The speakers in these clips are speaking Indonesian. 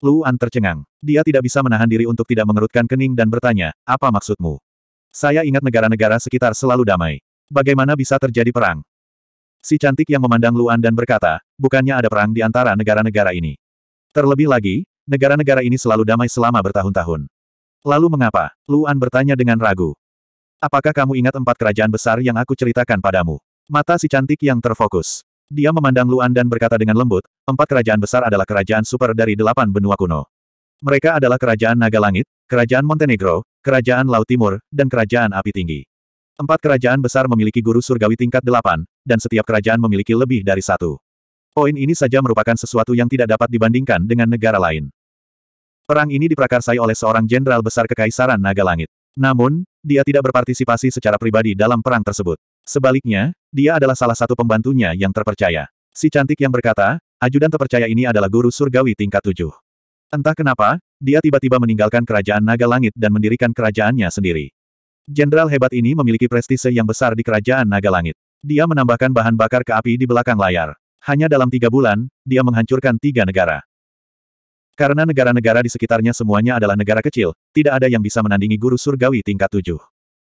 Luan tercengang. Dia tidak bisa menahan diri untuk tidak mengerutkan kening dan bertanya, apa maksudmu? Saya ingat negara-negara sekitar selalu damai. Bagaimana bisa terjadi perang? Si cantik yang memandang Luan dan berkata, bukannya ada perang di antara negara-negara ini. Terlebih lagi, negara-negara ini selalu damai selama bertahun-tahun. Lalu mengapa? Luan bertanya dengan ragu. Apakah kamu ingat empat kerajaan besar yang aku ceritakan padamu? Mata si cantik yang terfokus. Dia memandang Luan dan berkata dengan lembut, empat kerajaan besar adalah kerajaan super dari delapan benua kuno. Mereka adalah kerajaan Naga Langit, kerajaan Montenegro, kerajaan Laut Timur, dan kerajaan Api Tinggi. Empat kerajaan besar memiliki guru surgawi tingkat delapan, dan setiap kerajaan memiliki lebih dari satu. Poin ini saja merupakan sesuatu yang tidak dapat dibandingkan dengan negara lain. Perang ini diprakarsai oleh seorang jenderal besar kekaisaran Naga Langit. Namun, dia tidak berpartisipasi secara pribadi dalam perang tersebut. Sebaliknya, dia adalah salah satu pembantunya yang terpercaya. Si cantik yang berkata, ajudan terpercaya ini adalah guru surgawi tingkat tujuh. Entah kenapa, dia tiba-tiba meninggalkan kerajaan naga langit dan mendirikan kerajaannya sendiri. Jenderal hebat ini memiliki prestise yang besar di kerajaan naga langit. Dia menambahkan bahan bakar ke api di belakang layar. Hanya dalam tiga bulan, dia menghancurkan tiga negara. Karena negara-negara di sekitarnya semuanya adalah negara kecil, tidak ada yang bisa menandingi guru surgawi tingkat tujuh.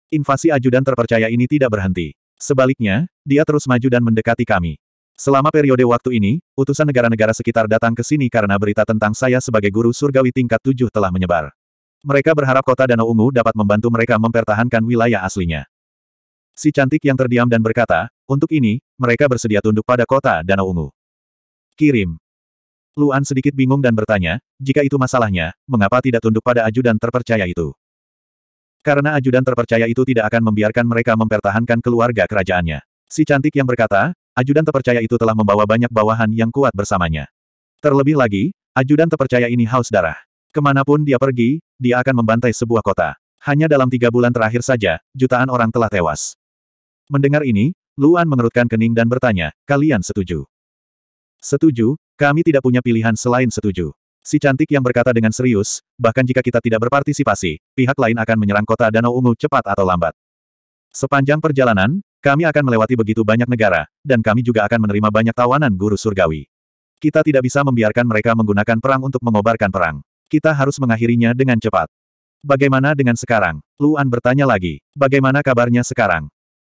Invasi ajudan terpercaya ini tidak berhenti. Sebaliknya, dia terus maju dan mendekati kami. Selama periode waktu ini, utusan negara-negara sekitar datang ke sini karena berita tentang saya sebagai guru surgawi tingkat tujuh telah menyebar. Mereka berharap kota Danau Ungu dapat membantu mereka mempertahankan wilayah aslinya. Si cantik yang terdiam dan berkata, untuk ini, mereka bersedia tunduk pada kota Danau Ungu. Kirim. Luan sedikit bingung dan bertanya, jika itu masalahnya, mengapa tidak tunduk pada ajudan terpercaya itu? Karena ajudan terpercaya itu tidak akan membiarkan mereka mempertahankan keluarga kerajaannya. Si cantik yang berkata, ajudan terpercaya itu telah membawa banyak bawahan yang kuat bersamanya. Terlebih lagi, ajudan terpercaya ini haus darah. Kemanapun dia pergi, dia akan membantai sebuah kota. Hanya dalam tiga bulan terakhir saja, jutaan orang telah tewas. Mendengar ini, Luan mengerutkan kening dan bertanya, kalian setuju? Setuju, kami tidak punya pilihan selain setuju. Si cantik yang berkata dengan serius, bahkan jika kita tidak berpartisipasi, pihak lain akan menyerang kota Danau Ungu cepat atau lambat. Sepanjang perjalanan, kami akan melewati begitu banyak negara, dan kami juga akan menerima banyak tawanan guru surgawi. Kita tidak bisa membiarkan mereka menggunakan perang untuk mengobarkan perang. Kita harus mengakhirinya dengan cepat. Bagaimana dengan sekarang? Luan bertanya lagi. Bagaimana kabarnya sekarang?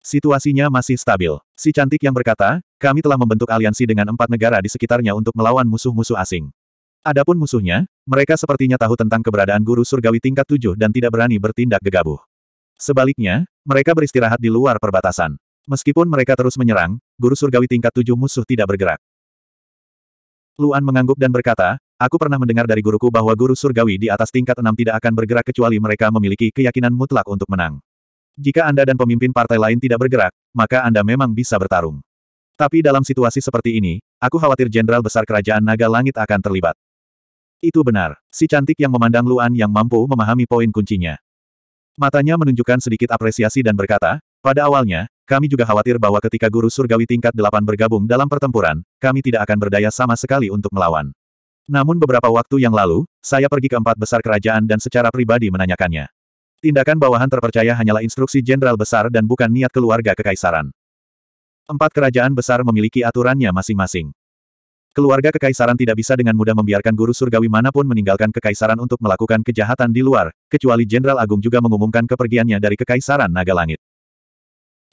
Situasinya masih stabil. Si cantik yang berkata, kami telah membentuk aliansi dengan empat negara di sekitarnya untuk melawan musuh-musuh asing. Adapun musuhnya, mereka sepertinya tahu tentang keberadaan guru surgawi tingkat tujuh dan tidak berani bertindak gegabah. Sebaliknya, mereka beristirahat di luar perbatasan. Meskipun mereka terus menyerang, guru surgawi tingkat tujuh musuh tidak bergerak. Luan mengangguk dan berkata, Aku pernah mendengar dari guruku bahwa guru surgawi di atas tingkat enam tidak akan bergerak kecuali mereka memiliki keyakinan mutlak untuk menang. Jika Anda dan pemimpin partai lain tidak bergerak, maka Anda memang bisa bertarung. Tapi dalam situasi seperti ini, aku khawatir Jenderal Besar Kerajaan Naga Langit akan terlibat. Itu benar, si cantik yang memandang Luan yang mampu memahami poin kuncinya. Matanya menunjukkan sedikit apresiasi dan berkata, pada awalnya, kami juga khawatir bahwa ketika guru surgawi tingkat 8 bergabung dalam pertempuran, kami tidak akan berdaya sama sekali untuk melawan. Namun beberapa waktu yang lalu, saya pergi ke empat besar kerajaan dan secara pribadi menanyakannya. Tindakan bawahan terpercaya hanyalah instruksi jenderal besar dan bukan niat keluarga kekaisaran. Empat kerajaan besar memiliki aturannya masing-masing. Keluarga kekaisaran tidak bisa dengan mudah membiarkan guru surgawi manapun meninggalkan kekaisaran untuk melakukan kejahatan di luar, kecuali Jenderal Agung juga mengumumkan kepergiannya dari kekaisaran Naga Langit.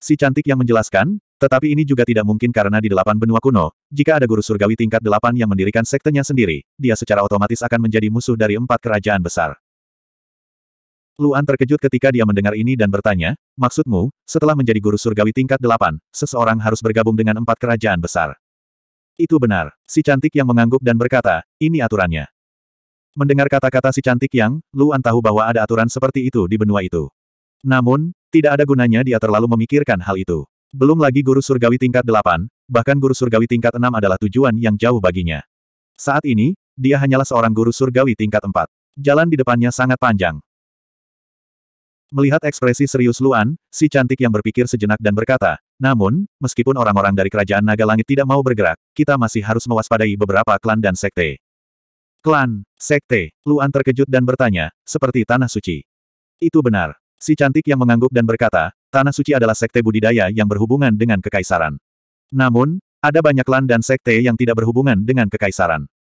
Si cantik yang menjelaskan, tetapi ini juga tidak mungkin karena di delapan benua kuno, jika ada guru surgawi tingkat delapan yang mendirikan sektenya sendiri, dia secara otomatis akan menjadi musuh dari empat kerajaan besar. Luan terkejut ketika dia mendengar ini dan bertanya, maksudmu, setelah menjadi guru surgawi tingkat delapan, seseorang harus bergabung dengan empat kerajaan besar. Itu benar, si cantik yang mengangguk dan berkata, ini aturannya. Mendengar kata-kata si cantik yang, Luan tahu bahwa ada aturan seperti itu di benua itu. Namun, tidak ada gunanya dia terlalu memikirkan hal itu. Belum lagi guru surgawi tingkat delapan, bahkan guru surgawi tingkat enam adalah tujuan yang jauh baginya. Saat ini, dia hanyalah seorang guru surgawi tingkat empat. Jalan di depannya sangat panjang. Melihat ekspresi serius Luan, si cantik yang berpikir sejenak dan berkata, namun, meskipun orang-orang dari kerajaan naga langit tidak mau bergerak, kita masih harus mewaspadai beberapa klan dan sekte. Klan, sekte, Luan terkejut dan bertanya, seperti Tanah Suci. Itu benar. Si cantik yang mengangguk dan berkata, Tanah Suci adalah sekte budidaya yang berhubungan dengan kekaisaran. Namun, ada banyak klan dan sekte yang tidak berhubungan dengan kekaisaran.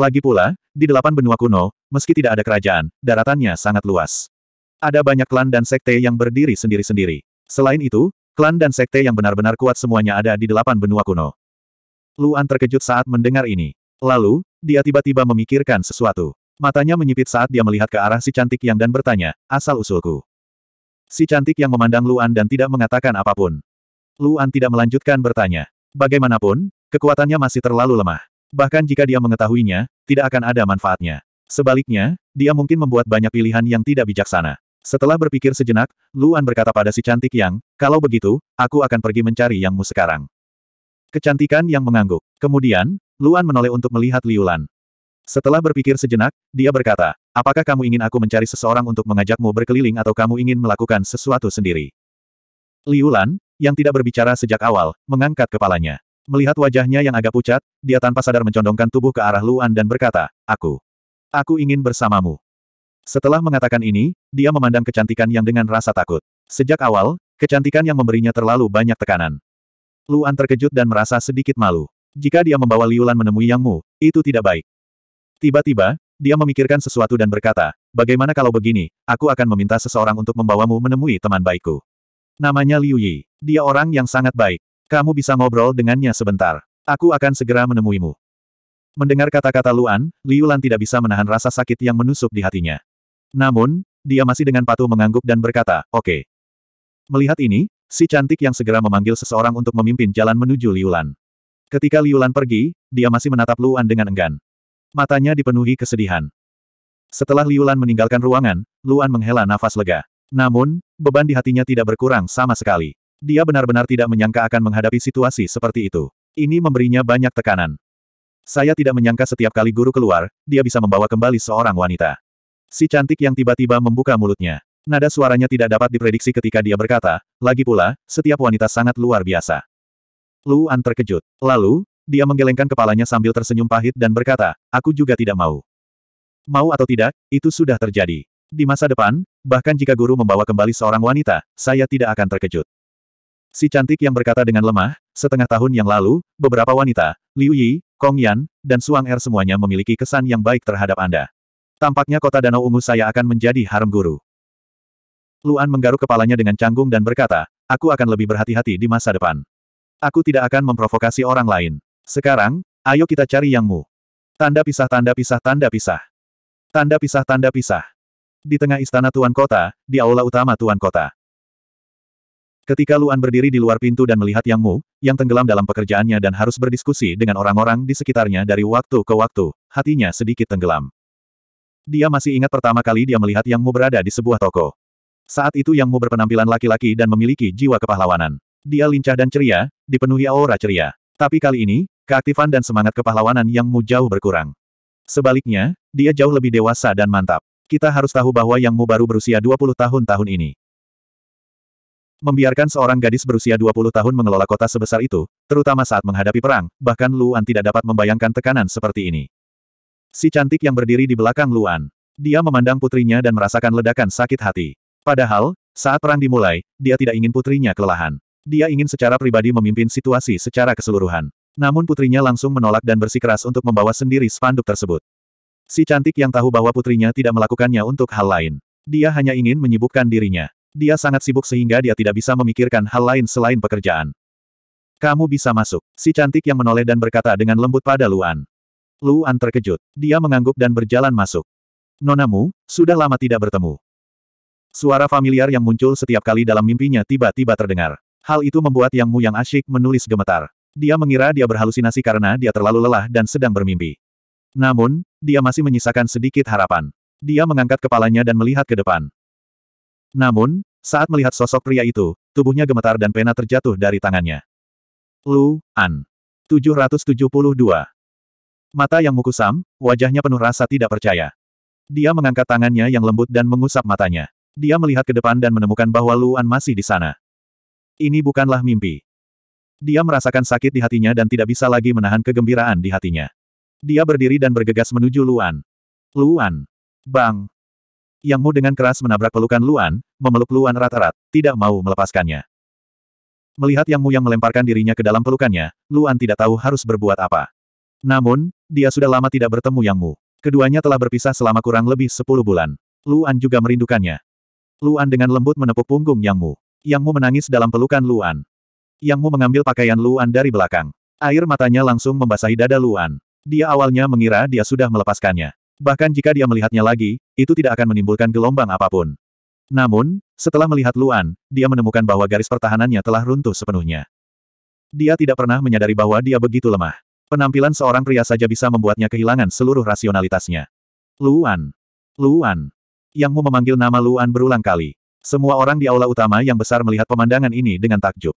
Lagi pula, di delapan benua kuno, meski tidak ada kerajaan, daratannya sangat luas. Ada banyak klan dan sekte yang berdiri sendiri-sendiri. Selain itu, klan dan sekte yang benar-benar kuat semuanya ada di delapan benua kuno. Luan terkejut saat mendengar ini. Lalu, dia tiba-tiba memikirkan sesuatu. Matanya menyipit saat dia melihat ke arah si cantik yang dan bertanya, asal-usulku. Si cantik yang memandang Luan dan tidak mengatakan apapun. Luan tidak melanjutkan bertanya. Bagaimanapun, kekuatannya masih terlalu lemah. Bahkan jika dia mengetahuinya, tidak akan ada manfaatnya. Sebaliknya, dia mungkin membuat banyak pilihan yang tidak bijaksana. Setelah berpikir sejenak, Luan berkata pada si cantik yang, kalau begitu, aku akan pergi mencari yangmu sekarang. Kecantikan yang mengangguk. Kemudian, Luan menoleh untuk melihat Liulan. Setelah berpikir sejenak, dia berkata, apakah kamu ingin aku mencari seseorang untuk mengajakmu berkeliling atau kamu ingin melakukan sesuatu sendiri? Liulan, yang tidak berbicara sejak awal, mengangkat kepalanya. Melihat wajahnya yang agak pucat, dia tanpa sadar mencondongkan tubuh ke arah Luan dan berkata, aku. Aku ingin bersamamu. Setelah mengatakan ini, dia memandang kecantikan yang dengan rasa takut. Sejak awal, kecantikan yang memberinya terlalu banyak tekanan. Luan terkejut dan merasa sedikit malu. Jika dia membawa Liulan menemui Yang Mu, itu tidak baik. Tiba-tiba, dia memikirkan sesuatu dan berkata, bagaimana kalau begini, aku akan meminta seseorang untuk membawamu menemui teman baikku. Namanya Liu Yi. Dia orang yang sangat baik. Kamu bisa ngobrol dengannya sebentar. Aku akan segera menemuimu. Mendengar kata-kata Luan, Liu tidak bisa menahan rasa sakit yang menusuk di hatinya. Namun, dia masih dengan patuh mengangguk dan berkata, oke. Okay. Melihat ini, si cantik yang segera memanggil seseorang untuk memimpin jalan menuju Liulan. Ketika Liulan pergi, dia masih menatap Luan dengan enggan. Matanya dipenuhi kesedihan. Setelah Liulan meninggalkan ruangan, Luan menghela nafas lega. Namun, beban di hatinya tidak berkurang sama sekali. Dia benar-benar tidak menyangka akan menghadapi situasi seperti itu. Ini memberinya banyak tekanan. Saya tidak menyangka setiap kali guru keluar, dia bisa membawa kembali seorang wanita. Si cantik yang tiba-tiba membuka mulutnya. Nada suaranya tidak dapat diprediksi ketika dia berkata, lagi pula, setiap wanita sangat luar biasa. Luan terkejut. Lalu, dia menggelengkan kepalanya sambil tersenyum pahit dan berkata, aku juga tidak mau. Mau atau tidak, itu sudah terjadi. Di masa depan, bahkan jika guru membawa kembali seorang wanita, saya tidak akan terkejut. Si cantik yang berkata dengan lemah, setengah tahun yang lalu, beberapa wanita, Liu Yi, Kong Yan, dan Suang Er semuanya memiliki kesan yang baik terhadap Anda. Tampaknya kota Danau Ungu saya akan menjadi harem guru. Luan menggaruk kepalanya dengan canggung dan berkata, aku akan lebih berhati-hati di masa depan. Aku tidak akan memprovokasi orang lain. Sekarang, ayo kita cari yangmu. Tanda pisah tanda pisah tanda pisah. Tanda pisah tanda pisah. Di tengah istana Tuan Kota, di aula utama Tuan Kota. Ketika Luan berdiri di luar pintu dan melihat Yang Mu, yang tenggelam dalam pekerjaannya dan harus berdiskusi dengan orang-orang di sekitarnya dari waktu ke waktu, hatinya sedikit tenggelam. Dia masih ingat pertama kali dia melihat Yang Mu berada di sebuah toko. Saat itu Yang Mu berpenampilan laki-laki dan memiliki jiwa kepahlawanan. Dia lincah dan ceria, dipenuhi aura ceria. Tapi kali ini, keaktifan dan semangat kepahlawanan Yang Mu jauh berkurang. Sebaliknya, dia jauh lebih dewasa dan mantap. Kita harus tahu bahwa Yang Mu baru berusia 20 tahun tahun ini. Membiarkan seorang gadis berusia 20 tahun mengelola kota sebesar itu, terutama saat menghadapi perang, bahkan Luan tidak dapat membayangkan tekanan seperti ini. Si cantik yang berdiri di belakang Luan. Dia memandang putrinya dan merasakan ledakan sakit hati. Padahal, saat perang dimulai, dia tidak ingin putrinya kelelahan. Dia ingin secara pribadi memimpin situasi secara keseluruhan. Namun putrinya langsung menolak dan bersikeras untuk membawa sendiri spanduk tersebut. Si cantik yang tahu bahwa putrinya tidak melakukannya untuk hal lain. Dia hanya ingin menyibukkan dirinya. Dia sangat sibuk sehingga dia tidak bisa memikirkan hal lain selain pekerjaan. Kamu bisa masuk. Si cantik yang menoleh dan berkata dengan lembut pada Luan. Luan terkejut. Dia mengangguk dan berjalan masuk. Nonamu, sudah lama tidak bertemu. Suara familiar yang muncul setiap kali dalam mimpinya tiba-tiba terdengar. Hal itu membuat Yang Mu yang asyik menulis gemetar. Dia mengira dia berhalusinasi karena dia terlalu lelah dan sedang bermimpi. Namun, dia masih menyisakan sedikit harapan. Dia mengangkat kepalanya dan melihat ke depan. Namun, saat melihat sosok pria itu, tubuhnya gemetar dan pena terjatuh dari tangannya. Lu An. 772. Mata yang mukusam, wajahnya penuh rasa tidak percaya. Dia mengangkat tangannya yang lembut dan mengusap matanya. Dia melihat ke depan dan menemukan bahwa Luan masih di sana. Ini bukanlah mimpi. Dia merasakan sakit di hatinya dan tidak bisa lagi menahan kegembiraan di hatinya. Dia berdiri dan bergegas menuju Luan. Luan. Bang. Yang Mu dengan keras menabrak pelukan Luan, memeluk Luan rata-rat, tidak mau melepaskannya. Melihat Yang Mu yang melemparkan dirinya ke dalam pelukannya, Luan tidak tahu harus berbuat apa. Namun, dia sudah lama tidak bertemu Yang Mu. Keduanya telah berpisah selama kurang lebih sepuluh bulan. Luan juga merindukannya. Luan dengan lembut menepuk punggung Yang Mu. Yang Mu menangis dalam pelukan Luan. Yang Mu mengambil pakaian Luan dari belakang. Air matanya langsung membasahi dada Luan. Dia awalnya mengira dia sudah melepaskannya. Bahkan jika dia melihatnya lagi, itu tidak akan menimbulkan gelombang apapun. Namun, setelah melihat Luan, dia menemukan bahwa garis pertahanannya telah runtuh sepenuhnya. Dia tidak pernah menyadari bahwa dia begitu lemah. Penampilan seorang pria saja bisa membuatnya kehilangan seluruh rasionalitasnya. Luan. Luan. Yang Mu memanggil nama Luan berulang kali. Semua orang di aula utama yang besar melihat pemandangan ini dengan takjub.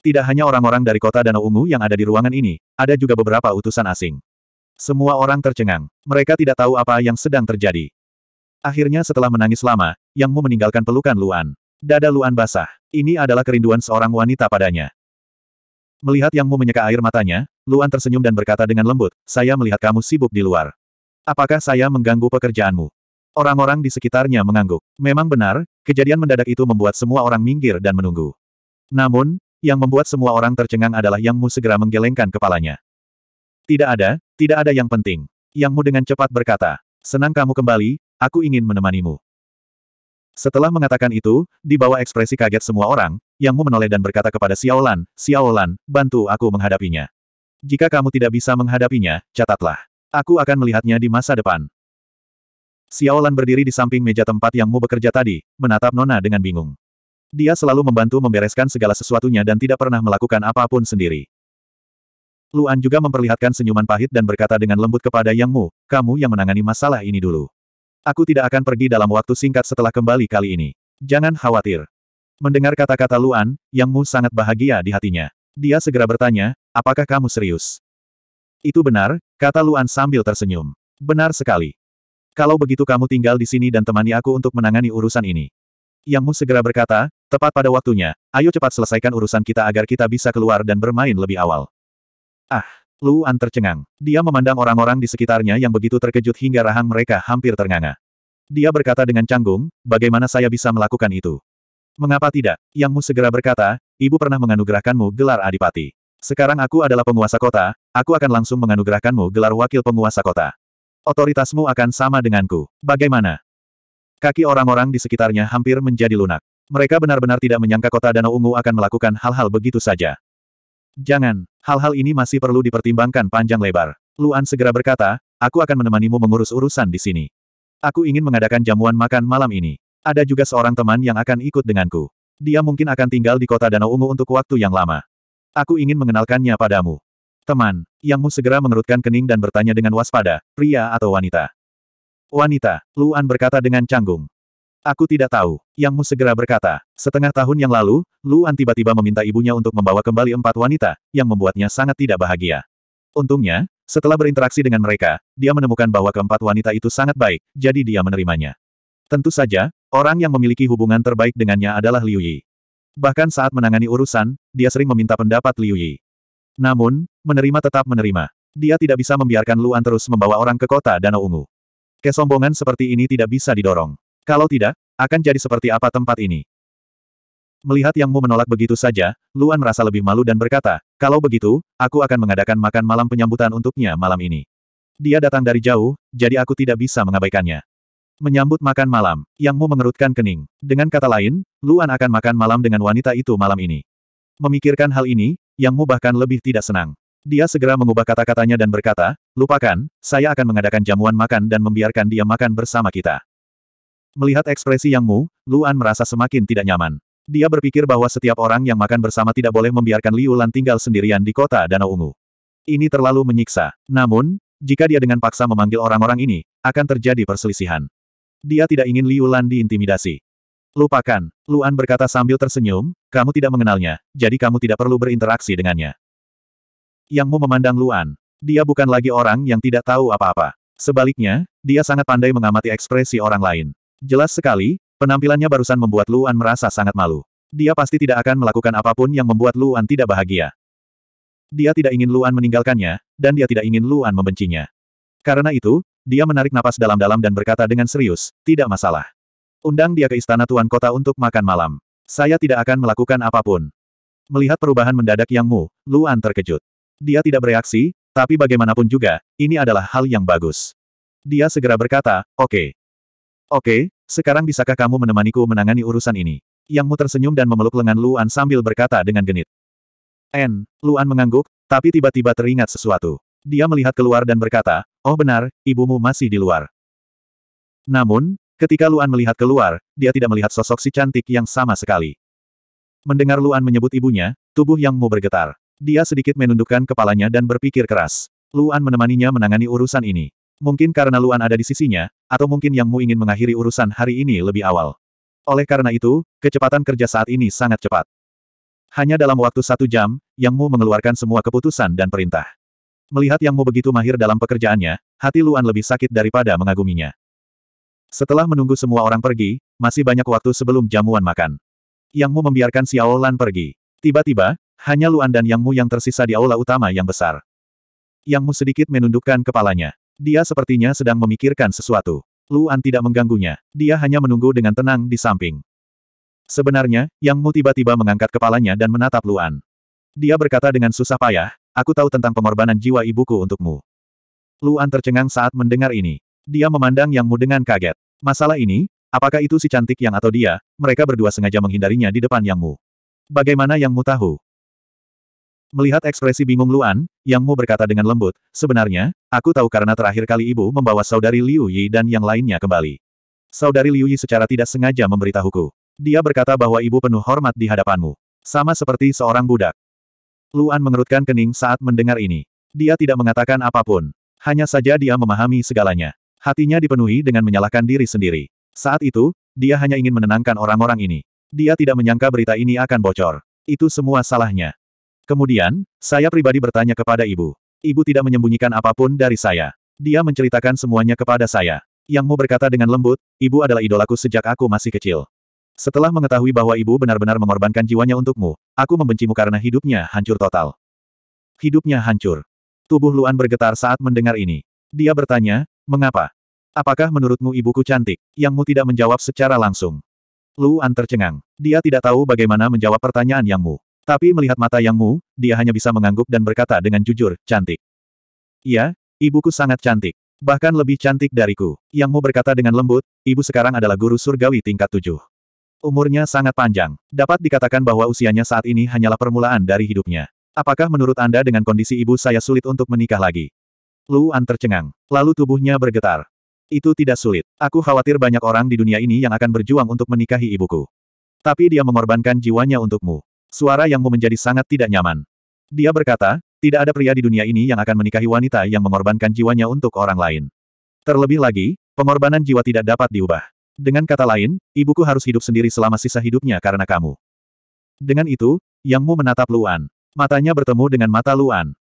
Tidak hanya orang-orang dari kota Danau Ungu yang ada di ruangan ini, ada juga beberapa utusan asing. Semua orang tercengang. Mereka tidak tahu apa yang sedang terjadi. Akhirnya setelah menangis lama, Yang Mu meninggalkan pelukan Luan. Dada Luan basah. Ini adalah kerinduan seorang wanita padanya. Melihat Yang Mu menyeka air matanya, Luan tersenyum dan berkata dengan lembut, saya melihat kamu sibuk di luar. Apakah saya mengganggu pekerjaanmu? Orang-orang di sekitarnya mengangguk. Memang benar, kejadian mendadak itu membuat semua orang minggir dan menunggu. Namun, yang membuat semua orang tercengang adalah yangmu segera menggelengkan kepalanya. Tidak ada, tidak ada yang penting. Yangmu dengan cepat berkata, senang kamu kembali, aku ingin menemanimu. Setelah mengatakan itu, di bawah ekspresi kaget semua orang, yangmu menoleh dan berkata kepada Xiaolan, Xiaolan, bantu aku menghadapinya. Jika kamu tidak bisa menghadapinya, catatlah. Aku akan melihatnya di masa depan. Xiaolan berdiri di samping meja tempat yang Mu bekerja tadi, menatap Nona dengan bingung. Dia selalu membantu membereskan segala sesuatunya dan tidak pernah melakukan apapun sendiri. Luan juga memperlihatkan senyuman pahit dan berkata dengan lembut kepada Yang Mu, kamu yang menangani masalah ini dulu. Aku tidak akan pergi dalam waktu singkat setelah kembali kali ini. Jangan khawatir. Mendengar kata-kata Luan, Yang Mu sangat bahagia di hatinya. Dia segera bertanya, apakah kamu serius? Itu benar, kata Luan sambil tersenyum. Benar sekali. Kalau begitu kamu tinggal di sini dan temani aku untuk menangani urusan ini. Yang Mu segera berkata, tepat pada waktunya, ayo cepat selesaikan urusan kita agar kita bisa keluar dan bermain lebih awal. Ah, Luan tercengang. Dia memandang orang-orang di sekitarnya yang begitu terkejut hingga rahang mereka hampir ternganga. Dia berkata dengan canggung, bagaimana saya bisa melakukan itu? Mengapa tidak? Yangmu segera berkata, ibu pernah menganugerahkanmu gelar adipati. Sekarang aku adalah penguasa kota, aku akan langsung menganugerahkanmu gelar wakil penguasa kota. Otoritasmu akan sama denganku. Bagaimana? Kaki orang-orang di sekitarnya hampir menjadi lunak. Mereka benar-benar tidak menyangka kota Danau Ungu akan melakukan hal-hal begitu saja. Jangan, hal-hal ini masih perlu dipertimbangkan panjang lebar. Luan segera berkata, aku akan menemanimu mengurus urusan di sini. Aku ingin mengadakan jamuan makan malam ini. Ada juga seorang teman yang akan ikut denganku. Dia mungkin akan tinggal di kota Danau Ungu untuk waktu yang lama. Aku ingin mengenalkannya padamu. Teman, Yangmu segera mengerutkan kening dan bertanya dengan waspada, pria atau wanita? Wanita, Luan berkata dengan canggung. Aku tidak tahu. Yangmu segera berkata, setengah tahun yang lalu, Luan tiba-tiba meminta ibunya untuk membawa kembali empat wanita, yang membuatnya sangat tidak bahagia. Untungnya, setelah berinteraksi dengan mereka, dia menemukan bahwa keempat wanita itu sangat baik, jadi dia menerimanya. Tentu saja, orang yang memiliki hubungan terbaik dengannya adalah Liu Yi. Bahkan saat menangani urusan, dia sering meminta pendapat Liu Yi. Namun, menerima tetap menerima. Dia tidak bisa membiarkan Luan terus membawa orang ke kota Danau Ungu. Kesombongan seperti ini tidak bisa didorong. Kalau tidak, akan jadi seperti apa tempat ini. Melihat Yang Mu menolak begitu saja, Luan merasa lebih malu dan berkata, kalau begitu, aku akan mengadakan makan malam penyambutan untuknya malam ini. Dia datang dari jauh, jadi aku tidak bisa mengabaikannya menyambut makan malam, Yang Mu mengerutkan kening. Dengan kata lain, Luan akan makan malam dengan wanita itu malam ini. Memikirkan hal ini, Yang Mu bahkan lebih tidak senang. Dia segera mengubah kata-katanya dan berkata, lupakan, saya akan mengadakan jamuan makan dan membiarkan dia makan bersama kita. Melihat ekspresi Yang Mu, Luan merasa semakin tidak nyaman. Dia berpikir bahwa setiap orang yang makan bersama tidak boleh membiarkan Liu Lan tinggal sendirian di kota Danau Ungu. Ini terlalu menyiksa. Namun, jika dia dengan paksa memanggil orang-orang ini, akan terjadi perselisihan. Dia tidak ingin Liu Lan diintimidasi. Lupakan, Luan berkata sambil tersenyum, kamu tidak mengenalnya, jadi kamu tidak perlu berinteraksi dengannya. Yangmu memandang Luan. Dia bukan lagi orang yang tidak tahu apa-apa. Sebaliknya, dia sangat pandai mengamati ekspresi orang lain. Jelas sekali, penampilannya barusan membuat Luan merasa sangat malu. Dia pasti tidak akan melakukan apapun yang membuat Luan tidak bahagia. Dia tidak ingin Luan meninggalkannya, dan dia tidak ingin Luan membencinya. Karena itu, dia menarik napas dalam-dalam dan berkata dengan serius, tidak masalah. Undang dia ke istana tuan kota untuk makan malam. Saya tidak akan melakukan apapun. Melihat perubahan mendadak Yang Mu, Luan terkejut. Dia tidak bereaksi, tapi bagaimanapun juga, ini adalah hal yang bagus. Dia segera berkata, oke. Okay. Oke, okay, sekarang bisakah kamu menemaniku menangani urusan ini? Yang Mu tersenyum dan memeluk lengan Luan sambil berkata dengan genit. N, Luan mengangguk, tapi tiba-tiba teringat sesuatu. Dia melihat keluar dan berkata, Oh benar, ibumu masih di luar. Namun, ketika Luan melihat keluar, dia tidak melihat sosok si cantik yang sama sekali. Mendengar Luan menyebut ibunya, tubuh yang mu bergetar. Dia sedikit menundukkan kepalanya dan berpikir keras. Luan menemaninya menangani urusan ini. Mungkin karena Luan ada di sisinya, atau mungkin Yang Mu ingin mengakhiri urusan hari ini lebih awal. Oleh karena itu, kecepatan kerja saat ini sangat cepat. Hanya dalam waktu satu jam, Yang Mu mengeluarkan semua keputusan dan perintah. Melihat Yang Mu begitu mahir dalam pekerjaannya, hati Luan lebih sakit daripada mengaguminya. Setelah menunggu semua orang pergi, masih banyak waktu sebelum jamuan makan. Yang Mu membiarkan Xiao Lan pergi. Tiba-tiba, hanya Luan dan Yang Mu yang tersisa di aula utama yang besar. Yang Mu sedikit menundukkan kepalanya. Dia sepertinya sedang memikirkan sesuatu. Luan tidak mengganggunya. Dia hanya menunggu dengan tenang di samping. Sebenarnya, Yang Mu tiba-tiba mengangkat kepalanya dan menatap Luan. Dia berkata dengan susah payah, Aku tahu tentang pengorbanan jiwa ibuku untukmu. Luan tercengang saat mendengar ini. Dia memandang Yang Mu dengan kaget. Masalah ini, apakah itu si cantik yang atau dia, mereka berdua sengaja menghindarinya di depan Yang Mu. Bagaimana Yang Mu tahu? Melihat ekspresi bingung Luan, Yang Mu berkata dengan lembut, sebenarnya, aku tahu karena terakhir kali ibu membawa saudari Liu Yi dan yang lainnya kembali. Saudari Liu Yi secara tidak sengaja memberitahuku. Dia berkata bahwa ibu penuh hormat di hadapanmu. Sama seperti seorang budak. Luan mengerutkan kening saat mendengar ini. Dia tidak mengatakan apapun. Hanya saja dia memahami segalanya. Hatinya dipenuhi dengan menyalahkan diri sendiri. Saat itu, dia hanya ingin menenangkan orang-orang ini. Dia tidak menyangka berita ini akan bocor. Itu semua salahnya. Kemudian, saya pribadi bertanya kepada ibu. Ibu tidak menyembunyikan apapun dari saya. Dia menceritakan semuanya kepada saya. Yang Mu berkata dengan lembut, ibu adalah idolaku sejak aku masih kecil. Setelah mengetahui bahwa ibu benar-benar mengorbankan jiwanya untukmu, Aku membencimu karena hidupnya hancur total. Hidupnya hancur. Tubuh Luan bergetar saat mendengar ini. Dia bertanya, mengapa? Apakah menurutmu ibuku cantik? Yangmu tidak menjawab secara langsung. Luan tercengang. Dia tidak tahu bagaimana menjawab pertanyaan Yangmu. Tapi melihat mata Yangmu, dia hanya bisa mengangguk dan berkata dengan jujur, cantik. Iya, ibuku sangat cantik. Bahkan lebih cantik dariku. Yangmu berkata dengan lembut, ibu sekarang adalah guru surgawi tingkat tujuh. Umurnya sangat panjang. Dapat dikatakan bahwa usianya saat ini hanyalah permulaan dari hidupnya. Apakah menurut Anda dengan kondisi ibu saya sulit untuk menikah lagi? Luan tercengang. Lalu tubuhnya bergetar. Itu tidak sulit. Aku khawatir banyak orang di dunia ini yang akan berjuang untuk menikahi ibuku. Tapi dia mengorbankan jiwanya untukmu. Suara yang yangmu menjadi sangat tidak nyaman. Dia berkata, tidak ada pria di dunia ini yang akan menikahi wanita yang mengorbankan jiwanya untuk orang lain. Terlebih lagi, pengorbanan jiwa tidak dapat diubah. Dengan kata lain, ibuku harus hidup sendiri selama sisa hidupnya karena kamu. Dengan itu, Yang Mu menatap Luan. Matanya bertemu dengan mata Luan.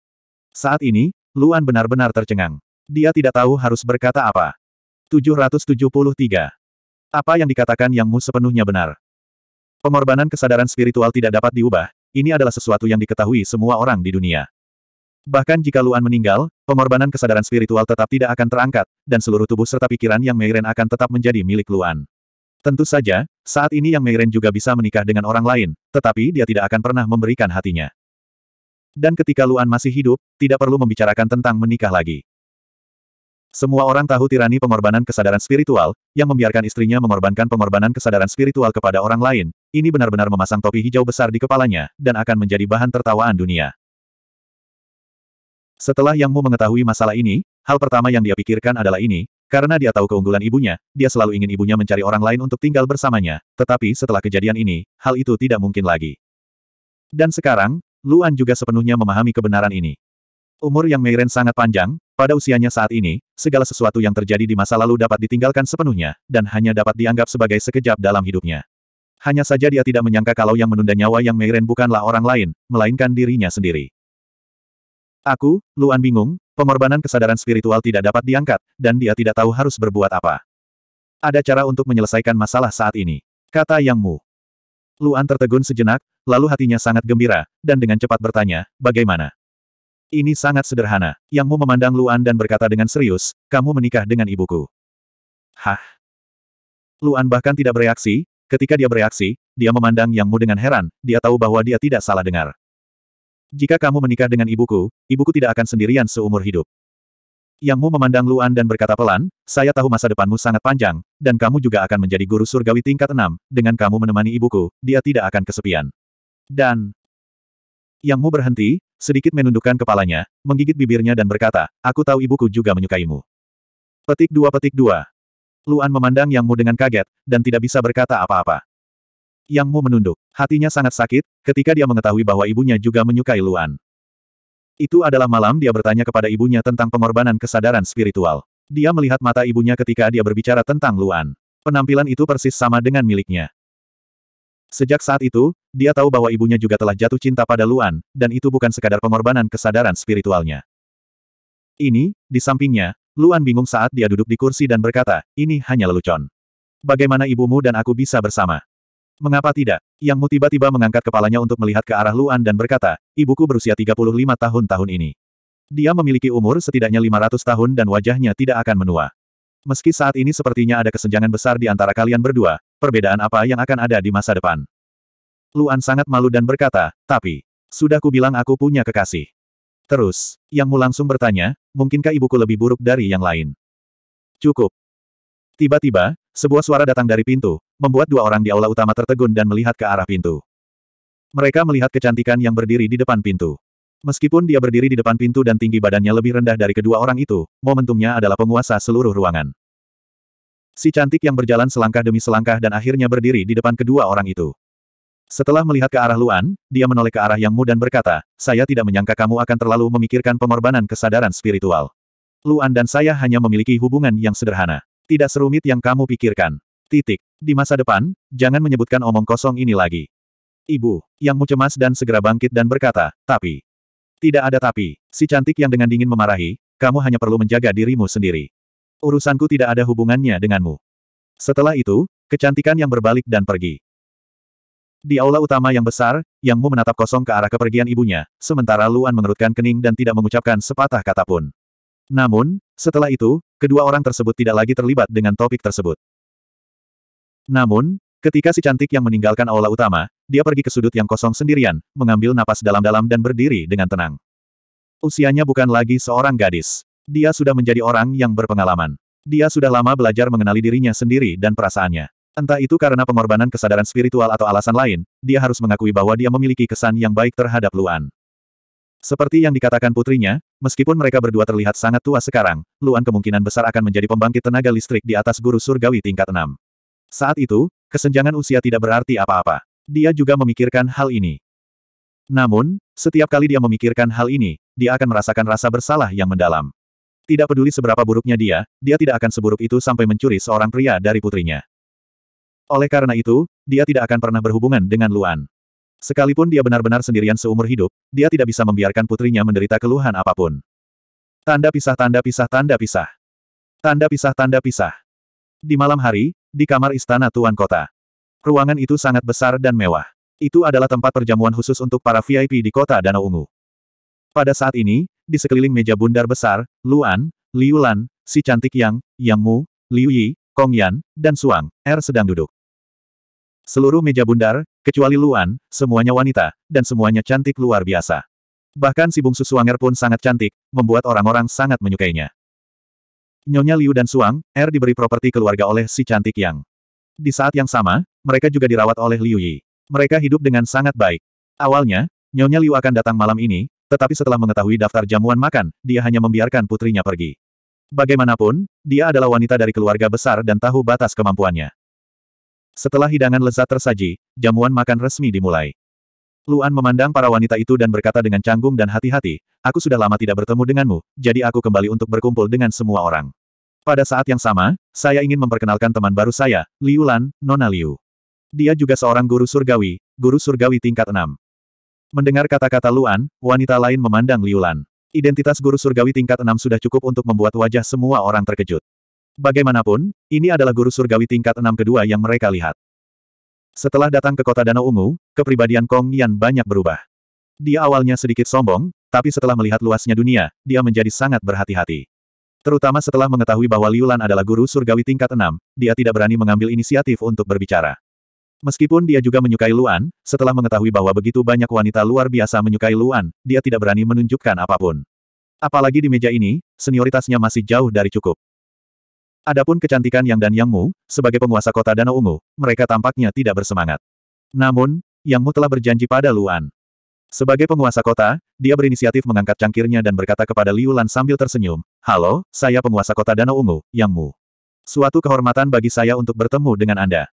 Saat ini, Luan benar-benar tercengang. Dia tidak tahu harus berkata apa. 773. Apa yang dikatakan Yang Mu sepenuhnya benar. Pengorbanan kesadaran spiritual tidak dapat diubah, ini adalah sesuatu yang diketahui semua orang di dunia. Bahkan jika Luan meninggal, pengorbanan kesadaran spiritual tetap tidak akan terangkat, dan seluruh tubuh serta pikiran yang Meiren akan tetap menjadi milik Luan. Tentu saja, saat ini yang Meiren juga bisa menikah dengan orang lain, tetapi dia tidak akan pernah memberikan hatinya. Dan ketika Luan masih hidup, tidak perlu membicarakan tentang menikah lagi. Semua orang tahu tirani pengorbanan kesadaran spiritual, yang membiarkan istrinya mengorbankan pengorbanan kesadaran spiritual kepada orang lain, ini benar-benar memasang topi hijau besar di kepalanya, dan akan menjadi bahan tertawaan dunia. Setelah Yang Mu mengetahui masalah ini, hal pertama yang dia pikirkan adalah ini, karena dia tahu keunggulan ibunya, dia selalu ingin ibunya mencari orang lain untuk tinggal bersamanya, tetapi setelah kejadian ini, hal itu tidak mungkin lagi. Dan sekarang, Luan juga sepenuhnya memahami kebenaran ini. Umur yang Meiren sangat panjang, pada usianya saat ini, segala sesuatu yang terjadi di masa lalu dapat ditinggalkan sepenuhnya, dan hanya dapat dianggap sebagai sekejap dalam hidupnya. Hanya saja dia tidak menyangka kalau yang menunda nyawa yang Meiren bukanlah orang lain, melainkan dirinya sendiri. Aku, Luan bingung, pengorbanan kesadaran spiritual tidak dapat diangkat, dan dia tidak tahu harus berbuat apa. Ada cara untuk menyelesaikan masalah saat ini. Kata Yang Mu. Luan tertegun sejenak, lalu hatinya sangat gembira, dan dengan cepat bertanya, bagaimana? Ini sangat sederhana. Yang Mu memandang Luan dan berkata dengan serius, kamu menikah dengan ibuku. Hah? Luan bahkan tidak bereaksi, ketika dia bereaksi, dia memandang Yang Mu dengan heran, dia tahu bahwa dia tidak salah dengar. Jika kamu menikah dengan ibuku, ibuku tidak akan sendirian seumur hidup. Yang Mu memandang Luan dan berkata pelan, saya tahu masa depanmu sangat panjang, dan kamu juga akan menjadi guru surgawi tingkat enam. dengan kamu menemani ibuku, dia tidak akan kesepian. Dan... Yang Mu berhenti, sedikit menundukkan kepalanya, menggigit bibirnya dan berkata, aku tahu ibuku juga menyukaimu. Petik dua petik dua. Luan memandang Yang Mu dengan kaget, dan tidak bisa berkata apa-apa. Yang Mu menunduk. Hatinya sangat sakit, ketika dia mengetahui bahwa ibunya juga menyukai Luan. Itu adalah malam dia bertanya kepada ibunya tentang pengorbanan kesadaran spiritual. Dia melihat mata ibunya ketika dia berbicara tentang Luan. Penampilan itu persis sama dengan miliknya. Sejak saat itu, dia tahu bahwa ibunya juga telah jatuh cinta pada Luan, dan itu bukan sekadar pengorbanan kesadaran spiritualnya. Ini, di sampingnya, Luan bingung saat dia duduk di kursi dan berkata, ini hanya lelucon. Bagaimana ibumu dan aku bisa bersama? Mengapa tidak? Yang Mu tiba-tiba mengangkat kepalanya untuk melihat ke arah Luan dan berkata, ibuku berusia 35 tahun tahun ini. Dia memiliki umur setidaknya 500 tahun dan wajahnya tidak akan menua. Meski saat ini sepertinya ada kesenjangan besar di antara kalian berdua, perbedaan apa yang akan ada di masa depan? Luan sangat malu dan berkata, tapi, sudah kubilang aku punya kekasih. Terus, Yang Mu langsung bertanya, mungkinkah ibuku lebih buruk dari yang lain? Cukup. Tiba-tiba, sebuah suara datang dari pintu, membuat dua orang di aula utama tertegun dan melihat ke arah pintu. Mereka melihat kecantikan yang berdiri di depan pintu. Meskipun dia berdiri di depan pintu dan tinggi badannya lebih rendah dari kedua orang itu, momentumnya adalah penguasa seluruh ruangan. Si cantik yang berjalan selangkah demi selangkah dan akhirnya berdiri di depan kedua orang itu. Setelah melihat ke arah Luan, dia menoleh ke arah Yang Mu dan berkata, saya tidak menyangka kamu akan terlalu memikirkan pengorbanan kesadaran spiritual. Luan dan saya hanya memiliki hubungan yang sederhana. Tidak serumit yang kamu pikirkan. Titik. Di masa depan, jangan menyebutkan omong kosong ini lagi. Ibu, yang mu cemas dan segera bangkit dan berkata, tapi. Tidak ada tapi. Si cantik yang dengan dingin memarahi, kamu hanya perlu menjaga dirimu sendiri. Urusanku tidak ada hubungannya denganmu. Setelah itu, kecantikan yang berbalik dan pergi. Di aula utama yang besar, Yang Mu menatap kosong ke arah kepergian ibunya, sementara Luan mengerutkan kening dan tidak mengucapkan sepatah kata pun. Namun, setelah itu, kedua orang tersebut tidak lagi terlibat dengan topik tersebut. Namun, ketika si cantik yang meninggalkan aula utama, dia pergi ke sudut yang kosong sendirian, mengambil napas dalam-dalam dan berdiri dengan tenang. Usianya bukan lagi seorang gadis. Dia sudah menjadi orang yang berpengalaman. Dia sudah lama belajar mengenali dirinya sendiri dan perasaannya. Entah itu karena pengorbanan kesadaran spiritual atau alasan lain, dia harus mengakui bahwa dia memiliki kesan yang baik terhadap Luan. Seperti yang dikatakan putrinya, meskipun mereka berdua terlihat sangat tua sekarang, Luan kemungkinan besar akan menjadi pembangkit tenaga listrik di atas guru surgawi tingkat 6. Saat itu, kesenjangan usia tidak berarti apa-apa. Dia juga memikirkan hal ini. Namun, setiap kali dia memikirkan hal ini, dia akan merasakan rasa bersalah yang mendalam. Tidak peduli seberapa buruknya dia, dia tidak akan seburuk itu sampai mencuri seorang pria dari putrinya. Oleh karena itu, dia tidak akan pernah berhubungan dengan Luan. Sekalipun dia benar-benar sendirian seumur hidup, dia tidak bisa membiarkan putrinya menderita keluhan apapun. Tanda pisah tanda pisah tanda pisah. Tanda pisah tanda pisah. Di malam hari, di kamar istana Tuan Kota. Ruangan itu sangat besar dan mewah. Itu adalah tempat perjamuan khusus untuk para VIP di kota Danau Ungu. Pada saat ini, di sekeliling meja bundar besar, Luan, Liu Lan, si cantik Yang, Yang Mu, Liu Yi, Kong Yan, dan Suang, Er sedang duduk. Seluruh meja bundar, kecuali Luan, semuanya wanita, dan semuanya cantik luar biasa. Bahkan si bungsu Suanger pun sangat cantik, membuat orang-orang sangat menyukainya. Nyonya Liu dan Suang, Er diberi properti keluarga oleh si cantik Yang. Di saat yang sama, mereka juga dirawat oleh Liu Yi. Mereka hidup dengan sangat baik. Awalnya, Nyonya Liu akan datang malam ini, tetapi setelah mengetahui daftar jamuan makan, dia hanya membiarkan putrinya pergi. Bagaimanapun, dia adalah wanita dari keluarga besar dan tahu batas kemampuannya. Setelah hidangan lezat tersaji, jamuan makan resmi dimulai. Luan memandang para wanita itu dan berkata dengan canggung dan hati-hati, aku sudah lama tidak bertemu denganmu, jadi aku kembali untuk berkumpul dengan semua orang. Pada saat yang sama, saya ingin memperkenalkan teman baru saya, Liu Lan, Nona Liu. Dia juga seorang guru surgawi, guru surgawi tingkat 6. Mendengar kata-kata Luan, wanita lain memandang Liu Lan. Identitas guru surgawi tingkat 6 sudah cukup untuk membuat wajah semua orang terkejut. Bagaimanapun, ini adalah guru surgawi tingkat 6 kedua yang mereka lihat. Setelah datang ke kota Danau Ungu, kepribadian Kong Yan banyak berubah. Dia awalnya sedikit sombong, tapi setelah melihat luasnya dunia, dia menjadi sangat berhati-hati. Terutama setelah mengetahui bahwa Liulan adalah guru surgawi tingkat 6, dia tidak berani mengambil inisiatif untuk berbicara. Meskipun dia juga menyukai Luan, setelah mengetahui bahwa begitu banyak wanita luar biasa menyukai Luan, dia tidak berani menunjukkan apapun. Apalagi di meja ini, senioritasnya masih jauh dari cukup. Adapun kecantikan Yang dan Yang Mu, sebagai penguasa kota Danau Ungu, mereka tampaknya tidak bersemangat. Namun, Yang Mu telah berjanji pada Luan. Sebagai penguasa kota, dia berinisiatif mengangkat cangkirnya dan berkata kepada Liu Lan sambil tersenyum, Halo, saya penguasa kota Danau Ungu, Yang Mu. Suatu kehormatan bagi saya untuk bertemu dengan Anda.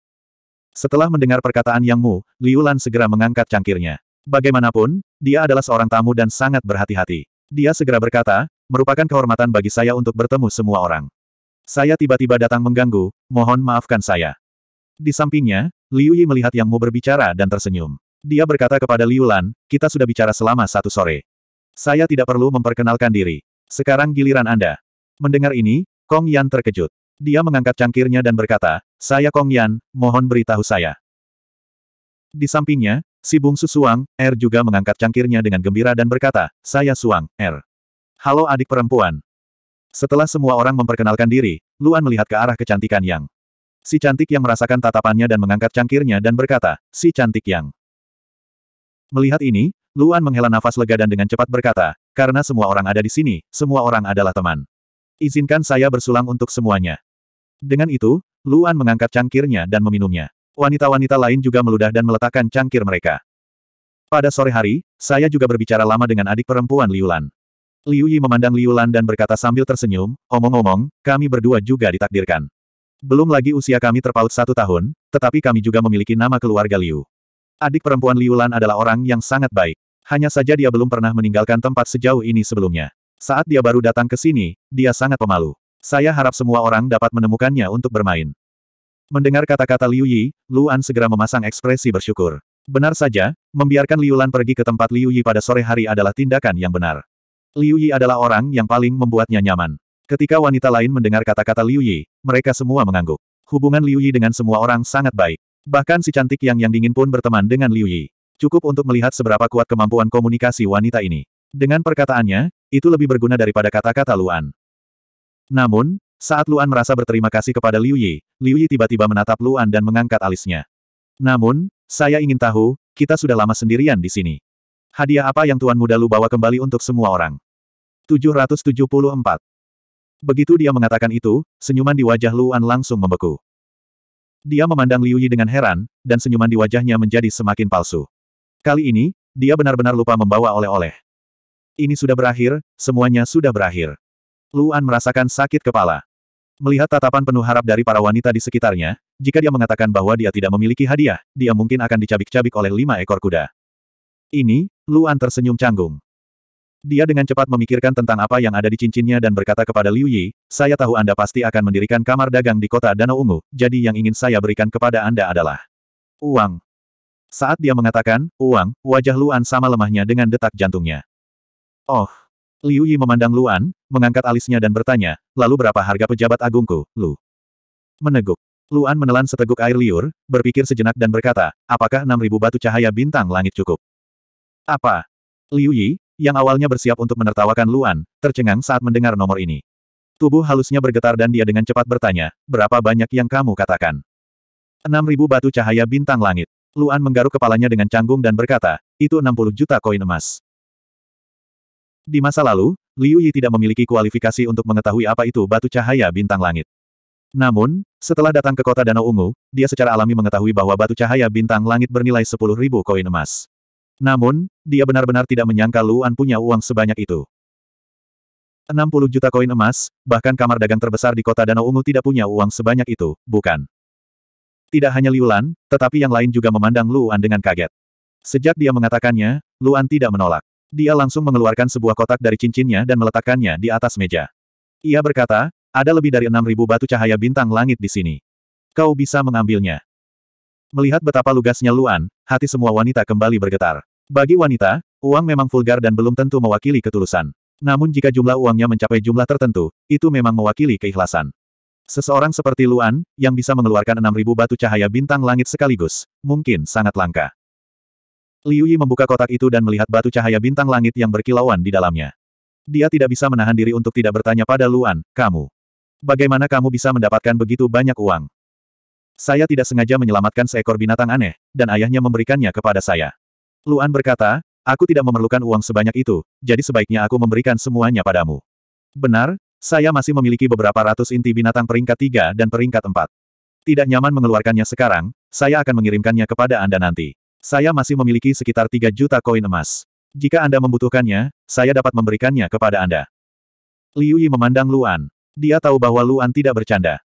Setelah mendengar perkataan Yang Mu, Liu Lan segera mengangkat cangkirnya. Bagaimanapun, dia adalah seorang tamu dan sangat berhati-hati. Dia segera berkata, merupakan kehormatan bagi saya untuk bertemu semua orang. Saya tiba-tiba datang mengganggu, mohon maafkan saya. Di sampingnya, Liu Yi melihat Yang Mu berbicara dan tersenyum. Dia berkata kepada Liu Lan, kita sudah bicara selama satu sore. Saya tidak perlu memperkenalkan diri. Sekarang giliran Anda. Mendengar ini, Kong Yan terkejut. Dia mengangkat cangkirnya dan berkata, saya Kong Yan, mohon beritahu saya. Di sampingnya, si bungsu Suang, Er juga mengangkat cangkirnya dengan gembira dan berkata, saya Suang, Er. Halo adik perempuan, setelah semua orang memperkenalkan diri, Luan melihat ke arah kecantikan Yang. Si cantik yang merasakan tatapannya dan mengangkat cangkirnya dan berkata, si cantik Yang. Melihat ini, Luan menghela nafas lega dan dengan cepat berkata, karena semua orang ada di sini, semua orang adalah teman. Izinkan saya bersulang untuk semuanya. Dengan itu, Luan mengangkat cangkirnya dan meminumnya. Wanita-wanita lain juga meludah dan meletakkan cangkir mereka. Pada sore hari, saya juga berbicara lama dengan adik perempuan Liulan. Liu Yi memandang Liu Lan dan berkata sambil tersenyum, omong-omong, kami berdua juga ditakdirkan. Belum lagi usia kami terpaut satu tahun, tetapi kami juga memiliki nama keluarga Liu. Adik perempuan Liu Lan adalah orang yang sangat baik. Hanya saja dia belum pernah meninggalkan tempat sejauh ini sebelumnya. Saat dia baru datang ke sini, dia sangat pemalu. Saya harap semua orang dapat menemukannya untuk bermain. Mendengar kata-kata Liu Yi, Luan segera memasang ekspresi bersyukur. Benar saja, membiarkan Liu Lan pergi ke tempat Liu Yi pada sore hari adalah tindakan yang benar. Liu Yi adalah orang yang paling membuatnya nyaman. Ketika wanita lain mendengar kata-kata Liu Yi, mereka semua mengangguk. Hubungan Liu Yi dengan semua orang sangat baik. Bahkan si cantik yang yang dingin pun berteman dengan Liu Yi. Cukup untuk melihat seberapa kuat kemampuan komunikasi wanita ini. Dengan perkataannya, itu lebih berguna daripada kata-kata Luan. Namun, saat Luan merasa berterima kasih kepada Liu Yi, Liu Yi tiba-tiba menatap Luan dan mengangkat alisnya. Namun, saya ingin tahu, kita sudah lama sendirian di sini. Hadiah apa yang Tuan Muda Lu bawa kembali untuk semua orang? 774. Begitu dia mengatakan itu, senyuman di wajah Luan langsung membeku. Dia memandang Liu Yi dengan heran, dan senyuman di wajahnya menjadi semakin palsu. Kali ini, dia benar-benar lupa membawa oleh-oleh. Ini sudah berakhir, semuanya sudah berakhir. Luan merasakan sakit kepala. Melihat tatapan penuh harap dari para wanita di sekitarnya, jika dia mengatakan bahwa dia tidak memiliki hadiah, dia mungkin akan dicabik-cabik oleh lima ekor kuda. Ini, Luan tersenyum canggung. Dia dengan cepat memikirkan tentang apa yang ada di cincinnya dan berkata kepada Liu Yi, saya tahu Anda pasti akan mendirikan kamar dagang di kota Danau Ungu, jadi yang ingin saya berikan kepada Anda adalah uang. Saat dia mengatakan, uang, wajah Luan sama lemahnya dengan detak jantungnya. Oh. Liu Yi memandang Luan, mengangkat alisnya dan bertanya, lalu berapa harga pejabat agungku, Lu? Meneguk. Luan menelan seteguk air liur, berpikir sejenak dan berkata, apakah 6.000 batu cahaya bintang langit cukup? Apa? Liu Yi, yang awalnya bersiap untuk menertawakan Luan, tercengang saat mendengar nomor ini. Tubuh halusnya bergetar dan dia dengan cepat bertanya, berapa banyak yang kamu katakan? 6.000 batu cahaya bintang langit. Luan menggaruk kepalanya dengan canggung dan berkata, itu 60 juta koin emas. Di masa lalu, Liu Yi tidak memiliki kualifikasi untuk mengetahui apa itu batu cahaya bintang langit. Namun, setelah datang ke kota Danau Ungu, dia secara alami mengetahui bahwa batu cahaya bintang langit bernilai 10.000 koin emas. Namun, dia benar-benar tidak menyangka Luan punya uang sebanyak itu. 60 juta koin emas, bahkan kamar dagang terbesar di kota Danau Ungu tidak punya uang sebanyak itu, bukan? Tidak hanya Liulan, tetapi yang lain juga memandang Luan dengan kaget. Sejak dia mengatakannya, Luan tidak menolak. Dia langsung mengeluarkan sebuah kotak dari cincinnya dan meletakkannya di atas meja. Ia berkata, ada lebih dari 6.000 batu cahaya bintang langit di sini. Kau bisa mengambilnya. Melihat betapa lugasnya Luan, hati semua wanita kembali bergetar. Bagi wanita, uang memang vulgar dan belum tentu mewakili ketulusan. Namun jika jumlah uangnya mencapai jumlah tertentu, itu memang mewakili keikhlasan. Seseorang seperti Luan, yang bisa mengeluarkan 6.000 batu cahaya bintang langit sekaligus, mungkin sangat langka. Liu Yi membuka kotak itu dan melihat batu cahaya bintang langit yang berkilauan di dalamnya. Dia tidak bisa menahan diri untuk tidak bertanya pada Luan, kamu. Bagaimana kamu bisa mendapatkan begitu banyak uang? Saya tidak sengaja menyelamatkan seekor binatang aneh, dan ayahnya memberikannya kepada saya. Luan berkata, aku tidak memerlukan uang sebanyak itu, jadi sebaiknya aku memberikan semuanya padamu. Benar, saya masih memiliki beberapa ratus inti binatang peringkat tiga dan peringkat empat. Tidak nyaman mengeluarkannya sekarang, saya akan mengirimkannya kepada Anda nanti. Saya masih memiliki sekitar 3 juta koin emas. Jika Anda membutuhkannya, saya dapat memberikannya kepada Anda. Liu Yi memandang Luan. Dia tahu bahwa Luan tidak bercanda.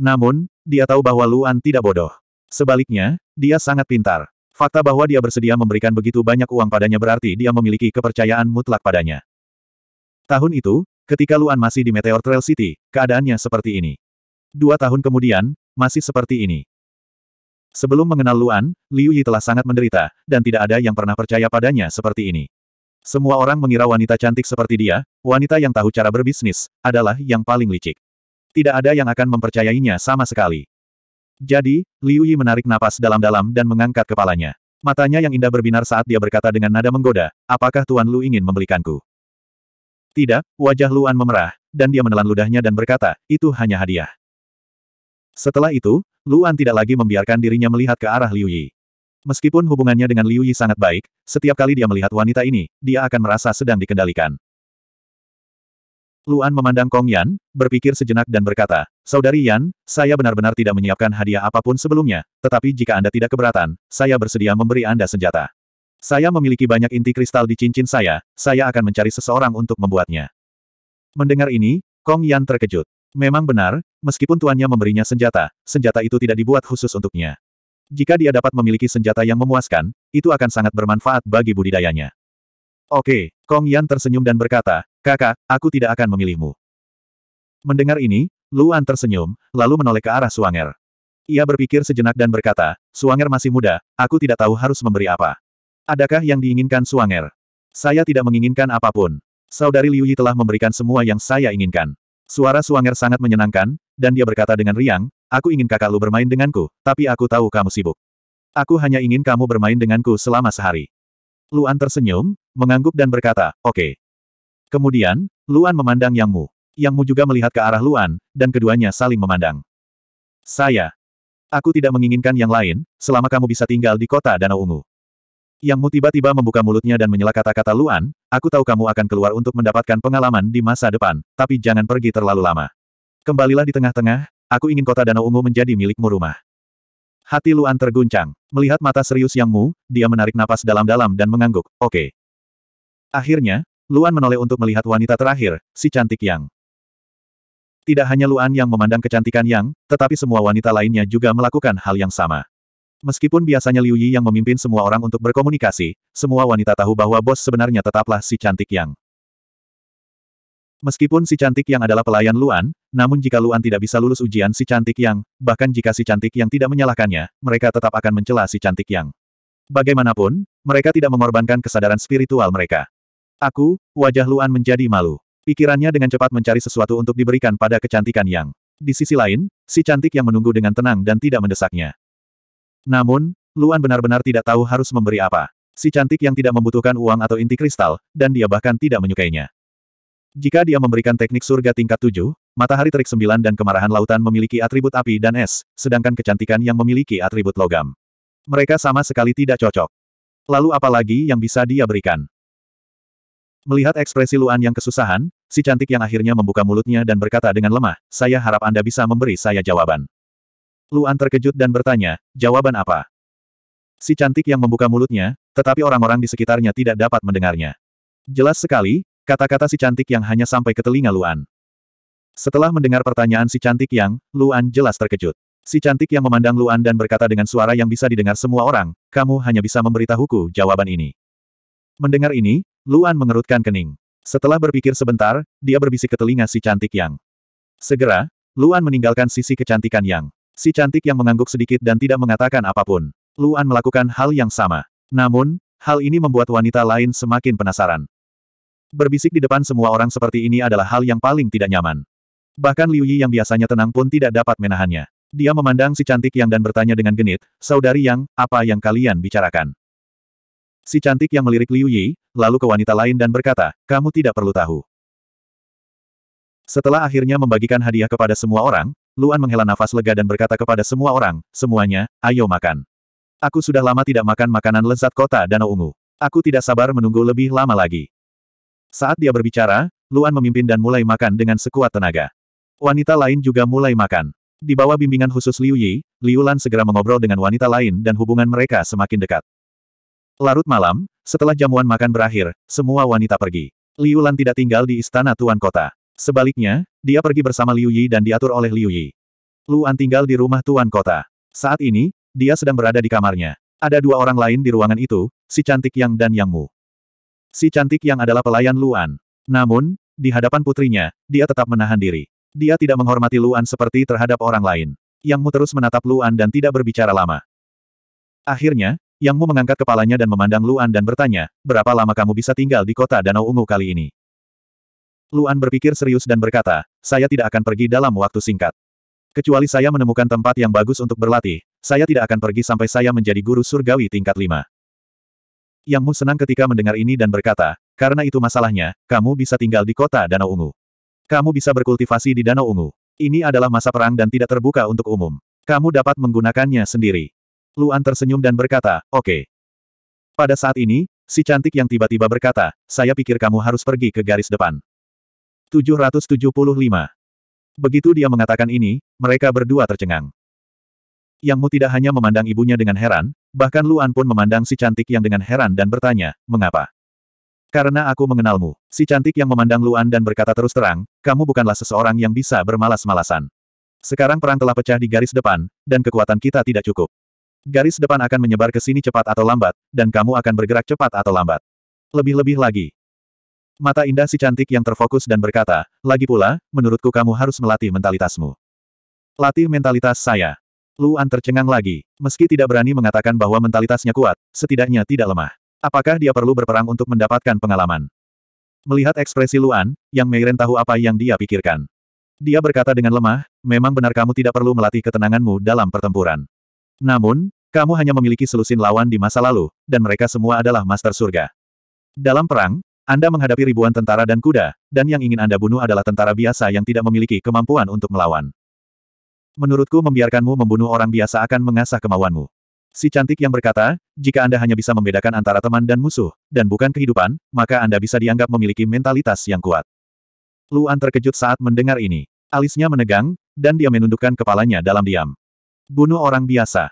Namun, dia tahu bahwa Luan tidak bodoh. Sebaliknya, dia sangat pintar. Fakta bahwa dia bersedia memberikan begitu banyak uang padanya berarti dia memiliki kepercayaan mutlak padanya. Tahun itu, ketika Luan masih di Meteor Trail City, keadaannya seperti ini. Dua tahun kemudian, masih seperti ini. Sebelum mengenal Luan, Liu Yi telah sangat menderita, dan tidak ada yang pernah percaya padanya seperti ini. Semua orang mengira wanita cantik seperti dia, wanita yang tahu cara berbisnis, adalah yang paling licik tidak ada yang akan mempercayainya sama sekali. Jadi, Liu Yi menarik napas dalam-dalam dan mengangkat kepalanya. Matanya yang indah berbinar saat dia berkata dengan nada menggoda, apakah Tuan Lu ingin membelikanku? Tidak, wajah Luan memerah, dan dia menelan ludahnya dan berkata, itu hanya hadiah. Setelah itu, Luan tidak lagi membiarkan dirinya melihat ke arah Liu Yi. Meskipun hubungannya dengan Liu Yi sangat baik, setiap kali dia melihat wanita ini, dia akan merasa sedang dikendalikan. Luan memandang Kong Yan, berpikir sejenak dan berkata, Saudari Yan, saya benar-benar tidak menyiapkan hadiah apapun sebelumnya, tetapi jika Anda tidak keberatan, saya bersedia memberi Anda senjata. Saya memiliki banyak inti kristal di cincin saya, saya akan mencari seseorang untuk membuatnya. Mendengar ini, Kong Yan terkejut. Memang benar, meskipun tuannya memberinya senjata, senjata itu tidak dibuat khusus untuknya. Jika dia dapat memiliki senjata yang memuaskan, itu akan sangat bermanfaat bagi budidayanya. Oke, Kong Yan tersenyum dan berkata, Kakak, aku tidak akan memilihmu. Mendengar ini, Luan tersenyum, lalu menoleh ke arah Suanger. Ia berpikir sejenak dan berkata, Suanger masih muda, aku tidak tahu harus memberi apa. Adakah yang diinginkan Suanger? Saya tidak menginginkan apapun. Saudari Liu Yi telah memberikan semua yang saya inginkan. Suara Suanger sangat menyenangkan, dan dia berkata dengan riang, aku ingin kakak lu bermain denganku, tapi aku tahu kamu sibuk. Aku hanya ingin kamu bermain denganku selama sehari. Luan tersenyum, mengangguk dan berkata, oke. Okay. Kemudian, Luan memandang Yang Mu. Yang Mu juga melihat ke arah Luan, dan keduanya saling memandang. Saya. Aku tidak menginginkan yang lain, selama kamu bisa tinggal di kota Danau Ungu. Yang Mu tiba-tiba membuka mulutnya dan menyela kata-kata Luan, aku tahu kamu akan keluar untuk mendapatkan pengalaman di masa depan, tapi jangan pergi terlalu lama. Kembalilah di tengah-tengah, aku ingin kota Danau Ungu menjadi milikmu rumah. Hati Luan terguncang. Melihat mata serius Yang Mu, dia menarik napas dalam-dalam dan mengangguk, oke. Okay. Akhirnya, Luan menoleh untuk melihat wanita terakhir, si cantik Yang. Tidak hanya Luan yang memandang kecantikan Yang, tetapi semua wanita lainnya juga melakukan hal yang sama. Meskipun biasanya Liu Yi yang memimpin semua orang untuk berkomunikasi, semua wanita tahu bahwa bos sebenarnya tetaplah si cantik Yang. Meskipun si cantik yang adalah pelayan Luan, namun jika Luan tidak bisa lulus ujian si cantik yang, bahkan jika si cantik yang tidak menyalahkannya, mereka tetap akan mencela si cantik yang. Bagaimanapun, mereka tidak mengorbankan kesadaran spiritual mereka. Aku, wajah Luan menjadi malu. Pikirannya dengan cepat mencari sesuatu untuk diberikan pada kecantikan yang. Di sisi lain, si cantik yang menunggu dengan tenang dan tidak mendesaknya. Namun, Luan benar-benar tidak tahu harus memberi apa. Si cantik yang tidak membutuhkan uang atau inti kristal, dan dia bahkan tidak menyukainya. Jika dia memberikan teknik surga tingkat 7, matahari terik sembilan dan kemarahan lautan memiliki atribut api dan es, sedangkan kecantikan yang memiliki atribut logam. Mereka sama sekali tidak cocok. Lalu apa lagi yang bisa dia berikan? Melihat ekspresi Luan yang kesusahan, si cantik yang akhirnya membuka mulutnya dan berkata dengan lemah, saya harap Anda bisa memberi saya jawaban. Luan terkejut dan bertanya, jawaban apa? Si cantik yang membuka mulutnya, tetapi orang-orang di sekitarnya tidak dapat mendengarnya. Jelas sekali, kata-kata si cantik yang hanya sampai ke telinga Luan. Setelah mendengar pertanyaan si cantik yang, Luan jelas terkejut. Si cantik yang memandang Luan dan berkata dengan suara yang bisa didengar semua orang, kamu hanya bisa memberitahuku jawaban ini. Mendengar ini, Luan mengerutkan kening. Setelah berpikir sebentar, dia berbisik ke telinga si cantik Yang. Segera, Luan meninggalkan sisi kecantikan Yang. Si cantik Yang mengangguk sedikit dan tidak mengatakan apapun. Luan melakukan hal yang sama. Namun, hal ini membuat wanita lain semakin penasaran. Berbisik di depan semua orang seperti ini adalah hal yang paling tidak nyaman. Bahkan Liu Yi yang biasanya tenang pun tidak dapat menahannya. Dia memandang si cantik Yang dan bertanya dengan genit, Saudari Yang, apa yang kalian bicarakan? Si cantik yang melirik Liu Yi, lalu ke wanita lain dan berkata, kamu tidak perlu tahu. Setelah akhirnya membagikan hadiah kepada semua orang, Luan menghela nafas lega dan berkata kepada semua orang, semuanya, ayo makan. Aku sudah lama tidak makan makanan lezat kota Danau Ungu. Aku tidak sabar menunggu lebih lama lagi. Saat dia berbicara, Luan memimpin dan mulai makan dengan sekuat tenaga. Wanita lain juga mulai makan. Di bawah bimbingan khusus Liu Yi, Liu Lan segera mengobrol dengan wanita lain dan hubungan mereka semakin dekat. Larut malam, setelah jamuan makan berakhir, semua wanita pergi. Liu Lan tidak tinggal di istana tuan kota. Sebaliknya, dia pergi bersama Liu Yi dan diatur oleh Liu Yi. Luan tinggal di rumah tuan kota. Saat ini, dia sedang berada di kamarnya. Ada dua orang lain di ruangan itu, si cantik Yang dan Yang Mu. Si cantik Yang adalah pelayan Luan. Namun, di hadapan putrinya, dia tetap menahan diri. Dia tidak menghormati Luan seperti terhadap orang lain. Yang Mu terus menatap Luan dan tidak berbicara lama. Akhirnya, yang Mu mengangkat kepalanya dan memandang Luan dan bertanya, berapa lama kamu bisa tinggal di kota Danau Ungu kali ini? Luan berpikir serius dan berkata, saya tidak akan pergi dalam waktu singkat. Kecuali saya menemukan tempat yang bagus untuk berlatih, saya tidak akan pergi sampai saya menjadi guru surgawi tingkat 5. Yang Mu senang ketika mendengar ini dan berkata, karena itu masalahnya, kamu bisa tinggal di kota Danau Ungu. Kamu bisa berkultivasi di Danau Ungu. Ini adalah masa perang dan tidak terbuka untuk umum. Kamu dapat menggunakannya sendiri. Luan tersenyum dan berkata, oke. Okay. Pada saat ini, si cantik yang tiba-tiba berkata, saya pikir kamu harus pergi ke garis depan. 775. Begitu dia mengatakan ini, mereka berdua tercengang. Yang Mu tidak hanya memandang ibunya dengan heran, bahkan Luan pun memandang si cantik yang dengan heran dan bertanya, mengapa? Karena aku mengenalmu. Si cantik yang memandang Luan dan berkata terus terang, kamu bukanlah seseorang yang bisa bermalas-malasan. Sekarang perang telah pecah di garis depan, dan kekuatan kita tidak cukup. Garis depan akan menyebar ke sini cepat atau lambat, dan kamu akan bergerak cepat atau lambat. Lebih-lebih lagi. Mata indah si cantik yang terfokus dan berkata, lagi pula, menurutku kamu harus melatih mentalitasmu. Latih mentalitas saya. Luan tercengang lagi. Meski tidak berani mengatakan bahwa mentalitasnya kuat, setidaknya tidak lemah. Apakah dia perlu berperang untuk mendapatkan pengalaman? Melihat ekspresi Luan, Yang Meiren tahu apa yang dia pikirkan. Dia berkata dengan lemah, memang benar kamu tidak perlu melatih ketenanganmu dalam pertempuran. Namun, kamu hanya memiliki selusin lawan di masa lalu, dan mereka semua adalah Master Surga. Dalam perang, Anda menghadapi ribuan tentara dan kuda, dan yang ingin Anda bunuh adalah tentara biasa yang tidak memiliki kemampuan untuk melawan. Menurutku membiarkanmu membunuh orang biasa akan mengasah kemauanmu. Si cantik yang berkata, jika Anda hanya bisa membedakan antara teman dan musuh, dan bukan kehidupan, maka Anda bisa dianggap memiliki mentalitas yang kuat. Luan terkejut saat mendengar ini. Alisnya menegang, dan dia menundukkan kepalanya dalam diam. Bunuh orang biasa.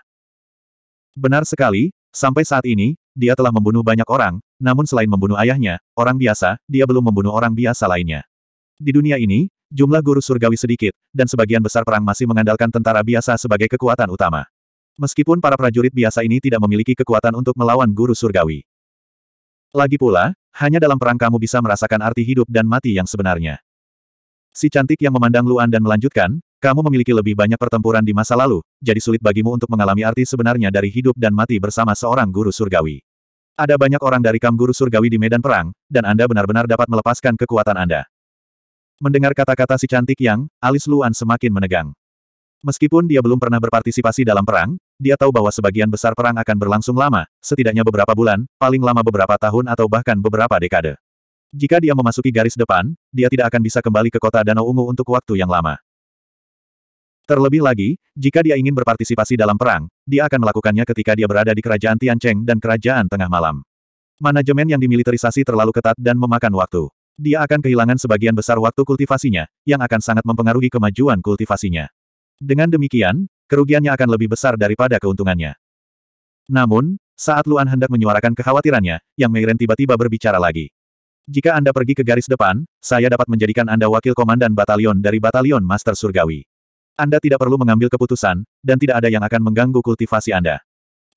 Benar sekali, sampai saat ini, dia telah membunuh banyak orang, namun selain membunuh ayahnya, orang biasa, dia belum membunuh orang biasa lainnya. Di dunia ini, jumlah guru surgawi sedikit, dan sebagian besar perang masih mengandalkan tentara biasa sebagai kekuatan utama. Meskipun para prajurit biasa ini tidak memiliki kekuatan untuk melawan guru surgawi. Lagi pula, hanya dalam perang kamu bisa merasakan arti hidup dan mati yang sebenarnya. Si cantik yang memandang Luan dan melanjutkan, kamu memiliki lebih banyak pertempuran di masa lalu, jadi sulit bagimu untuk mengalami arti sebenarnya dari hidup dan mati bersama seorang guru surgawi. Ada banyak orang dari kam guru surgawi di medan perang, dan Anda benar-benar dapat melepaskan kekuatan Anda. Mendengar kata-kata si cantik yang, alis Luan semakin menegang. Meskipun dia belum pernah berpartisipasi dalam perang, dia tahu bahwa sebagian besar perang akan berlangsung lama, setidaknya beberapa bulan, paling lama beberapa tahun atau bahkan beberapa dekade. Jika dia memasuki garis depan, dia tidak akan bisa kembali ke kota Danau Ungu untuk waktu yang lama. Terlebih lagi, jika dia ingin berpartisipasi dalam perang, dia akan melakukannya ketika dia berada di kerajaan Tiancheng dan kerajaan tengah malam. Manajemen yang dimiliterisasi terlalu ketat dan memakan waktu. Dia akan kehilangan sebagian besar waktu kultivasinya, yang akan sangat mempengaruhi kemajuan kultivasinya. Dengan demikian, kerugiannya akan lebih besar daripada keuntungannya. Namun, saat Luan hendak menyuarakan kekhawatirannya, Yang Meiren tiba-tiba berbicara lagi. Jika Anda pergi ke garis depan, saya dapat menjadikan Anda wakil komandan batalion dari batalion Master Surgawi. Anda tidak perlu mengambil keputusan, dan tidak ada yang akan mengganggu kultivasi Anda.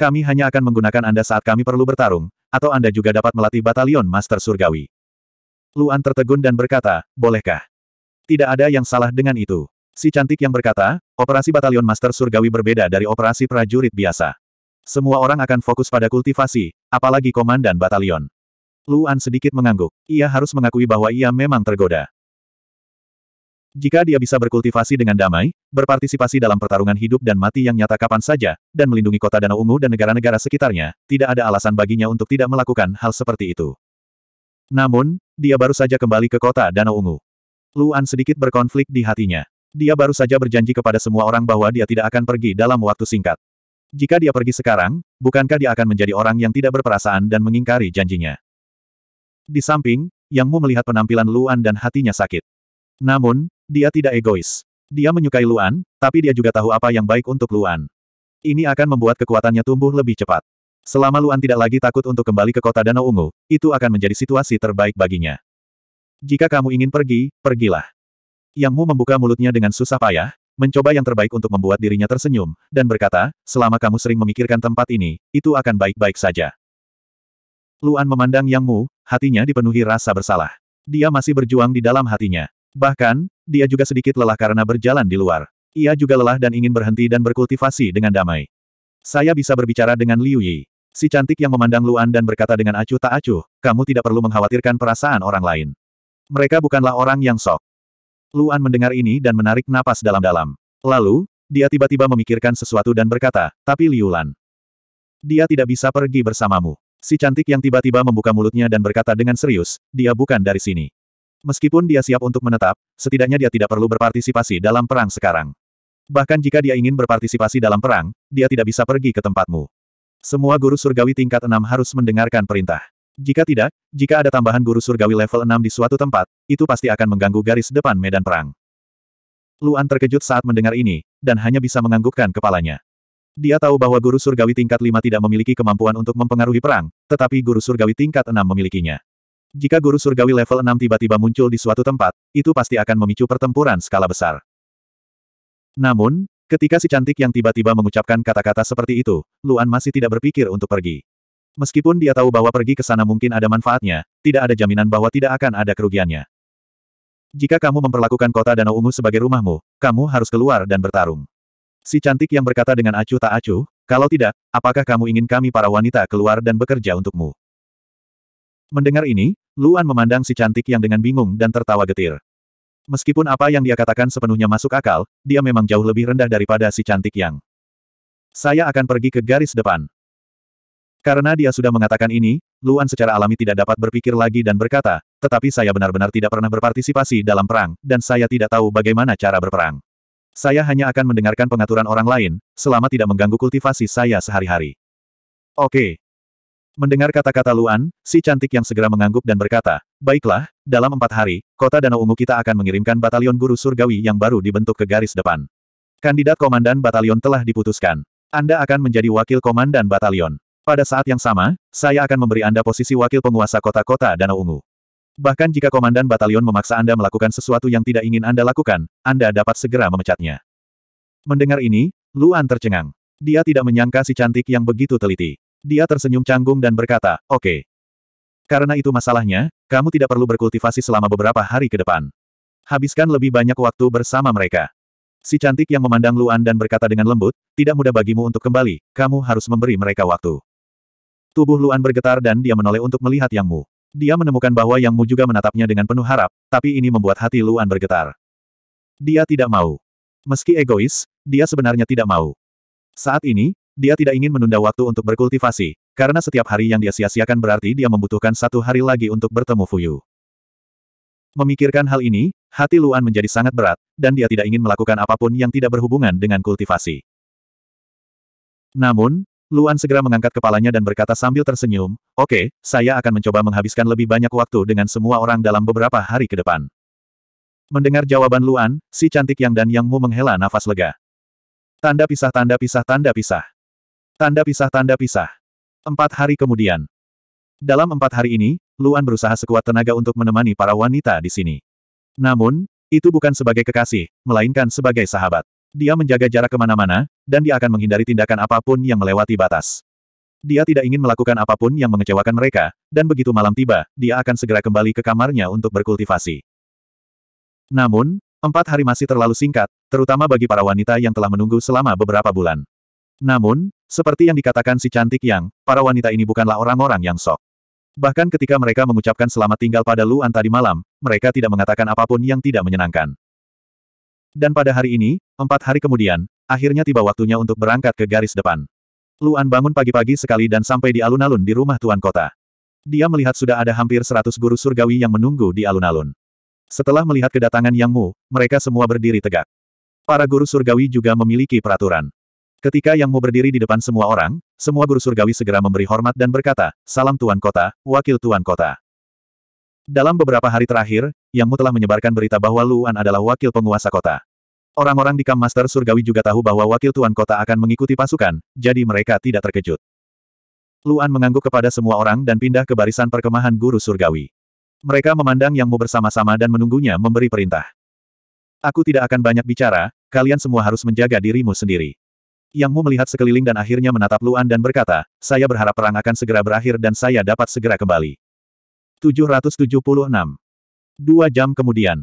Kami hanya akan menggunakan Anda saat kami perlu bertarung, atau Anda juga dapat melatih batalion Master Surgawi. Luan tertegun dan berkata, bolehkah? Tidak ada yang salah dengan itu. Si cantik yang berkata, operasi batalion Master Surgawi berbeda dari operasi prajurit biasa. Semua orang akan fokus pada kultivasi, apalagi komandan batalion. Luan sedikit mengangguk. Ia harus mengakui bahwa ia memang tergoda. Jika dia bisa berkultivasi dengan damai, berpartisipasi dalam pertarungan hidup dan mati yang nyata kapan saja, dan melindungi kota Danau Ungu dan negara-negara sekitarnya, tidak ada alasan baginya untuk tidak melakukan hal seperti itu. Namun, dia baru saja kembali ke kota Danau Ungu. Luan sedikit berkonflik di hatinya. Dia baru saja berjanji kepada semua orang bahwa dia tidak akan pergi dalam waktu singkat. Jika dia pergi sekarang, bukankah dia akan menjadi orang yang tidak berperasaan dan mengingkari janjinya? Di samping, Yang Mu melihat penampilan Luan dan hatinya sakit. Namun, dia tidak egois. Dia menyukai Luan, tapi dia juga tahu apa yang baik untuk Luan. Ini akan membuat kekuatannya tumbuh lebih cepat. Selama Luan tidak lagi takut untuk kembali ke kota Danau Ungu, itu akan menjadi situasi terbaik baginya. Jika kamu ingin pergi, pergilah. Yang Mu membuka mulutnya dengan susah payah, mencoba yang terbaik untuk membuat dirinya tersenyum, dan berkata, selama kamu sering memikirkan tempat ini, itu akan baik-baik saja. Luan memandang Yang Mu, hatinya dipenuhi rasa bersalah. Dia masih berjuang di dalam hatinya. Bahkan, dia juga sedikit lelah karena berjalan di luar. Ia juga lelah dan ingin berhenti dan berkultivasi dengan damai. Saya bisa berbicara dengan Liu Yi. Si cantik yang memandang Luan dan berkata dengan acuh tak acuh, kamu tidak perlu mengkhawatirkan perasaan orang lain. Mereka bukanlah orang yang sok. Luan mendengar ini dan menarik napas dalam-dalam. Lalu, dia tiba-tiba memikirkan sesuatu dan berkata, tapi Liu Lan. Dia tidak bisa pergi bersamamu. Si cantik yang tiba-tiba membuka mulutnya dan berkata dengan serius, dia bukan dari sini. Meskipun dia siap untuk menetap, setidaknya dia tidak perlu berpartisipasi dalam perang sekarang. Bahkan jika dia ingin berpartisipasi dalam perang, dia tidak bisa pergi ke tempatmu. Semua guru surgawi tingkat 6 harus mendengarkan perintah. Jika tidak, jika ada tambahan guru surgawi level 6 di suatu tempat, itu pasti akan mengganggu garis depan medan perang. Luan terkejut saat mendengar ini, dan hanya bisa menganggukkan kepalanya. Dia tahu bahwa guru surgawi tingkat 5 tidak memiliki kemampuan untuk mempengaruhi perang, tetapi guru surgawi tingkat 6 memilikinya. Jika guru surgawi level 6 tiba-tiba muncul di suatu tempat, itu pasti akan memicu pertempuran skala besar. Namun, ketika si cantik yang tiba-tiba mengucapkan kata-kata seperti itu, Luan masih tidak berpikir untuk pergi. Meskipun dia tahu bahwa pergi ke sana mungkin ada manfaatnya, tidak ada jaminan bahwa tidak akan ada kerugiannya. Jika kamu memperlakukan kota Danau Ungu sebagai rumahmu, kamu harus keluar dan bertarung. Si cantik yang berkata dengan acuh tak acuh, kalau tidak, apakah kamu ingin kami para wanita keluar dan bekerja untukmu? Mendengar ini, Luan memandang si cantik yang dengan bingung dan tertawa getir. Meskipun apa yang dia katakan sepenuhnya masuk akal, dia memang jauh lebih rendah daripada si cantik yang. Saya akan pergi ke garis depan. Karena dia sudah mengatakan ini, Luan secara alami tidak dapat berpikir lagi dan berkata, tetapi saya benar-benar tidak pernah berpartisipasi dalam perang, dan saya tidak tahu bagaimana cara berperang. Saya hanya akan mendengarkan pengaturan orang lain, selama tidak mengganggu kultivasi saya sehari-hari. Oke, Mendengar kata-kata Luan, si cantik yang segera mengangguk dan berkata, Baiklah, dalam empat hari, kota Danau Ungu kita akan mengirimkan batalion guru surgawi yang baru dibentuk ke garis depan. Kandidat komandan batalion telah diputuskan. Anda akan menjadi wakil komandan batalion. Pada saat yang sama, saya akan memberi Anda posisi wakil penguasa kota-kota Danau Ungu. Bahkan jika komandan batalion memaksa Anda melakukan sesuatu yang tidak ingin Anda lakukan, Anda dapat segera memecatnya. Mendengar ini, Luan tercengang. Dia tidak menyangka si cantik yang begitu teliti. Dia tersenyum canggung dan berkata, oke. Okay. Karena itu masalahnya, kamu tidak perlu berkultivasi selama beberapa hari ke depan. Habiskan lebih banyak waktu bersama mereka. Si cantik yang memandang Luan dan berkata dengan lembut, tidak mudah bagimu untuk kembali, kamu harus memberi mereka waktu. Tubuh Luan bergetar dan dia menoleh untuk melihat Yang Mu. Dia menemukan bahwa Yang Mu juga menatapnya dengan penuh harap, tapi ini membuat hati Luan bergetar. Dia tidak mau. Meski egois, dia sebenarnya tidak mau. Saat ini, dia tidak ingin menunda waktu untuk berkultivasi, karena setiap hari yang dia sia-siakan berarti dia membutuhkan satu hari lagi untuk bertemu Fuyu. Memikirkan hal ini, hati Luan menjadi sangat berat, dan dia tidak ingin melakukan apapun yang tidak berhubungan dengan kultivasi. Namun, Luan segera mengangkat kepalanya dan berkata sambil tersenyum, Oke, okay, saya akan mencoba menghabiskan lebih banyak waktu dengan semua orang dalam beberapa hari ke depan. Mendengar jawaban Luan, si cantik Yang dan Yang Mu menghela nafas lega. Tanda pisah tanda pisah tanda pisah. Tanda pisah-tanda pisah. Empat hari kemudian. Dalam empat hari ini, Luan berusaha sekuat tenaga untuk menemani para wanita di sini. Namun, itu bukan sebagai kekasih, melainkan sebagai sahabat. Dia menjaga jarak kemana-mana, dan dia akan menghindari tindakan apapun yang melewati batas. Dia tidak ingin melakukan apapun yang mengecewakan mereka, dan begitu malam tiba, dia akan segera kembali ke kamarnya untuk berkultivasi. Namun, empat hari masih terlalu singkat, terutama bagi para wanita yang telah menunggu selama beberapa bulan. Namun, seperti yang dikatakan si cantik yang, para wanita ini bukanlah orang-orang yang sok. Bahkan ketika mereka mengucapkan selamat tinggal pada Luan tadi malam, mereka tidak mengatakan apapun yang tidak menyenangkan. Dan pada hari ini, empat hari kemudian, akhirnya tiba waktunya untuk berangkat ke garis depan. Luan bangun pagi-pagi sekali dan sampai di alun-alun di rumah tuan kota. Dia melihat sudah ada hampir seratus guru surgawi yang menunggu di alun-alun. Setelah melihat kedatangan Yang Mu, mereka semua berdiri tegak. Para guru surgawi juga memiliki peraturan. Ketika yang mau berdiri di depan semua orang, semua guru surgawi segera memberi hormat dan berkata, Salam Tuan Kota, Wakil Tuan Kota. Dalam beberapa hari terakhir, Yang Mu telah menyebarkan berita bahwa Luan adalah wakil penguasa kota. Orang-orang di Kam Master Surgawi juga tahu bahwa wakil tuan kota akan mengikuti pasukan, jadi mereka tidak terkejut. Luan mengangguk kepada semua orang dan pindah ke barisan perkemahan guru surgawi. Mereka memandang Yang Mu bersama-sama dan menunggunya memberi perintah. Aku tidak akan banyak bicara, kalian semua harus menjaga dirimu sendiri. Yang Mu melihat sekeliling dan akhirnya menatap Luan dan berkata, saya berharap perang akan segera berakhir dan saya dapat segera kembali. 776. Dua jam kemudian.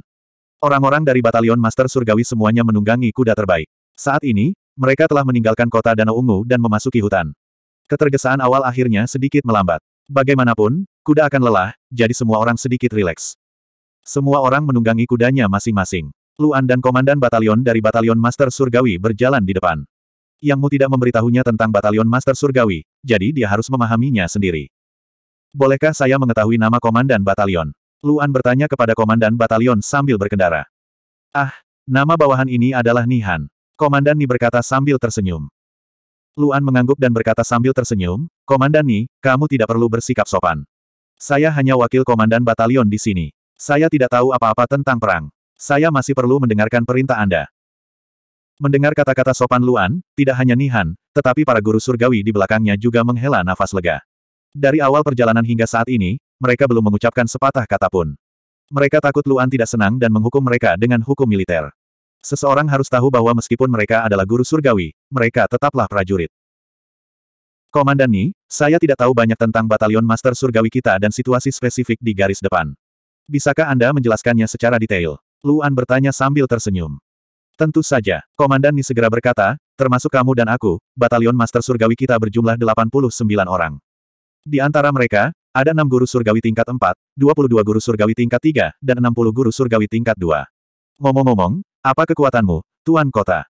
Orang-orang dari Batalion Master Surgawi semuanya menunggangi kuda terbaik. Saat ini, mereka telah meninggalkan kota Danau Ungu dan memasuki hutan. Ketergesaan awal akhirnya sedikit melambat. Bagaimanapun, kuda akan lelah, jadi semua orang sedikit rileks. Semua orang menunggangi kudanya masing-masing. Luan dan komandan batalion dari batalion Master Surgawi berjalan di depan. Yang Mu tidak memberitahunya tentang Batalion Master Surgawi, jadi dia harus memahaminya sendiri. Bolehkah saya mengetahui nama komandan batalion? Luan bertanya kepada komandan batalion sambil berkendara. Ah, nama bawahan ini adalah Nihan. Komandan Ni berkata sambil tersenyum. Luan mengangguk dan berkata sambil tersenyum, Komandan Ni, kamu tidak perlu bersikap sopan. Saya hanya wakil komandan batalion di sini. Saya tidak tahu apa-apa tentang perang. Saya masih perlu mendengarkan perintah Anda. Mendengar kata-kata sopan Luan, tidak hanya Nihan, tetapi para guru surgawi di belakangnya juga menghela nafas lega. Dari awal perjalanan hingga saat ini, mereka belum mengucapkan sepatah kata pun. Mereka takut Luan tidak senang dan menghukum mereka dengan hukum militer. Seseorang harus tahu bahwa meskipun mereka adalah guru surgawi, mereka tetaplah prajurit. Komandan Ni, saya tidak tahu banyak tentang batalion master surgawi kita dan situasi spesifik di garis depan. Bisakah Anda menjelaskannya secara detail? Luan bertanya sambil tersenyum. Tentu saja, Komandan Ni segera berkata, termasuk kamu dan aku, Batalion Master Surgawi kita berjumlah 89 orang. Di antara mereka, ada enam guru surgawi tingkat 4, 22 guru surgawi tingkat 3, dan 60 guru surgawi tingkat 2. Ngomong-ngomong, apa kekuatanmu, Tuan Kota?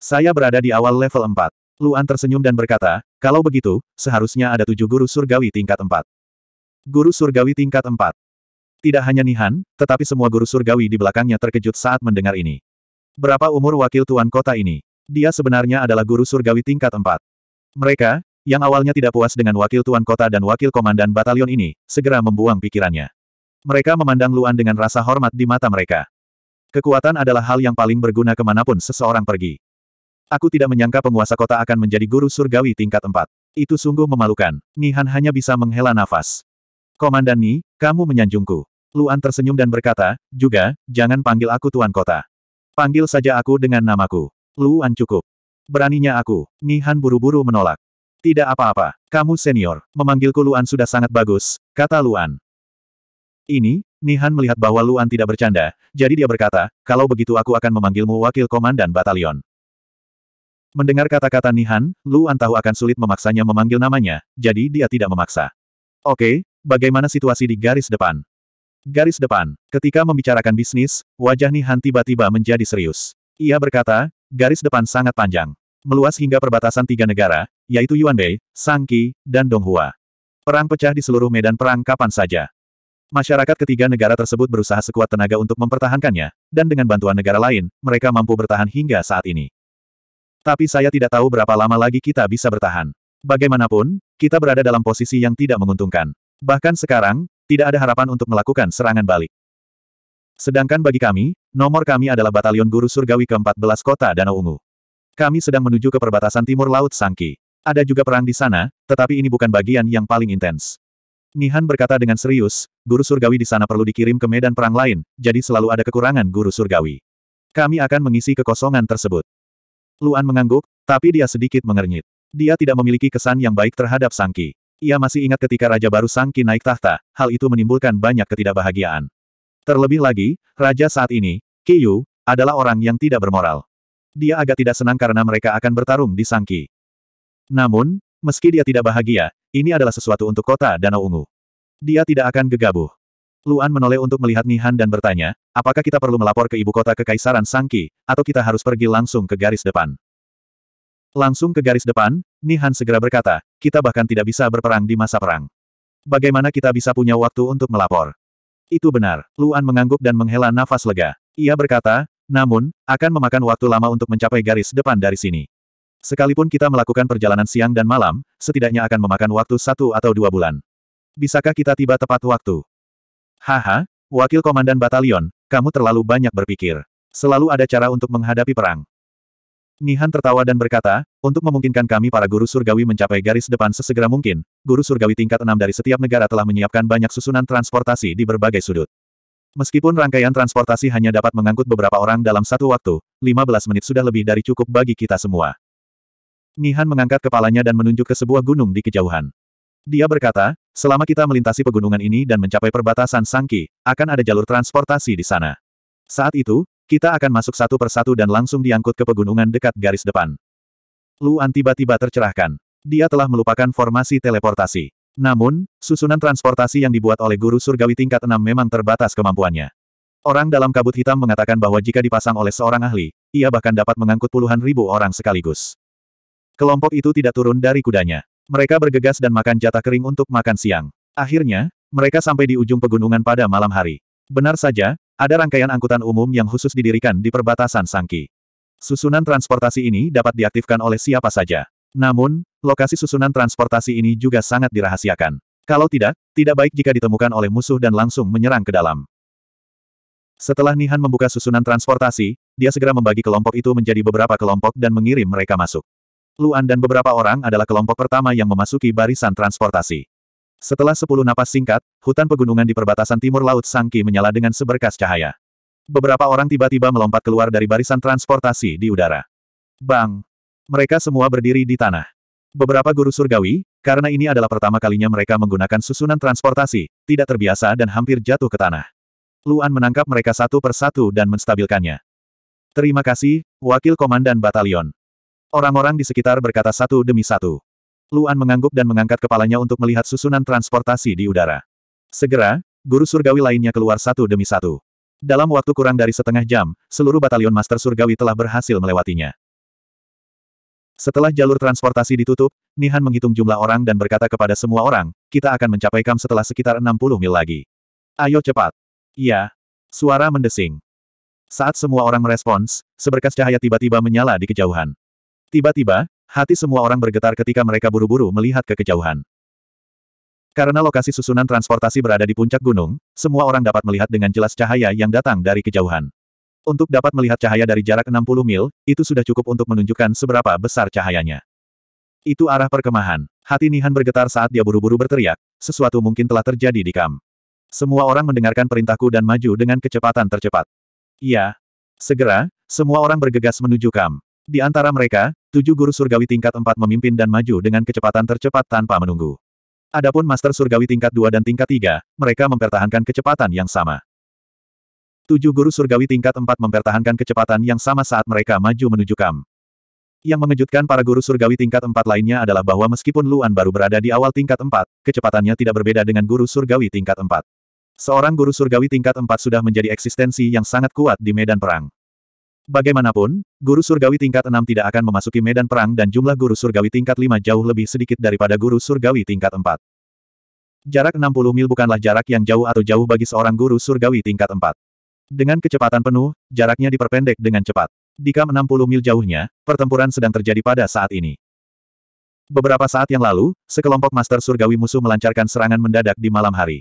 Saya berada di awal level 4. Luan tersenyum dan berkata, kalau begitu, seharusnya ada tujuh guru surgawi tingkat 4. Guru surgawi tingkat 4. Tidak hanya Nihan, tetapi semua guru surgawi di belakangnya terkejut saat mendengar ini. Berapa umur wakil tuan kota ini? Dia sebenarnya adalah guru surgawi tingkat 4. Mereka, yang awalnya tidak puas dengan wakil tuan kota dan wakil komandan batalion ini, segera membuang pikirannya. Mereka memandang Luan dengan rasa hormat di mata mereka. Kekuatan adalah hal yang paling berguna kemanapun seseorang pergi. Aku tidak menyangka penguasa kota akan menjadi guru surgawi tingkat 4. Itu sungguh memalukan. Nihan hanya bisa menghela nafas. Komandan Ni, kamu menyanjungku. Luan tersenyum dan berkata, juga, jangan panggil aku tuan kota. Panggil saja aku dengan namaku. Luan cukup. Beraninya aku, Nihan buru-buru menolak. Tidak apa-apa, kamu senior, memanggilku Luan sudah sangat bagus, kata Luan. Ini, Nihan melihat bahwa Luan tidak bercanda, jadi dia berkata, kalau begitu aku akan memanggilmu wakil komandan batalion. Mendengar kata-kata Nihan, Luan tahu akan sulit memaksanya memanggil namanya, jadi dia tidak memaksa. Oke, bagaimana situasi di garis depan? Garis depan. Ketika membicarakan bisnis, wajah Nihan tiba-tiba menjadi serius. Ia berkata, garis depan sangat panjang. Meluas hingga perbatasan tiga negara, yaitu Yuanbei, Sangki, dan Donghua. Perang pecah di seluruh medan perang kapan saja. Masyarakat ketiga negara tersebut berusaha sekuat tenaga untuk mempertahankannya, dan dengan bantuan negara lain, mereka mampu bertahan hingga saat ini. Tapi saya tidak tahu berapa lama lagi kita bisa bertahan. Bagaimanapun, kita berada dalam posisi yang tidak menguntungkan. Bahkan sekarang, tidak ada harapan untuk melakukan serangan balik. Sedangkan bagi kami, nomor kami adalah Batalion Guru Surgawi ke-14 Kota Danau Ungu. Kami sedang menuju ke perbatasan timur Laut Sangki. Ada juga perang di sana, tetapi ini bukan bagian yang paling intens. Nihan berkata dengan serius, Guru Surgawi di sana perlu dikirim ke medan perang lain, jadi selalu ada kekurangan Guru Surgawi. Kami akan mengisi kekosongan tersebut. Luan mengangguk, tapi dia sedikit mengernyit. Dia tidak memiliki kesan yang baik terhadap Sangki. Ia masih ingat ketika Raja baru Sangki naik tahta, hal itu menimbulkan banyak ketidakbahagiaan. Terlebih lagi, Raja saat ini, Kiyu, adalah orang yang tidak bermoral. Dia agak tidak senang karena mereka akan bertarung di Sangki. Namun, meski dia tidak bahagia, ini adalah sesuatu untuk kota Danau Ungu. Dia tidak akan gegabah. Luan menoleh untuk melihat Nihan dan bertanya, apakah kita perlu melapor ke ibu kota Kekaisaran Sangki, atau kita harus pergi langsung ke garis depan? Langsung ke garis depan, Nihan segera berkata, kita bahkan tidak bisa berperang di masa perang. Bagaimana kita bisa punya waktu untuk melapor? Itu benar, Luan mengangguk dan menghela nafas lega. Ia berkata, namun, akan memakan waktu lama untuk mencapai garis depan dari sini. Sekalipun kita melakukan perjalanan siang dan malam, setidaknya akan memakan waktu satu atau dua bulan. Bisakah kita tiba tepat waktu? Haha, Wakil Komandan Batalion, kamu terlalu banyak berpikir. Selalu ada cara untuk menghadapi perang. Nihan tertawa dan berkata, untuk memungkinkan kami para guru surgawi mencapai garis depan sesegera mungkin, guru surgawi tingkat 6 dari setiap negara telah menyiapkan banyak susunan transportasi di berbagai sudut. Meskipun rangkaian transportasi hanya dapat mengangkut beberapa orang dalam satu waktu, 15 menit sudah lebih dari cukup bagi kita semua. Nihan mengangkat kepalanya dan menunjuk ke sebuah gunung di kejauhan. Dia berkata, selama kita melintasi pegunungan ini dan mencapai perbatasan Sangki, akan ada jalur transportasi di sana. Saat itu, kita akan masuk satu persatu dan langsung diangkut ke pegunungan dekat garis depan. Luan tiba-tiba tercerahkan. Dia telah melupakan formasi teleportasi. Namun, susunan transportasi yang dibuat oleh guru surgawi tingkat 6 memang terbatas kemampuannya. Orang dalam kabut hitam mengatakan bahwa jika dipasang oleh seorang ahli, ia bahkan dapat mengangkut puluhan ribu orang sekaligus. Kelompok itu tidak turun dari kudanya. Mereka bergegas dan makan jatah kering untuk makan siang. Akhirnya, mereka sampai di ujung pegunungan pada malam hari. Benar saja, ada rangkaian angkutan umum yang khusus didirikan di perbatasan Sangki. Susunan transportasi ini dapat diaktifkan oleh siapa saja. Namun, lokasi susunan transportasi ini juga sangat dirahasiakan. Kalau tidak, tidak baik jika ditemukan oleh musuh dan langsung menyerang ke dalam. Setelah Nihan membuka susunan transportasi, dia segera membagi kelompok itu menjadi beberapa kelompok dan mengirim mereka masuk. Luan dan beberapa orang adalah kelompok pertama yang memasuki barisan transportasi. Setelah sepuluh napas singkat, hutan pegunungan di perbatasan timur laut Sangki menyala dengan seberkas cahaya. Beberapa orang tiba-tiba melompat keluar dari barisan transportasi di udara. Bang! Mereka semua berdiri di tanah. Beberapa guru surgawi, karena ini adalah pertama kalinya mereka menggunakan susunan transportasi, tidak terbiasa dan hampir jatuh ke tanah. Luan menangkap mereka satu persatu dan menstabilkannya. Terima kasih, Wakil Komandan Batalion. Orang-orang di sekitar berkata satu demi satu. Luan mengangguk dan mengangkat kepalanya untuk melihat susunan transportasi di udara. Segera, guru surgawi lainnya keluar satu demi satu. Dalam waktu kurang dari setengah jam, seluruh batalion master surgawi telah berhasil melewatinya. Setelah jalur transportasi ditutup, Nihan menghitung jumlah orang dan berkata kepada semua orang, kita akan mencapai kam setelah sekitar 60 mil lagi. Ayo cepat. Iya. Suara mendesing. Saat semua orang merespons, seberkas cahaya tiba-tiba menyala di kejauhan. Tiba-tiba, Hati semua orang bergetar ketika mereka buru-buru melihat ke kejauhan. Karena lokasi susunan transportasi berada di puncak gunung, semua orang dapat melihat dengan jelas cahaya yang datang dari kejauhan. Untuk dapat melihat cahaya dari jarak 60 mil, itu sudah cukup untuk menunjukkan seberapa besar cahayanya. Itu arah perkemahan. Hati Nihan bergetar saat dia buru-buru berteriak, sesuatu mungkin telah terjadi di kam. Semua orang mendengarkan perintahku dan maju dengan kecepatan tercepat. Iya. Segera, semua orang bergegas menuju kam. Di antara mereka, tujuh guru surgawi tingkat empat memimpin dan maju dengan kecepatan tercepat tanpa menunggu. Adapun master surgawi tingkat dua dan tingkat tiga, mereka mempertahankan kecepatan yang sama. Tujuh guru surgawi tingkat empat mempertahankan kecepatan yang sama saat mereka maju menuju Kam. Yang mengejutkan para guru surgawi tingkat empat lainnya adalah bahwa meskipun Luan baru berada di awal tingkat empat, kecepatannya tidak berbeda dengan guru surgawi tingkat empat. Seorang guru surgawi tingkat empat sudah menjadi eksistensi yang sangat kuat di medan perang. Bagaimanapun, guru surgawi tingkat 6 tidak akan memasuki medan perang dan jumlah guru surgawi tingkat 5 jauh lebih sedikit daripada guru surgawi tingkat 4. Jarak 60 mil bukanlah jarak yang jauh atau jauh bagi seorang guru surgawi tingkat 4. Dengan kecepatan penuh, jaraknya diperpendek dengan cepat. Dikam 60 mil jauhnya, pertempuran sedang terjadi pada saat ini. Beberapa saat yang lalu, sekelompok master surgawi musuh melancarkan serangan mendadak di malam hari.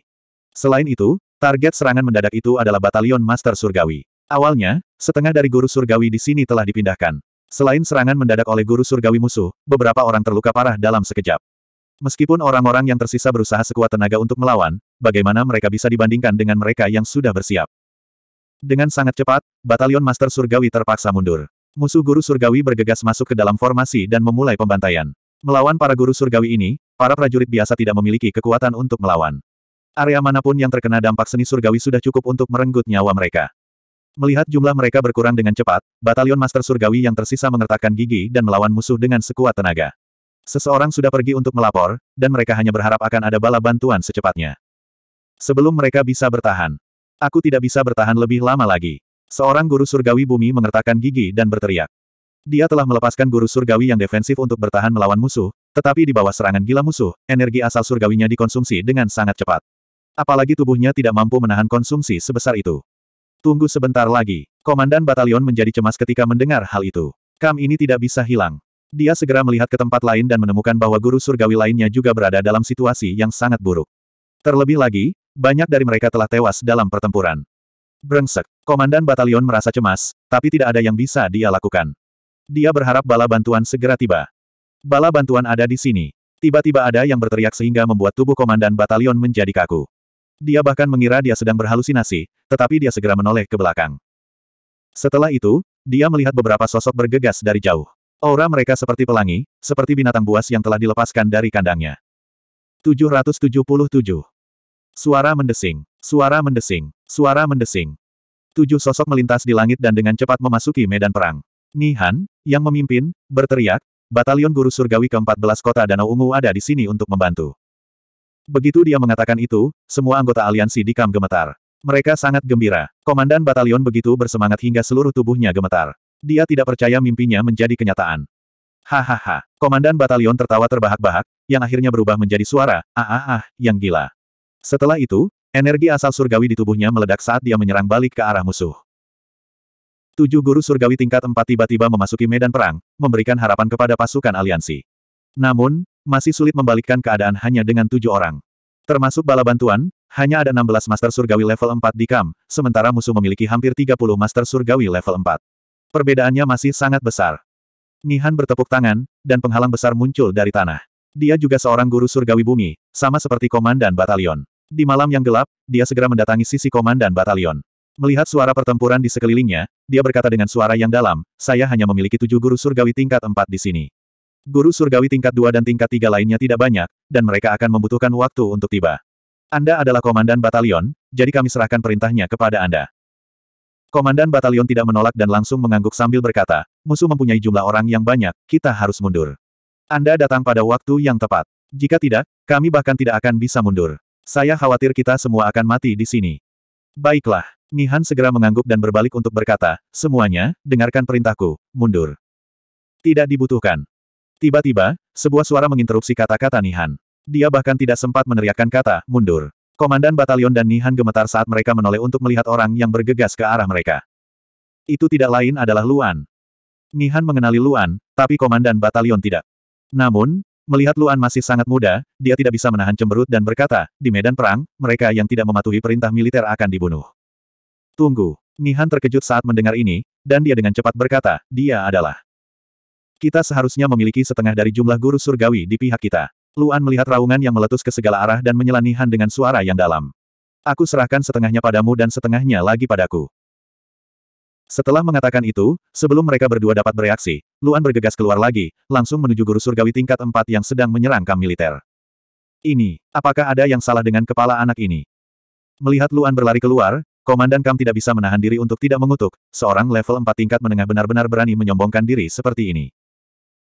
Selain itu, target serangan mendadak itu adalah batalion master surgawi. Awalnya, setengah dari guru surgawi di sini telah dipindahkan. Selain serangan mendadak oleh guru surgawi musuh, beberapa orang terluka parah dalam sekejap. Meskipun orang-orang yang tersisa berusaha sekuat tenaga untuk melawan, bagaimana mereka bisa dibandingkan dengan mereka yang sudah bersiap? Dengan sangat cepat, batalion Master Surgawi terpaksa mundur. Musuh guru surgawi bergegas masuk ke dalam formasi dan memulai pembantaian. Melawan para guru surgawi ini, para prajurit biasa tidak memiliki kekuatan untuk melawan. Area manapun yang terkena dampak seni surgawi sudah cukup untuk merenggut nyawa mereka. Melihat jumlah mereka berkurang dengan cepat, batalion Master Surgawi yang tersisa mengertakkan gigi dan melawan musuh dengan sekuat tenaga. Seseorang sudah pergi untuk melapor, dan mereka hanya berharap akan ada bala bantuan secepatnya. Sebelum mereka bisa bertahan. Aku tidak bisa bertahan lebih lama lagi. Seorang guru surgawi bumi mengertakkan gigi dan berteriak. Dia telah melepaskan guru surgawi yang defensif untuk bertahan melawan musuh, tetapi di bawah serangan gila musuh, energi asal surgawinya dikonsumsi dengan sangat cepat. Apalagi tubuhnya tidak mampu menahan konsumsi sebesar itu. Tunggu sebentar lagi. Komandan batalion menjadi cemas ketika mendengar hal itu. Kam ini tidak bisa hilang. Dia segera melihat ke tempat lain dan menemukan bahwa guru surgawi lainnya juga berada dalam situasi yang sangat buruk. Terlebih lagi, banyak dari mereka telah tewas dalam pertempuran. Brengsek, komandan batalion merasa cemas, tapi tidak ada yang bisa dia lakukan. Dia berharap bala bantuan segera tiba. Bala bantuan ada di sini. Tiba-tiba ada yang berteriak sehingga membuat tubuh komandan batalion menjadi kaku. Dia bahkan mengira dia sedang berhalusinasi, tetapi dia segera menoleh ke belakang. Setelah itu, dia melihat beberapa sosok bergegas dari jauh. Aura mereka seperti pelangi, seperti binatang buas yang telah dilepaskan dari kandangnya. 777. Suara mendesing, suara mendesing, suara mendesing. Tujuh sosok melintas di langit dan dengan cepat memasuki medan perang. Nihan, yang memimpin, berteriak, Batalion Guru Surgawi ke-14 Kota Danau Ungu ada di sini untuk membantu. Begitu dia mengatakan itu, semua anggota aliansi di Kam gemetar. Mereka sangat gembira. Komandan batalion begitu bersemangat hingga seluruh tubuhnya gemetar. Dia tidak percaya mimpinya menjadi kenyataan. Hahaha. Komandan batalion tertawa terbahak-bahak, yang akhirnya berubah menjadi suara, ah ah ah, yang gila. Setelah itu, energi asal surgawi di tubuhnya meledak saat dia menyerang balik ke arah musuh. Tujuh guru surgawi tingkat empat tiba-tiba memasuki medan perang, memberikan harapan kepada pasukan aliansi. Namun, masih sulit membalikkan keadaan hanya dengan tujuh orang. Termasuk bala bantuan, hanya ada 16 Master Surgawi level 4 di Kam, sementara musuh memiliki hampir 30 Master Surgawi level 4. Perbedaannya masih sangat besar. Nihan bertepuk tangan, dan penghalang besar muncul dari tanah. Dia juga seorang guru surgawi bumi, sama seperti komandan batalion. Di malam yang gelap, dia segera mendatangi sisi komandan batalion. Melihat suara pertempuran di sekelilingnya, dia berkata dengan suara yang dalam, saya hanya memiliki tujuh guru surgawi tingkat empat di sini. Guru surgawi tingkat 2 dan tingkat 3 lainnya tidak banyak, dan mereka akan membutuhkan waktu untuk tiba. Anda adalah komandan batalion, jadi kami serahkan perintahnya kepada Anda. Komandan batalion tidak menolak dan langsung mengangguk sambil berkata, musuh mempunyai jumlah orang yang banyak, kita harus mundur. Anda datang pada waktu yang tepat. Jika tidak, kami bahkan tidak akan bisa mundur. Saya khawatir kita semua akan mati di sini. Baiklah, Nihan segera mengangguk dan berbalik untuk berkata, semuanya, dengarkan perintahku, mundur. Tidak dibutuhkan. Tiba-tiba, sebuah suara menginterupsi kata-kata Nihan. Dia bahkan tidak sempat meneriakkan kata, mundur. Komandan batalion dan Nihan gemetar saat mereka menoleh untuk melihat orang yang bergegas ke arah mereka. Itu tidak lain adalah Luan. Nihan mengenali Luan, tapi komandan batalion tidak. Namun, melihat Luan masih sangat muda, dia tidak bisa menahan cemberut dan berkata, di medan perang, mereka yang tidak mematuhi perintah militer akan dibunuh. Tunggu. Nihan terkejut saat mendengar ini, dan dia dengan cepat berkata, dia adalah kita seharusnya memiliki setengah dari jumlah guru surgawi di pihak kita. Luan melihat raungan yang meletus ke segala arah dan menyelanihan dengan suara yang dalam. Aku serahkan setengahnya padamu dan setengahnya lagi padaku. Setelah mengatakan itu, sebelum mereka berdua dapat bereaksi, Luan bergegas keluar lagi, langsung menuju guru surgawi tingkat 4 yang sedang menyerang kam militer. Ini, apakah ada yang salah dengan kepala anak ini? Melihat Luan berlari keluar, Komandan Kam tidak bisa menahan diri untuk tidak mengutuk, seorang level 4 tingkat menengah benar-benar berani menyombongkan diri seperti ini.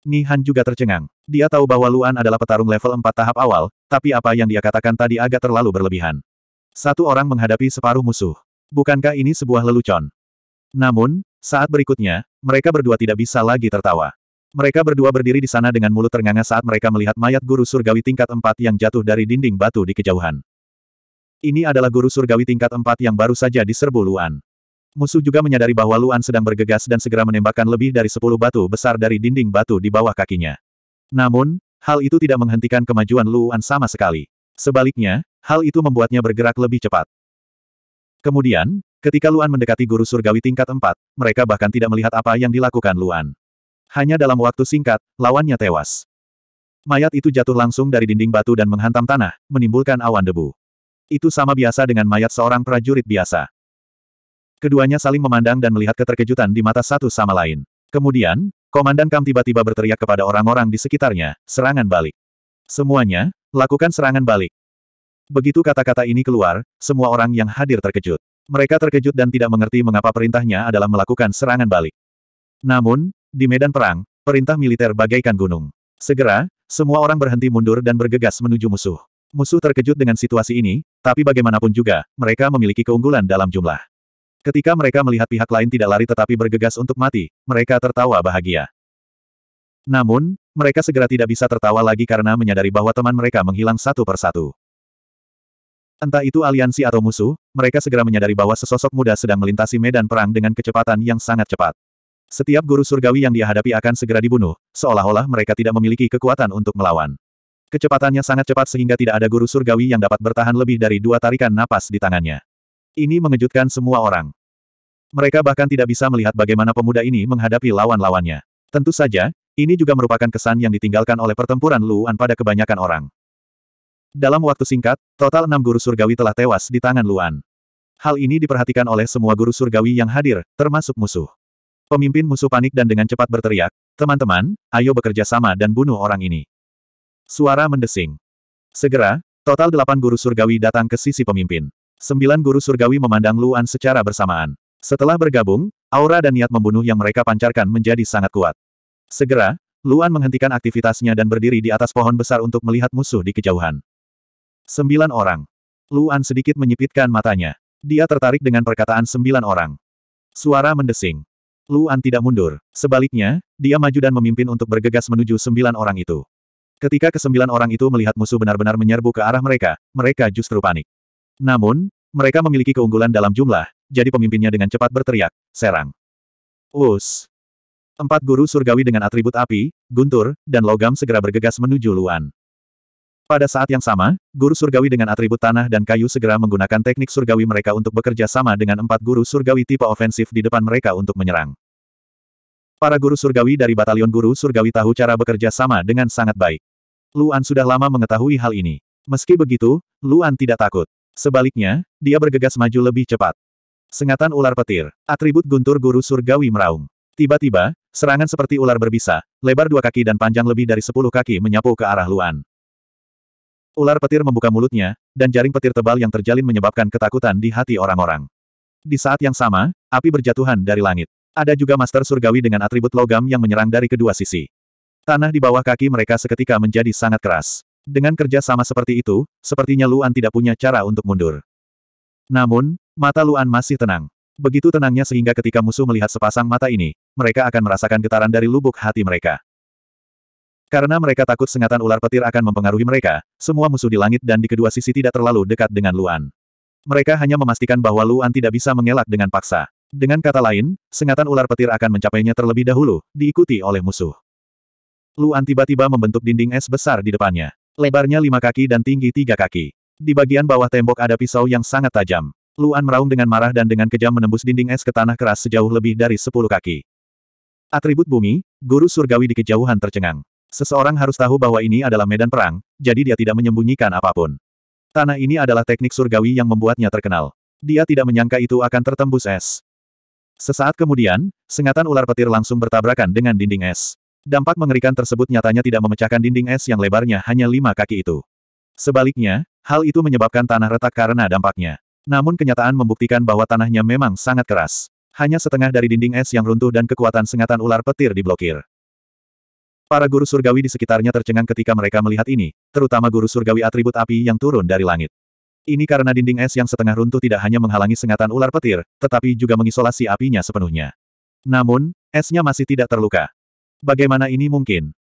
Nihan juga tercengang. Dia tahu bahwa Luan adalah petarung level 4 tahap awal, tapi apa yang dia katakan tadi agak terlalu berlebihan. Satu orang menghadapi separuh musuh. Bukankah ini sebuah lelucon? Namun, saat berikutnya, mereka berdua tidak bisa lagi tertawa. Mereka berdua berdiri di sana dengan mulut ternganga saat mereka melihat mayat guru surgawi tingkat 4 yang jatuh dari dinding batu di kejauhan. Ini adalah guru surgawi tingkat 4 yang baru saja diserbu Luan. Musuh juga menyadari bahwa Luan sedang bergegas dan segera menembakkan lebih dari sepuluh batu besar dari dinding batu di bawah kakinya. Namun, hal itu tidak menghentikan kemajuan Luan sama sekali. Sebaliknya, hal itu membuatnya bergerak lebih cepat. Kemudian, ketika Luan mendekati guru surgawi tingkat 4, mereka bahkan tidak melihat apa yang dilakukan Luan. Hanya dalam waktu singkat, lawannya tewas. Mayat itu jatuh langsung dari dinding batu dan menghantam tanah, menimbulkan awan debu. Itu sama biasa dengan mayat seorang prajurit biasa. Keduanya saling memandang dan melihat keterkejutan di mata satu sama lain. Kemudian, Komandan Kam tiba-tiba berteriak kepada orang-orang di sekitarnya, serangan balik. Semuanya, lakukan serangan balik. Begitu kata-kata ini keluar, semua orang yang hadir terkejut. Mereka terkejut dan tidak mengerti mengapa perintahnya adalah melakukan serangan balik. Namun, di medan perang, perintah militer bagaikan gunung. Segera, semua orang berhenti mundur dan bergegas menuju musuh. Musuh terkejut dengan situasi ini, tapi bagaimanapun juga, mereka memiliki keunggulan dalam jumlah. Ketika mereka melihat pihak lain tidak lari tetapi bergegas untuk mati, mereka tertawa bahagia. Namun, mereka segera tidak bisa tertawa lagi karena menyadari bahwa teman mereka menghilang satu persatu. Entah itu aliansi atau musuh, mereka segera menyadari bahwa sesosok muda sedang melintasi medan perang dengan kecepatan yang sangat cepat. Setiap guru surgawi yang dia hadapi akan segera dibunuh, seolah-olah mereka tidak memiliki kekuatan untuk melawan. Kecepatannya sangat cepat sehingga tidak ada guru surgawi yang dapat bertahan lebih dari dua tarikan napas di tangannya. Ini mengejutkan semua orang. Mereka bahkan tidak bisa melihat bagaimana pemuda ini menghadapi lawan-lawannya. Tentu saja, ini juga merupakan kesan yang ditinggalkan oleh pertempuran Luan pada kebanyakan orang. Dalam waktu singkat, total enam guru surgawi telah tewas di tangan Luan. Hal ini diperhatikan oleh semua guru surgawi yang hadir, termasuk musuh. Pemimpin musuh panik dan dengan cepat berteriak, teman-teman, ayo bekerja sama dan bunuh orang ini. Suara mendesing. Segera, total delapan guru surgawi datang ke sisi pemimpin. Sembilan guru surgawi memandang Luan secara bersamaan. Setelah bergabung, aura dan niat membunuh yang mereka pancarkan menjadi sangat kuat. Segera, Luan menghentikan aktivitasnya dan berdiri di atas pohon besar untuk melihat musuh di kejauhan. Sembilan orang. Luan sedikit menyipitkan matanya. Dia tertarik dengan perkataan sembilan orang. Suara mendesing. Luan tidak mundur. Sebaliknya, dia maju dan memimpin untuk bergegas menuju sembilan orang itu. Ketika kesembilan orang itu melihat musuh benar-benar menyerbu ke arah mereka, mereka justru panik. Namun, mereka memiliki keunggulan dalam jumlah, jadi pemimpinnya dengan cepat berteriak, serang. Us. Empat guru surgawi dengan atribut api, guntur, dan logam segera bergegas menuju Luan. Pada saat yang sama, guru surgawi dengan atribut tanah dan kayu segera menggunakan teknik surgawi mereka untuk bekerja sama dengan empat guru surgawi tipe ofensif di depan mereka untuk menyerang. Para guru surgawi dari batalion guru surgawi tahu cara bekerja sama dengan sangat baik. Luan sudah lama mengetahui hal ini. Meski begitu, Luan tidak takut. Sebaliknya, dia bergegas maju lebih cepat. Sengatan ular petir, atribut guntur guru surgawi meraung. Tiba-tiba, serangan seperti ular berbisa, lebar dua kaki dan panjang lebih dari sepuluh kaki menyapu ke arah Luan. Ular petir membuka mulutnya, dan jaring petir tebal yang terjalin menyebabkan ketakutan di hati orang-orang. Di saat yang sama, api berjatuhan dari langit. Ada juga Master Surgawi dengan atribut logam yang menyerang dari kedua sisi. Tanah di bawah kaki mereka seketika menjadi sangat keras. Dengan kerja sama seperti itu, sepertinya Luan tidak punya cara untuk mundur. Namun, mata Luan masih tenang. Begitu tenangnya sehingga ketika musuh melihat sepasang mata ini, mereka akan merasakan getaran dari lubuk hati mereka. Karena mereka takut sengatan ular petir akan mempengaruhi mereka, semua musuh di langit dan di kedua sisi tidak terlalu dekat dengan Luan. Mereka hanya memastikan bahwa Luan tidak bisa mengelak dengan paksa. Dengan kata lain, sengatan ular petir akan mencapainya terlebih dahulu, diikuti oleh musuh. Luan tiba-tiba membentuk dinding es besar di depannya. Lebarnya lima kaki dan tinggi tiga kaki. Di bagian bawah tembok ada pisau yang sangat tajam. Luan meraung dengan marah dan dengan kejam menembus dinding es ke tanah keras sejauh lebih dari sepuluh kaki. Atribut bumi, guru surgawi di kejauhan tercengang. Seseorang harus tahu bahwa ini adalah medan perang, jadi dia tidak menyembunyikan apapun. Tanah ini adalah teknik surgawi yang membuatnya terkenal. Dia tidak menyangka itu akan tertembus es. Sesaat kemudian, sengatan ular petir langsung bertabrakan dengan dinding es. Dampak mengerikan tersebut nyatanya tidak memecahkan dinding es yang lebarnya hanya lima kaki itu. Sebaliknya, hal itu menyebabkan tanah retak karena dampaknya. Namun kenyataan membuktikan bahwa tanahnya memang sangat keras. Hanya setengah dari dinding es yang runtuh dan kekuatan sengatan ular petir diblokir. Para guru surgawi di sekitarnya tercengang ketika mereka melihat ini, terutama guru surgawi atribut api yang turun dari langit. Ini karena dinding es yang setengah runtuh tidak hanya menghalangi sengatan ular petir, tetapi juga mengisolasi apinya sepenuhnya. Namun, esnya masih tidak terluka. Bagaimana ini mungkin?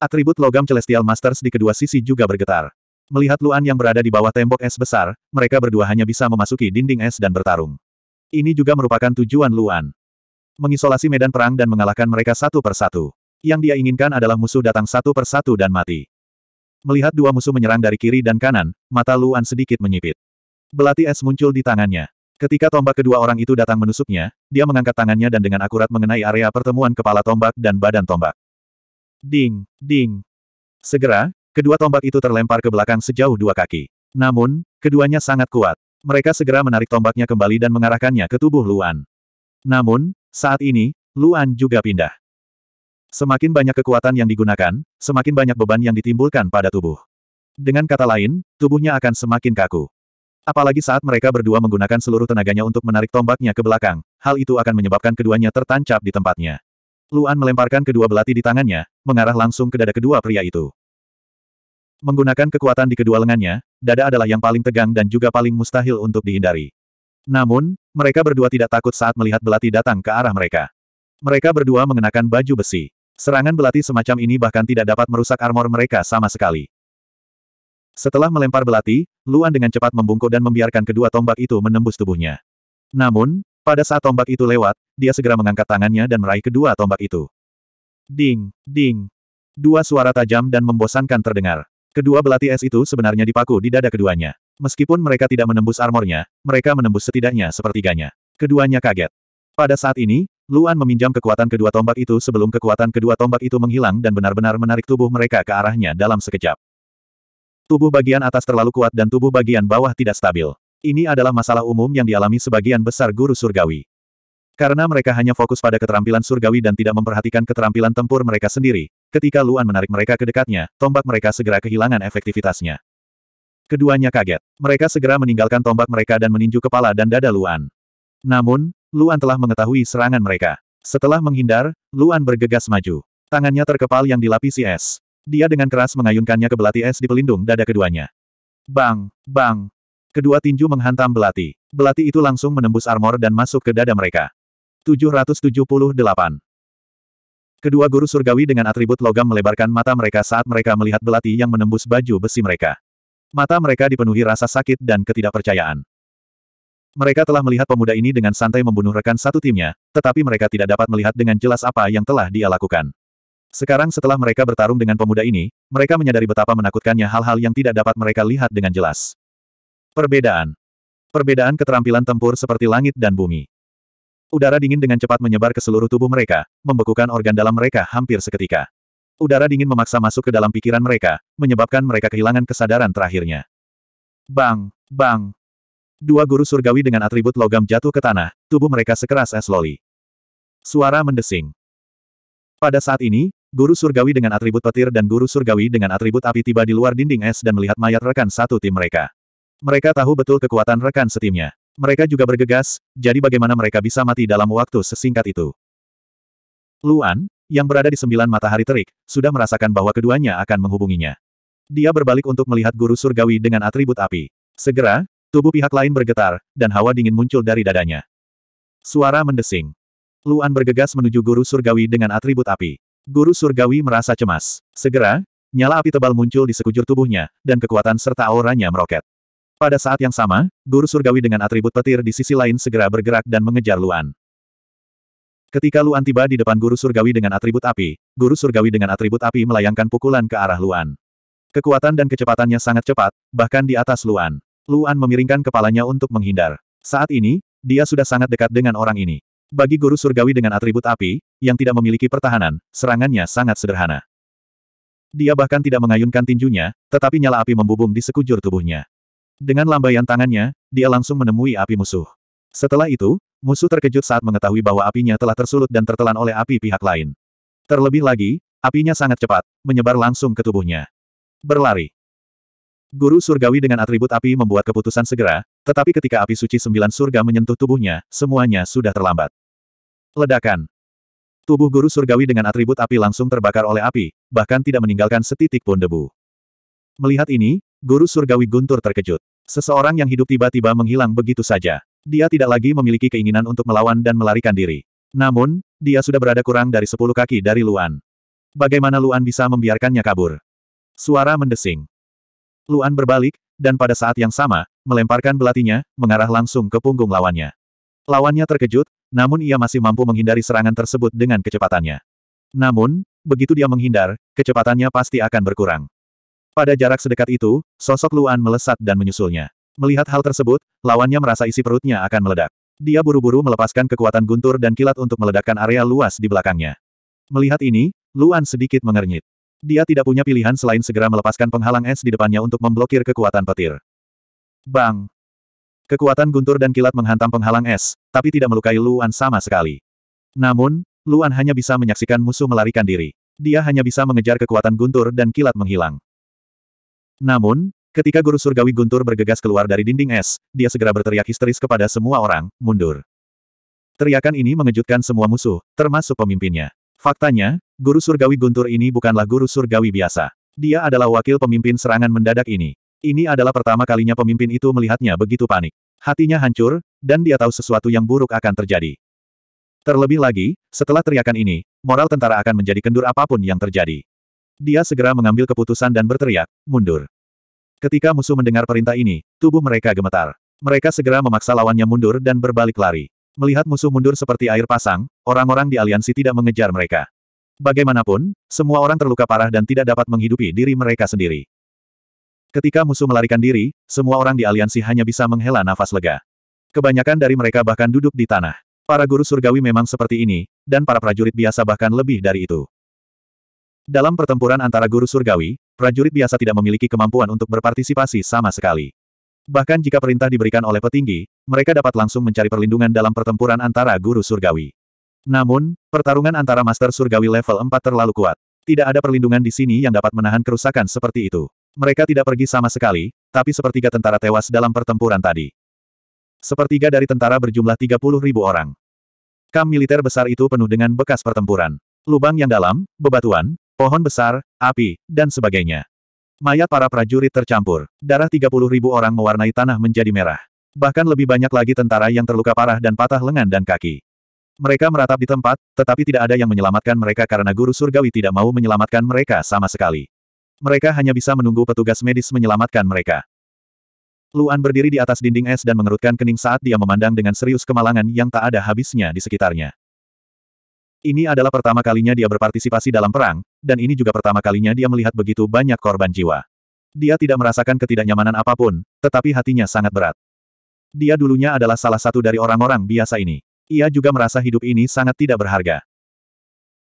Atribut logam Celestial Masters di kedua sisi juga bergetar. Melihat Luan yang berada di bawah tembok es besar, mereka berdua hanya bisa memasuki dinding es dan bertarung. Ini juga merupakan tujuan Luan. Mengisolasi medan perang dan mengalahkan mereka satu persatu. Yang dia inginkan adalah musuh datang satu persatu dan mati. Melihat dua musuh menyerang dari kiri dan kanan, mata Luan sedikit menyipit. Belati es muncul di tangannya. Ketika tombak kedua orang itu datang menusuknya, dia mengangkat tangannya dan dengan akurat mengenai area pertemuan kepala tombak dan badan tombak. Ding, ding. Segera, kedua tombak itu terlempar ke belakang sejauh dua kaki. Namun, keduanya sangat kuat. Mereka segera menarik tombaknya kembali dan mengarahkannya ke tubuh Luan. Namun, saat ini, Luan juga pindah. Semakin banyak kekuatan yang digunakan, semakin banyak beban yang ditimbulkan pada tubuh. Dengan kata lain, tubuhnya akan semakin kaku. Apalagi saat mereka berdua menggunakan seluruh tenaganya untuk menarik tombaknya ke belakang, hal itu akan menyebabkan keduanya tertancap di tempatnya. Luan melemparkan kedua belati di tangannya, mengarah langsung ke dada kedua pria itu. Menggunakan kekuatan di kedua lengannya, dada adalah yang paling tegang dan juga paling mustahil untuk dihindari. Namun, mereka berdua tidak takut saat melihat belati datang ke arah mereka. Mereka berdua mengenakan baju besi. Serangan belati semacam ini bahkan tidak dapat merusak armor mereka sama sekali. Setelah melempar belati, Luan dengan cepat membungkuk dan membiarkan kedua tombak itu menembus tubuhnya. Namun, pada saat tombak itu lewat, dia segera mengangkat tangannya dan meraih kedua tombak itu. Ding, ding. Dua suara tajam dan membosankan terdengar. Kedua belati es itu sebenarnya dipaku di dada keduanya. Meskipun mereka tidak menembus armornya, mereka menembus setidaknya sepertiganya. Keduanya kaget. Pada saat ini, Luan meminjam kekuatan kedua tombak itu sebelum kekuatan kedua tombak itu menghilang dan benar-benar menarik tubuh mereka ke arahnya dalam sekejap. Tubuh bagian atas terlalu kuat dan tubuh bagian bawah tidak stabil. Ini adalah masalah umum yang dialami sebagian besar guru surgawi. Karena mereka hanya fokus pada keterampilan surgawi dan tidak memperhatikan keterampilan tempur mereka sendiri, ketika Luan menarik mereka ke dekatnya, tombak mereka segera kehilangan efektivitasnya. Keduanya kaget. Mereka segera meninggalkan tombak mereka dan meninju kepala dan dada Luan. Namun, Luan telah mengetahui serangan mereka. Setelah menghindar, Luan bergegas maju. Tangannya terkepal yang dilapisi es. Dia dengan keras mengayunkannya ke belati es di pelindung dada keduanya. Bang! Bang! Kedua tinju menghantam belati. Belati itu langsung menembus armor dan masuk ke dada mereka. 778. Kedua guru surgawi dengan atribut logam melebarkan mata mereka saat mereka melihat belati yang menembus baju besi mereka. Mata mereka dipenuhi rasa sakit dan ketidakpercayaan. Mereka telah melihat pemuda ini dengan santai membunuh rekan satu timnya, tetapi mereka tidak dapat melihat dengan jelas apa yang telah dia lakukan. Sekarang setelah mereka bertarung dengan pemuda ini, mereka menyadari betapa menakutkannya hal-hal yang tidak dapat mereka lihat dengan jelas. Perbedaan Perbedaan keterampilan tempur seperti langit dan bumi. Udara dingin dengan cepat menyebar ke seluruh tubuh mereka, membekukan organ dalam mereka hampir seketika. Udara dingin memaksa masuk ke dalam pikiran mereka, menyebabkan mereka kehilangan kesadaran terakhirnya. Bang, bang. Dua guru surgawi dengan atribut logam jatuh ke tanah, tubuh mereka sekeras es loli. Suara mendesing. Pada saat ini, Guru surgawi dengan atribut petir dan guru surgawi dengan atribut api tiba di luar dinding es dan melihat mayat rekan satu tim mereka. Mereka tahu betul kekuatan rekan setimnya. Mereka juga bergegas, jadi bagaimana mereka bisa mati dalam waktu sesingkat itu. Luan, yang berada di sembilan matahari terik, sudah merasakan bahwa keduanya akan menghubunginya. Dia berbalik untuk melihat guru surgawi dengan atribut api. Segera, tubuh pihak lain bergetar, dan hawa dingin muncul dari dadanya. Suara mendesing. Luan bergegas menuju guru surgawi dengan atribut api. Guru surgawi merasa cemas. Segera, nyala api tebal muncul di sekujur tubuhnya, dan kekuatan serta auranya meroket. Pada saat yang sama, guru surgawi dengan atribut petir di sisi lain segera bergerak dan mengejar Luan. Ketika Luan tiba di depan guru surgawi dengan atribut api, guru surgawi dengan atribut api melayangkan pukulan ke arah Luan. Kekuatan dan kecepatannya sangat cepat, bahkan di atas Luan. Luan memiringkan kepalanya untuk menghindar. Saat ini, dia sudah sangat dekat dengan orang ini. Bagi guru surgawi dengan atribut api, yang tidak memiliki pertahanan, serangannya sangat sederhana. Dia bahkan tidak mengayunkan tinjunya, tetapi nyala api membubung di sekujur tubuhnya. Dengan lambaian tangannya, dia langsung menemui api musuh. Setelah itu, musuh terkejut saat mengetahui bahwa apinya telah tersulut dan tertelan oleh api pihak lain. Terlebih lagi, apinya sangat cepat, menyebar langsung ke tubuhnya. Berlari. Guru surgawi dengan atribut api membuat keputusan segera, tetapi ketika api suci sembilan surga menyentuh tubuhnya, semuanya sudah terlambat. Ledakan. Tubuh guru surgawi dengan atribut api langsung terbakar oleh api, bahkan tidak meninggalkan setitik pun debu. Melihat ini, guru surgawi guntur terkejut. Seseorang yang hidup tiba-tiba menghilang begitu saja. Dia tidak lagi memiliki keinginan untuk melawan dan melarikan diri. Namun, dia sudah berada kurang dari sepuluh kaki dari Luan. Bagaimana Luan bisa membiarkannya kabur? Suara mendesing. Luan berbalik, dan pada saat yang sama, melemparkan belatinya, mengarah langsung ke punggung lawannya. Lawannya terkejut, namun ia masih mampu menghindari serangan tersebut dengan kecepatannya. Namun, begitu dia menghindar, kecepatannya pasti akan berkurang. Pada jarak sedekat itu, sosok Luan melesat dan menyusulnya. Melihat hal tersebut, lawannya merasa isi perutnya akan meledak. Dia buru-buru melepaskan kekuatan guntur dan kilat untuk meledakkan area luas di belakangnya. Melihat ini, Luan sedikit mengernyit. Dia tidak punya pilihan selain segera melepaskan penghalang es di depannya untuk memblokir kekuatan petir. Bang! Kekuatan guntur dan kilat menghantam penghalang es, tapi tidak melukai Luan sama sekali. Namun, Luan hanya bisa menyaksikan musuh melarikan diri. Dia hanya bisa mengejar kekuatan guntur dan kilat menghilang. Namun, ketika guru surgawi guntur bergegas keluar dari dinding es, dia segera berteriak histeris kepada semua orang, mundur. Teriakan ini mengejutkan semua musuh, termasuk pemimpinnya. Faktanya, guru surgawi guntur ini bukanlah guru surgawi biasa. Dia adalah wakil pemimpin serangan mendadak ini. Ini adalah pertama kalinya pemimpin itu melihatnya begitu panik. Hatinya hancur, dan dia tahu sesuatu yang buruk akan terjadi. Terlebih lagi, setelah teriakan ini, moral tentara akan menjadi kendur apapun yang terjadi. Dia segera mengambil keputusan dan berteriak, mundur. Ketika musuh mendengar perintah ini, tubuh mereka gemetar. Mereka segera memaksa lawannya mundur dan berbalik lari. Melihat musuh mundur seperti air pasang, orang-orang di aliansi tidak mengejar mereka. Bagaimanapun, semua orang terluka parah dan tidak dapat menghidupi diri mereka sendiri. Ketika musuh melarikan diri, semua orang di aliansi hanya bisa menghela nafas lega. Kebanyakan dari mereka bahkan duduk di tanah. Para guru surgawi memang seperti ini, dan para prajurit biasa bahkan lebih dari itu. Dalam pertempuran antara guru surgawi, prajurit biasa tidak memiliki kemampuan untuk berpartisipasi sama sekali. Bahkan jika perintah diberikan oleh petinggi, mereka dapat langsung mencari perlindungan dalam pertempuran antara guru surgawi. Namun, pertarungan antara master surgawi level 4 terlalu kuat. Tidak ada perlindungan di sini yang dapat menahan kerusakan seperti itu. Mereka tidak pergi sama sekali, tapi sepertiga tentara tewas dalam pertempuran tadi. Sepertiga dari tentara berjumlah 30 ribu orang. Kam militer besar itu penuh dengan bekas pertempuran. Lubang yang dalam, bebatuan, pohon besar, api, dan sebagainya. Mayat para prajurit tercampur. Darah 30 ribu orang mewarnai tanah menjadi merah. Bahkan lebih banyak lagi tentara yang terluka parah dan patah lengan dan kaki. Mereka meratap di tempat, tetapi tidak ada yang menyelamatkan mereka karena guru surgawi tidak mau menyelamatkan mereka sama sekali. Mereka hanya bisa menunggu petugas medis menyelamatkan mereka. Luan berdiri di atas dinding es dan mengerutkan kening saat dia memandang dengan serius kemalangan yang tak ada habisnya di sekitarnya. Ini adalah pertama kalinya dia berpartisipasi dalam perang, dan ini juga pertama kalinya dia melihat begitu banyak korban jiwa. Dia tidak merasakan ketidaknyamanan apapun, tetapi hatinya sangat berat. Dia dulunya adalah salah satu dari orang-orang biasa ini. Ia juga merasa hidup ini sangat tidak berharga.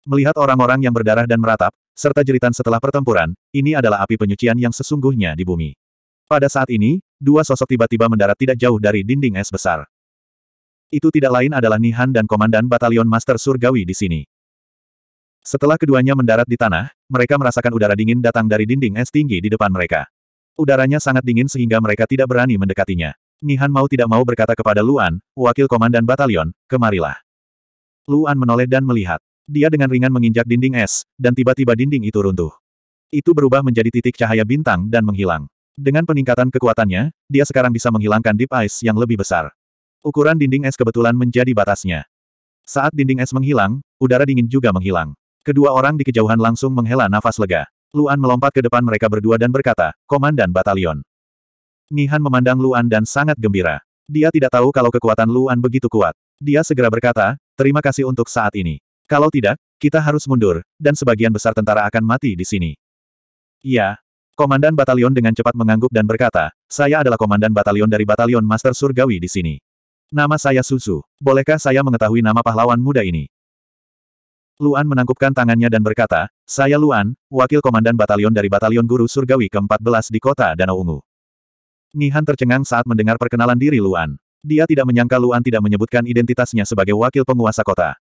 Melihat orang-orang yang berdarah dan meratap, serta jeritan setelah pertempuran, ini adalah api penyucian yang sesungguhnya di bumi. Pada saat ini, dua sosok tiba-tiba mendarat tidak jauh dari dinding es besar. Itu tidak lain adalah Nihan dan Komandan Batalion Master Surgawi di sini. Setelah keduanya mendarat di tanah, mereka merasakan udara dingin datang dari dinding es tinggi di depan mereka. Udaranya sangat dingin sehingga mereka tidak berani mendekatinya. Nihan mau tidak mau berkata kepada Luan, wakil komandan batalion, kemarilah. Luan menoleh dan melihat. Dia dengan ringan menginjak dinding es, dan tiba-tiba dinding itu runtuh. Itu berubah menjadi titik cahaya bintang dan menghilang. Dengan peningkatan kekuatannya, dia sekarang bisa menghilangkan deep ice yang lebih besar. Ukuran dinding es kebetulan menjadi batasnya. Saat dinding es menghilang, udara dingin juga menghilang. Kedua orang di kejauhan langsung menghela nafas lega. Luan melompat ke depan mereka berdua dan berkata, Komandan Batalion. Nihan memandang Luan dan sangat gembira. Dia tidak tahu kalau kekuatan Luan begitu kuat. Dia segera berkata, terima kasih untuk saat ini. Kalau tidak, kita harus mundur, dan sebagian besar tentara akan mati di sini. Iya. Komandan batalion dengan cepat mengangguk dan berkata, saya adalah komandan batalion dari batalion Master Surgawi di sini. Nama saya Susu. Bolehkah saya mengetahui nama pahlawan muda ini? Luan menangkupkan tangannya dan berkata, saya Luan, wakil komandan batalion dari batalion guru Surgawi ke-14 di kota Danau Ungu. Nihan tercengang saat mendengar perkenalan diri Luan. Dia tidak menyangka Luan tidak menyebutkan identitasnya sebagai wakil penguasa kota.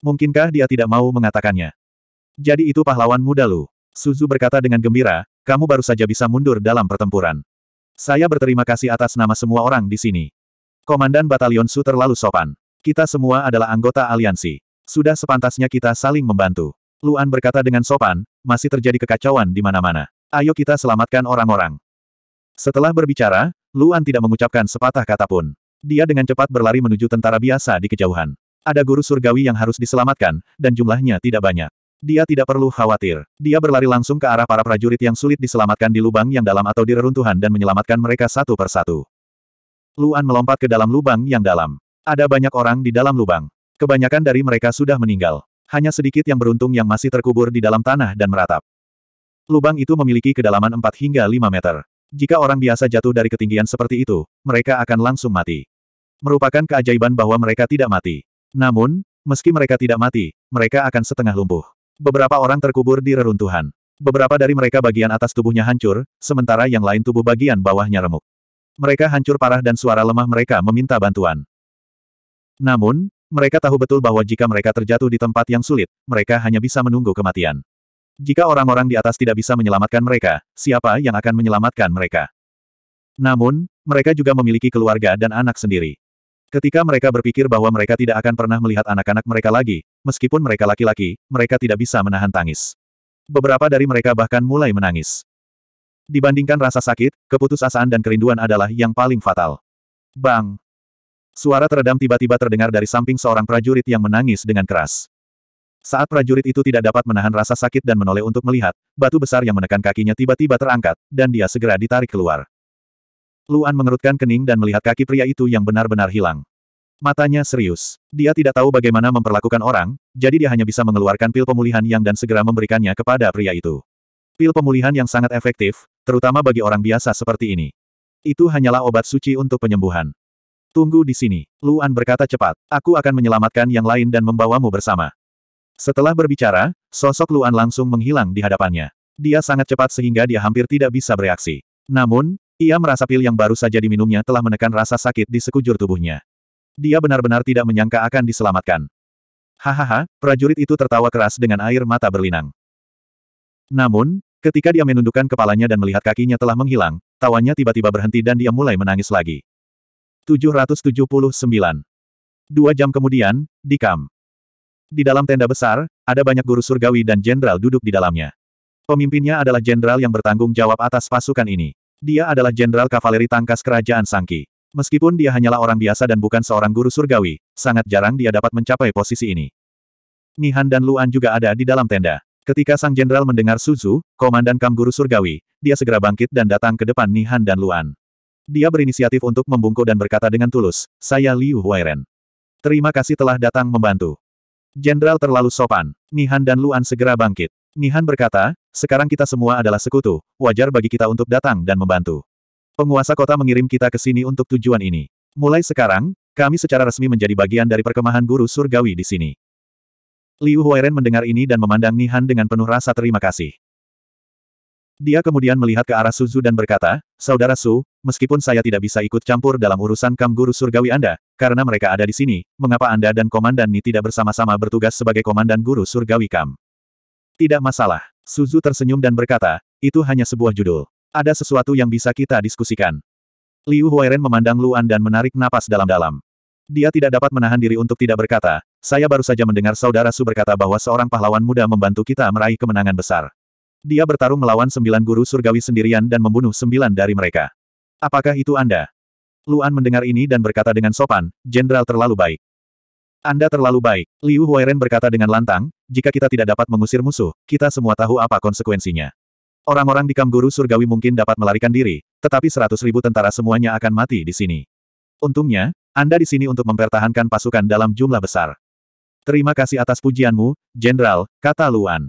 Mungkinkah dia tidak mau mengatakannya? Jadi itu pahlawan muda lu. Suzu berkata dengan gembira, kamu baru saja bisa mundur dalam pertempuran. Saya berterima kasih atas nama semua orang di sini. Komandan Batalion Su terlalu sopan. Kita semua adalah anggota aliansi. Sudah sepantasnya kita saling membantu. Luan berkata dengan sopan, masih terjadi kekacauan di mana-mana. Ayo kita selamatkan orang-orang. Setelah berbicara, Luan tidak mengucapkan sepatah kata pun. Dia dengan cepat berlari menuju tentara biasa di kejauhan. Ada guru surgawi yang harus diselamatkan, dan jumlahnya tidak banyak. Dia tidak perlu khawatir. Dia berlari langsung ke arah para prajurit yang sulit diselamatkan di lubang yang dalam atau di reruntuhan dan menyelamatkan mereka satu persatu. Luan melompat ke dalam lubang yang dalam. Ada banyak orang di dalam lubang. Kebanyakan dari mereka sudah meninggal. Hanya sedikit yang beruntung yang masih terkubur di dalam tanah dan meratap. Lubang itu memiliki kedalaman 4 hingga 5 meter. Jika orang biasa jatuh dari ketinggian seperti itu, mereka akan langsung mati. Merupakan keajaiban bahwa mereka tidak mati. Namun, meski mereka tidak mati, mereka akan setengah lumpuh. Beberapa orang terkubur di reruntuhan. Beberapa dari mereka bagian atas tubuhnya hancur, sementara yang lain tubuh bagian bawahnya remuk. Mereka hancur parah dan suara lemah mereka meminta bantuan. Namun, mereka tahu betul bahwa jika mereka terjatuh di tempat yang sulit, mereka hanya bisa menunggu kematian. Jika orang-orang di atas tidak bisa menyelamatkan mereka, siapa yang akan menyelamatkan mereka? Namun, mereka juga memiliki keluarga dan anak sendiri. Ketika mereka berpikir bahwa mereka tidak akan pernah melihat anak-anak mereka lagi, meskipun mereka laki-laki, mereka tidak bisa menahan tangis. Beberapa dari mereka bahkan mulai menangis. Dibandingkan rasa sakit, keputusasaan dan kerinduan adalah yang paling fatal. Bang! Suara teredam tiba-tiba terdengar dari samping seorang prajurit yang menangis dengan keras. Saat prajurit itu tidak dapat menahan rasa sakit dan menoleh untuk melihat, batu besar yang menekan kakinya tiba-tiba terangkat, dan dia segera ditarik keluar. Luan mengerutkan kening dan melihat kaki pria itu yang benar-benar hilang. Matanya serius. Dia tidak tahu bagaimana memperlakukan orang, jadi dia hanya bisa mengeluarkan pil pemulihan yang dan segera memberikannya kepada pria itu. Pil pemulihan yang sangat efektif, terutama bagi orang biasa seperti ini. Itu hanyalah obat suci untuk penyembuhan. Tunggu di sini, Luan berkata cepat. Aku akan menyelamatkan yang lain dan membawamu bersama. Setelah berbicara, sosok Luan langsung menghilang di hadapannya. Dia sangat cepat sehingga dia hampir tidak bisa bereaksi. Namun, ia merasa pil yang baru saja diminumnya telah menekan rasa sakit di sekujur tubuhnya. Dia benar-benar tidak menyangka akan diselamatkan. Hahaha, prajurit itu tertawa keras dengan air mata berlinang. Namun, ketika dia menundukkan kepalanya dan melihat kakinya telah menghilang, tawanya tiba-tiba berhenti dan dia mulai menangis lagi. 779. Dua jam kemudian, di Kam. Di dalam tenda besar, ada banyak guru surgawi dan jenderal duduk di dalamnya. Pemimpinnya adalah jenderal yang bertanggung jawab atas pasukan ini. Dia adalah jenderal kavaleri tangkas kerajaan Sangki. Meskipun dia hanyalah orang biasa dan bukan seorang guru surgawi, sangat jarang dia dapat mencapai posisi ini. Nihan dan Luan juga ada di dalam tenda. Ketika sang jenderal mendengar Suzu, komandan kam guru surgawi, dia segera bangkit dan datang ke depan Nihan dan Luan. Dia berinisiatif untuk membungkuk dan berkata dengan tulus, saya Liu Huairen. Terima kasih telah datang membantu. Jenderal terlalu sopan, Nihan dan Luan segera bangkit. Nihan berkata, sekarang kita semua adalah sekutu, wajar bagi kita untuk datang dan membantu. Penguasa kota mengirim kita ke sini untuk tujuan ini. Mulai sekarang, kami secara resmi menjadi bagian dari perkemahan guru surgawi di sini. Liu Huairen mendengar ini dan memandang Nihan dengan penuh rasa terima kasih. Dia kemudian melihat ke arah Suzu dan berkata, Saudara Su, meskipun saya tidak bisa ikut campur dalam urusan kam guru surgawi Anda, karena mereka ada di sini, mengapa Anda dan Komandan Ni tidak bersama-sama bertugas sebagai Komandan guru surgawi kam? Tidak masalah. Suzu tersenyum dan berkata, itu hanya sebuah judul. Ada sesuatu yang bisa kita diskusikan. Liu Huairen memandang Luan dan menarik napas dalam-dalam. Dia tidak dapat menahan diri untuk tidak berkata, saya baru saja mendengar saudara Su berkata bahwa seorang pahlawan muda membantu kita meraih kemenangan besar. Dia bertarung melawan sembilan guru surgawi sendirian dan membunuh sembilan dari mereka. Apakah itu Anda? Luan mendengar ini dan berkata dengan sopan, jenderal terlalu baik. Anda terlalu baik, Liu Huairen berkata dengan lantang, jika kita tidak dapat mengusir musuh, kita semua tahu apa konsekuensinya. Orang-orang di Kamguru Surgawi mungkin dapat melarikan diri, tetapi seratus ribu tentara semuanya akan mati di sini. Untungnya, Anda di sini untuk mempertahankan pasukan dalam jumlah besar. Terima kasih atas pujianmu, Jenderal, kata Luan.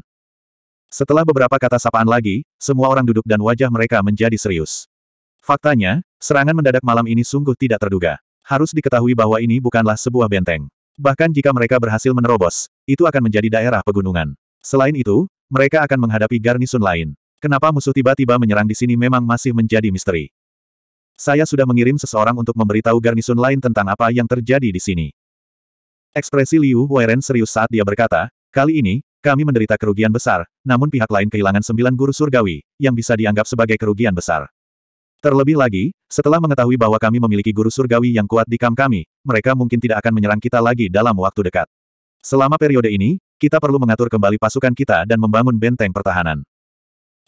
Setelah beberapa kata sapaan lagi, semua orang duduk dan wajah mereka menjadi serius. Faktanya, serangan mendadak malam ini sungguh tidak terduga. Harus diketahui bahwa ini bukanlah sebuah benteng. Bahkan jika mereka berhasil menerobos, itu akan menjadi daerah pegunungan. Selain itu, mereka akan menghadapi garnisun lain. Kenapa musuh tiba-tiba menyerang di sini memang masih menjadi misteri. Saya sudah mengirim seseorang untuk memberitahu garnisun lain tentang apa yang terjadi di sini. Ekspresi Liu Weiren serius saat dia berkata, kali ini, kami menderita kerugian besar, namun pihak lain kehilangan sembilan guru surgawi, yang bisa dianggap sebagai kerugian besar. Terlebih lagi, setelah mengetahui bahwa kami memiliki guru surgawi yang kuat di kam kami, mereka mungkin tidak akan menyerang kita lagi dalam waktu dekat. Selama periode ini, kita perlu mengatur kembali pasukan kita dan membangun benteng pertahanan.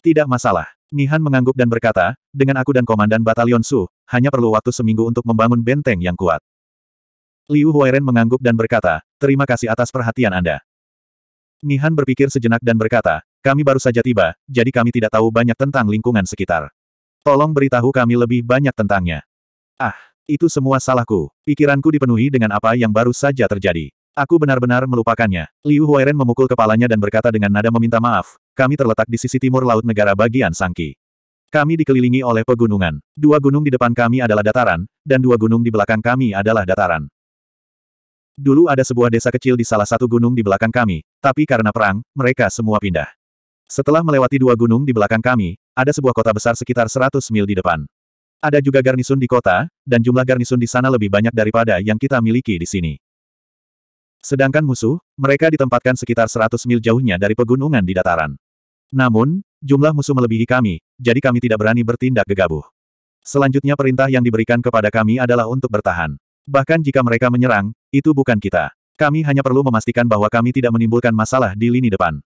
Tidak masalah. Nihan mengangguk dan berkata, dengan aku dan Komandan Batalion Su, hanya perlu waktu seminggu untuk membangun benteng yang kuat. Liu Huairen mengangguk dan berkata, terima kasih atas perhatian Anda. Nihan berpikir sejenak dan berkata, kami baru saja tiba, jadi kami tidak tahu banyak tentang lingkungan sekitar. Tolong beritahu kami lebih banyak tentangnya. Ah, itu semua salahku. Pikiranku dipenuhi dengan apa yang baru saja terjadi. Aku benar-benar melupakannya. Liu Huairen memukul kepalanya dan berkata dengan nada meminta maaf, kami terletak di sisi timur laut negara bagian Sangki. Kami dikelilingi oleh pegunungan. Dua gunung di depan kami adalah dataran, dan dua gunung di belakang kami adalah dataran. Dulu ada sebuah desa kecil di salah satu gunung di belakang kami, tapi karena perang, mereka semua pindah. Setelah melewati dua gunung di belakang kami, ada sebuah kota besar sekitar 100 mil di depan. Ada juga garnisun di kota, dan jumlah garnisun di sana lebih banyak daripada yang kita miliki di sini. Sedangkan musuh, mereka ditempatkan sekitar 100 mil jauhnya dari pegunungan di dataran. Namun, jumlah musuh melebihi kami, jadi kami tidak berani bertindak gegabah. Selanjutnya perintah yang diberikan kepada kami adalah untuk bertahan. Bahkan jika mereka menyerang, itu bukan kita. Kami hanya perlu memastikan bahwa kami tidak menimbulkan masalah di lini depan.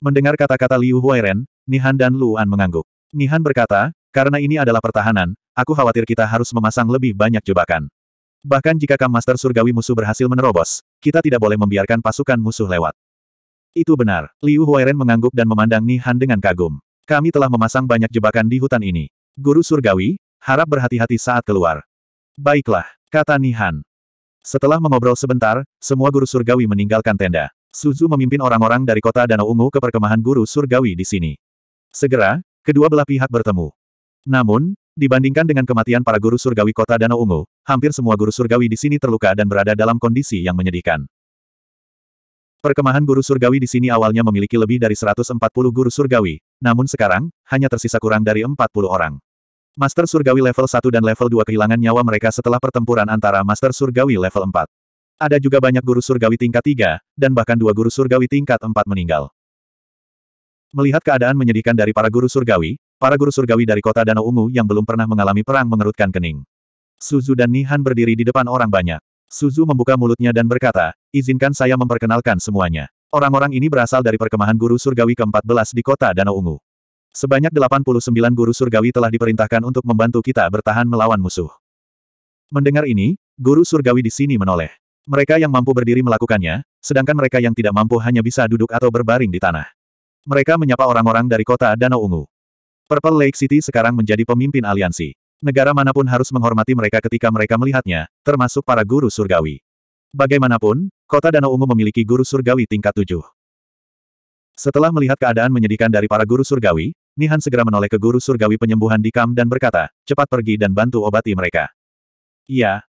Mendengar kata-kata Liu Huairen, Nihan dan Luan mengangguk. Nihan berkata, karena ini adalah pertahanan, aku khawatir kita harus memasang lebih banyak jebakan. Bahkan jika Kam Master Surgawi musuh berhasil menerobos, kita tidak boleh membiarkan pasukan musuh lewat. Itu benar, Liu Huairen mengangguk dan memandang Nihan dengan kagum. Kami telah memasang banyak jebakan di hutan ini. Guru Surgawi, harap berhati-hati saat keluar. Baiklah, kata Nihan. Setelah mengobrol sebentar, semua guru surgawi meninggalkan tenda. Suzu memimpin orang-orang dari kota Danau Ungu ke perkemahan guru surgawi di sini. Segera, kedua belah pihak bertemu. Namun, dibandingkan dengan kematian para guru surgawi kota Danau Ungu, hampir semua guru surgawi di sini terluka dan berada dalam kondisi yang menyedihkan. Perkemahan guru surgawi di sini awalnya memiliki lebih dari 140 guru surgawi, namun sekarang, hanya tersisa kurang dari 40 orang. Master surgawi level 1 dan level 2 kehilangan nyawa mereka setelah pertempuran antara Master surgawi level 4. Ada juga banyak guru surgawi tingkat 3, dan bahkan dua guru surgawi tingkat 4 meninggal. Melihat keadaan menyedihkan dari para guru surgawi, para guru surgawi dari kota Danau Ungu yang belum pernah mengalami perang mengerutkan kening. Suzu dan Nihan berdiri di depan orang banyak. Suzu membuka mulutnya dan berkata, izinkan saya memperkenalkan semuanya. Orang-orang ini berasal dari perkemahan guru surgawi ke-14 di kota Danau Ungu. Sebanyak 89 guru surgawi telah diperintahkan untuk membantu kita bertahan melawan musuh. Mendengar ini, guru surgawi di sini menoleh. Mereka yang mampu berdiri melakukannya, sedangkan mereka yang tidak mampu hanya bisa duduk atau berbaring di tanah. Mereka menyapa orang-orang dari kota Danau Ungu. Purple Lake City sekarang menjadi pemimpin aliansi. Negara manapun harus menghormati mereka ketika mereka melihatnya, termasuk para guru surgawi. Bagaimanapun, kota Danau Ungu memiliki guru surgawi tingkat tujuh. Setelah melihat keadaan menyedihkan dari para guru surgawi, Nihan segera menoleh ke guru surgawi penyembuhan di Kam dan berkata, cepat pergi dan bantu obati mereka. Iya.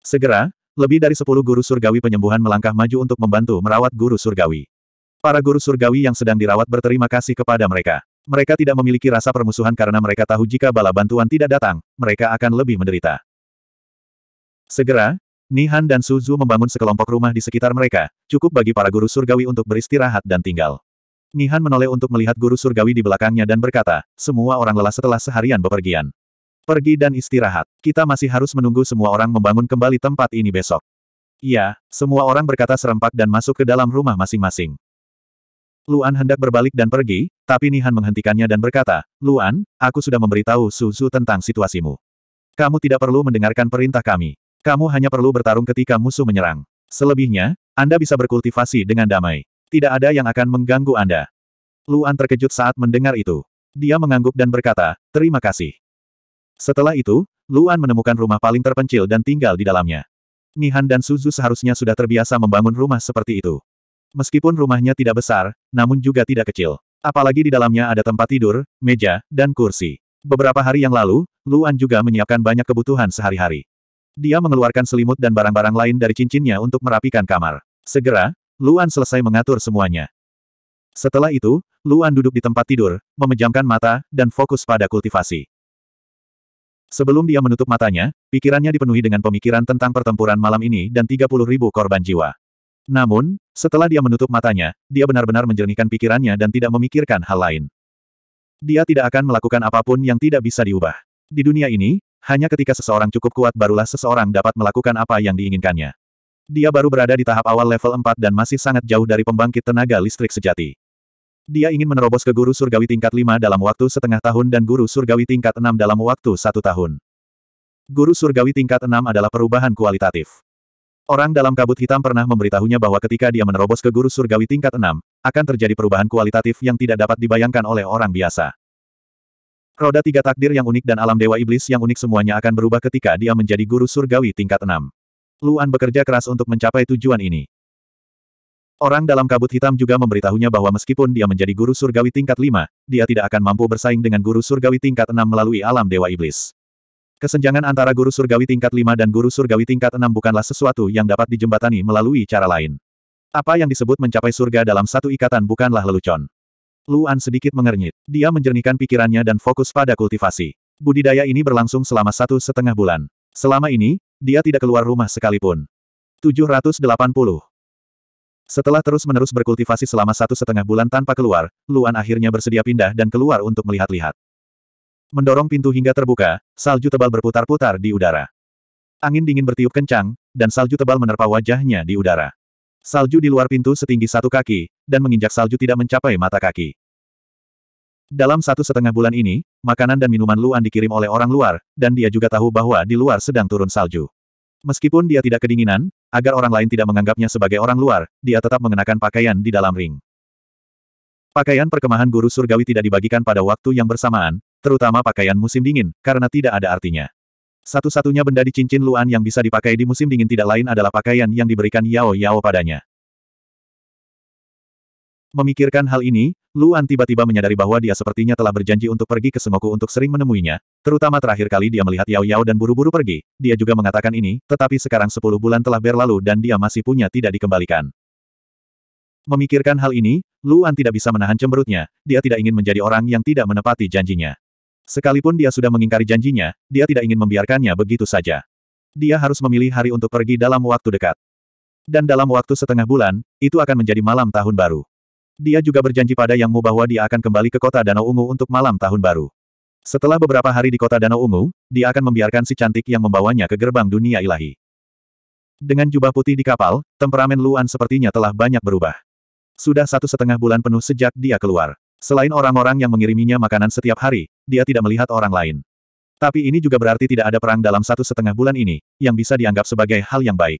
Segera, lebih dari sepuluh guru surgawi penyembuhan melangkah maju untuk membantu merawat guru surgawi. Para guru surgawi yang sedang dirawat berterima kasih kepada mereka. Mereka tidak memiliki rasa permusuhan karena mereka tahu jika bala bantuan tidak datang, mereka akan lebih menderita. Segera, Nihan dan Suzu membangun sekelompok rumah di sekitar mereka, cukup bagi para guru surgawi untuk beristirahat dan tinggal. Nihan menoleh untuk melihat guru surgawi di belakangnya dan berkata, semua orang lelah setelah seharian bepergian. Pergi dan istirahat. Kita masih harus menunggu semua orang membangun kembali tempat ini besok. Iya, semua orang berkata serempak dan masuk ke dalam rumah masing-masing. Luan hendak berbalik dan pergi, tapi Nihan menghentikannya dan berkata, Luan, aku sudah memberitahu Suzu tentang situasimu. Kamu tidak perlu mendengarkan perintah kami. Kamu hanya perlu bertarung ketika musuh menyerang. Selebihnya, Anda bisa berkultivasi dengan damai. Tidak ada yang akan mengganggu Anda. Luan terkejut saat mendengar itu. Dia mengangguk dan berkata, terima kasih. Setelah itu, Luan menemukan rumah paling terpencil dan tinggal di dalamnya. Nihan dan Suzu seharusnya sudah terbiasa membangun rumah seperti itu. Meskipun rumahnya tidak besar, namun juga tidak kecil. Apalagi di dalamnya ada tempat tidur, meja, dan kursi. Beberapa hari yang lalu, Luan juga menyiapkan banyak kebutuhan sehari-hari. Dia mengeluarkan selimut dan barang-barang lain dari cincinnya untuk merapikan kamar. Segera, Luan selesai mengatur semuanya. Setelah itu, Luan duduk di tempat tidur, memejamkan mata, dan fokus pada kultivasi. Sebelum dia menutup matanya, pikirannya dipenuhi dengan pemikiran tentang pertempuran malam ini dan 30 ribu korban jiwa. Namun, setelah dia menutup matanya, dia benar-benar menjernihkan pikirannya dan tidak memikirkan hal lain. Dia tidak akan melakukan apapun yang tidak bisa diubah. Di dunia ini, hanya ketika seseorang cukup kuat barulah seseorang dapat melakukan apa yang diinginkannya. Dia baru berada di tahap awal level 4 dan masih sangat jauh dari pembangkit tenaga listrik sejati. Dia ingin menerobos ke guru surgawi tingkat 5 dalam waktu setengah tahun dan guru surgawi tingkat 6 dalam waktu satu tahun. Guru surgawi tingkat 6 adalah perubahan kualitatif. Orang dalam kabut hitam pernah memberitahunya bahwa ketika dia menerobos ke guru surgawi tingkat 6, akan terjadi perubahan kualitatif yang tidak dapat dibayangkan oleh orang biasa. Roda tiga takdir yang unik dan alam dewa iblis yang unik semuanya akan berubah ketika dia menjadi guru surgawi tingkat 6. Luan bekerja keras untuk mencapai tujuan ini. Orang dalam kabut hitam juga memberitahunya bahwa meskipun dia menjadi guru surgawi tingkat 5, dia tidak akan mampu bersaing dengan guru surgawi tingkat 6 melalui alam Dewa Iblis. Kesenjangan antara guru surgawi tingkat 5 dan guru surgawi tingkat 6 bukanlah sesuatu yang dapat dijembatani melalui cara lain. Apa yang disebut mencapai surga dalam satu ikatan bukanlah lelucon. Luan sedikit mengernyit. Dia menjernihkan pikirannya dan fokus pada kultivasi. Budidaya ini berlangsung selama satu setengah bulan. Selama ini, dia tidak keluar rumah sekalipun. 780 setelah terus-menerus berkultivasi selama satu setengah bulan tanpa keluar, Luan akhirnya bersedia pindah dan keluar untuk melihat-lihat. Mendorong pintu hingga terbuka, salju tebal berputar-putar di udara. Angin dingin bertiup kencang, dan salju tebal menerpa wajahnya di udara. Salju di luar pintu setinggi satu kaki, dan menginjak salju tidak mencapai mata kaki. Dalam satu setengah bulan ini, makanan dan minuman Luan dikirim oleh orang luar, dan dia juga tahu bahwa di luar sedang turun salju. Meskipun dia tidak kedinginan, agar orang lain tidak menganggapnya sebagai orang luar, dia tetap mengenakan pakaian di dalam ring. Pakaian perkemahan guru surgawi tidak dibagikan pada waktu yang bersamaan, terutama pakaian musim dingin, karena tidak ada artinya. Satu-satunya benda di cincin Luan yang bisa dipakai di musim dingin tidak lain adalah pakaian yang diberikan Yao Yao padanya. Memikirkan hal ini, Luan tiba-tiba menyadari bahwa dia sepertinya telah berjanji untuk pergi ke Sengoku untuk sering menemuinya, terutama terakhir kali dia melihat Yao Yao dan buru-buru pergi, dia juga mengatakan ini, tetapi sekarang sepuluh bulan telah berlalu dan dia masih punya tidak dikembalikan. Memikirkan hal ini, Luan tidak bisa menahan cemberutnya, dia tidak ingin menjadi orang yang tidak menepati janjinya. Sekalipun dia sudah mengingkari janjinya, dia tidak ingin membiarkannya begitu saja. Dia harus memilih hari untuk pergi dalam waktu dekat. Dan dalam waktu setengah bulan, itu akan menjadi malam tahun baru. Dia juga berjanji pada Yang Mu bahwa dia akan kembali ke kota Danau Ungu untuk malam tahun baru. Setelah beberapa hari di kota Danau Ungu, dia akan membiarkan si cantik yang membawanya ke gerbang dunia ilahi. Dengan jubah putih di kapal, temperamen Luan sepertinya telah banyak berubah. Sudah satu setengah bulan penuh sejak dia keluar. Selain orang-orang yang mengiriminya makanan setiap hari, dia tidak melihat orang lain. Tapi ini juga berarti tidak ada perang dalam satu setengah bulan ini, yang bisa dianggap sebagai hal yang baik.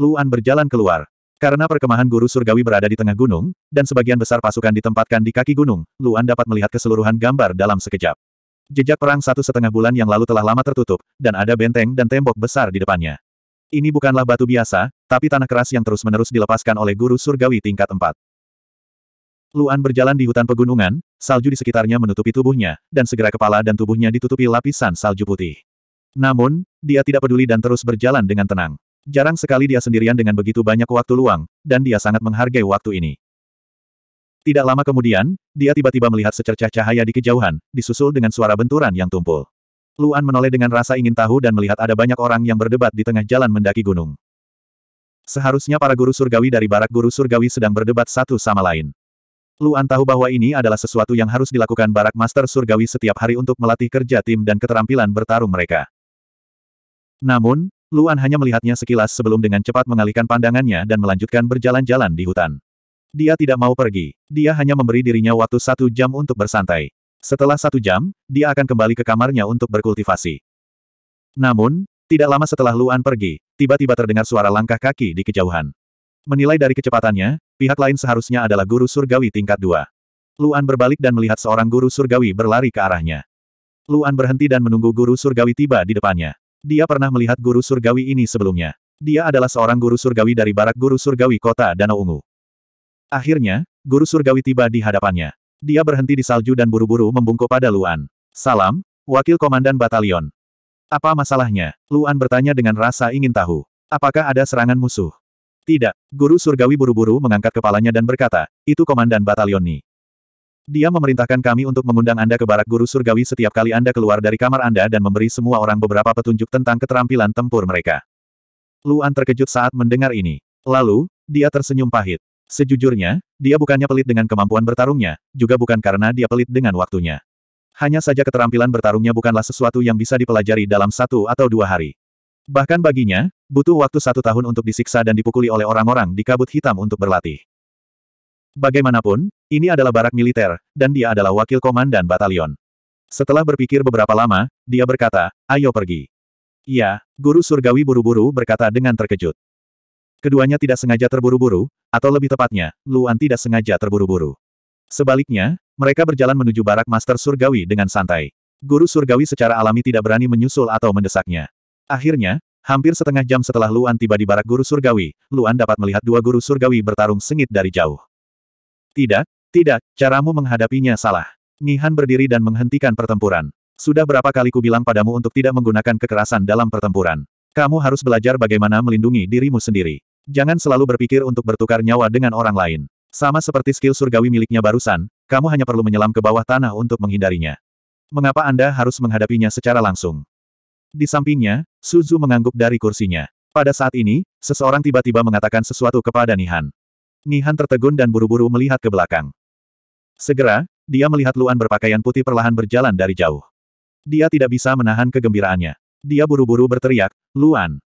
Luan berjalan keluar. Karena perkemahan guru surgawi berada di tengah gunung, dan sebagian besar pasukan ditempatkan di kaki gunung, Luan dapat melihat keseluruhan gambar dalam sekejap. Jejak perang satu setengah bulan yang lalu telah lama tertutup, dan ada benteng dan tembok besar di depannya. Ini bukanlah batu biasa, tapi tanah keras yang terus-menerus dilepaskan oleh guru surgawi tingkat 4. Luan berjalan di hutan pegunungan, salju di sekitarnya menutupi tubuhnya, dan segera kepala dan tubuhnya ditutupi lapisan salju putih. Namun, dia tidak peduli dan terus berjalan dengan tenang. Jarang sekali dia sendirian dengan begitu banyak waktu luang, dan dia sangat menghargai waktu ini. Tidak lama kemudian, dia tiba-tiba melihat secercah cahaya di kejauhan, disusul dengan suara benturan yang tumpul. Luan menoleh dengan rasa ingin tahu dan melihat ada banyak orang yang berdebat di tengah jalan mendaki gunung. Seharusnya para guru surgawi dari barak guru surgawi sedang berdebat satu sama lain. Luan tahu bahwa ini adalah sesuatu yang harus dilakukan barak master surgawi setiap hari untuk melatih kerja tim dan keterampilan bertarung mereka. Namun, Luan hanya melihatnya sekilas sebelum dengan cepat mengalihkan pandangannya dan melanjutkan berjalan-jalan di hutan. Dia tidak mau pergi. Dia hanya memberi dirinya waktu satu jam untuk bersantai. Setelah satu jam, dia akan kembali ke kamarnya untuk berkultivasi. Namun, tidak lama setelah Luan pergi, tiba-tiba terdengar suara langkah kaki di kejauhan. Menilai dari kecepatannya, pihak lain seharusnya adalah guru surgawi tingkat dua. Luan berbalik dan melihat seorang guru surgawi berlari ke arahnya. Luan berhenti dan menunggu guru surgawi tiba di depannya. Dia pernah melihat guru surgawi ini sebelumnya. Dia adalah seorang guru surgawi dari barak guru surgawi kota Danau Ungu. Akhirnya, guru surgawi tiba di hadapannya. Dia berhenti di salju dan buru-buru membungkuk pada Luan. Salam, wakil komandan batalion. Apa masalahnya? Luan bertanya dengan rasa ingin tahu. Apakah ada serangan musuh? Tidak, guru surgawi buru-buru mengangkat kepalanya dan berkata, itu komandan batalion nih. Dia memerintahkan kami untuk mengundang Anda ke barak guru surgawi setiap kali Anda keluar dari kamar Anda dan memberi semua orang beberapa petunjuk tentang keterampilan tempur mereka. Luan terkejut saat mendengar ini. Lalu, dia tersenyum pahit. Sejujurnya, dia bukannya pelit dengan kemampuan bertarungnya, juga bukan karena dia pelit dengan waktunya. Hanya saja keterampilan bertarungnya bukanlah sesuatu yang bisa dipelajari dalam satu atau dua hari. Bahkan baginya, butuh waktu satu tahun untuk disiksa dan dipukuli oleh orang-orang di kabut hitam untuk berlatih. Bagaimanapun, ini adalah barak militer, dan dia adalah wakil komandan batalion. Setelah berpikir beberapa lama, dia berkata, ayo pergi. Ya, guru surgawi buru-buru berkata dengan terkejut. Keduanya tidak sengaja terburu-buru, atau lebih tepatnya, Luan tidak sengaja terburu-buru. Sebaliknya, mereka berjalan menuju barak master surgawi dengan santai. Guru surgawi secara alami tidak berani menyusul atau mendesaknya. Akhirnya, Hampir setengah jam setelah Luan tiba di barak guru surgawi, Luan dapat melihat dua guru surgawi bertarung sengit dari jauh. Tidak, tidak, caramu menghadapinya salah. Nihan berdiri dan menghentikan pertempuran. Sudah berapa kali ku bilang padamu untuk tidak menggunakan kekerasan dalam pertempuran. Kamu harus belajar bagaimana melindungi dirimu sendiri. Jangan selalu berpikir untuk bertukar nyawa dengan orang lain. Sama seperti skill surgawi miliknya barusan, kamu hanya perlu menyelam ke bawah tanah untuk menghindarinya. Mengapa Anda harus menghadapinya secara langsung? Di sampingnya, Suzu mengangguk dari kursinya. Pada saat ini, seseorang tiba-tiba mengatakan sesuatu kepada Nihan. Nihan tertegun dan buru-buru melihat ke belakang. Segera, dia melihat Luan berpakaian putih perlahan berjalan dari jauh. Dia tidak bisa menahan kegembiraannya. Dia buru-buru berteriak, Luan.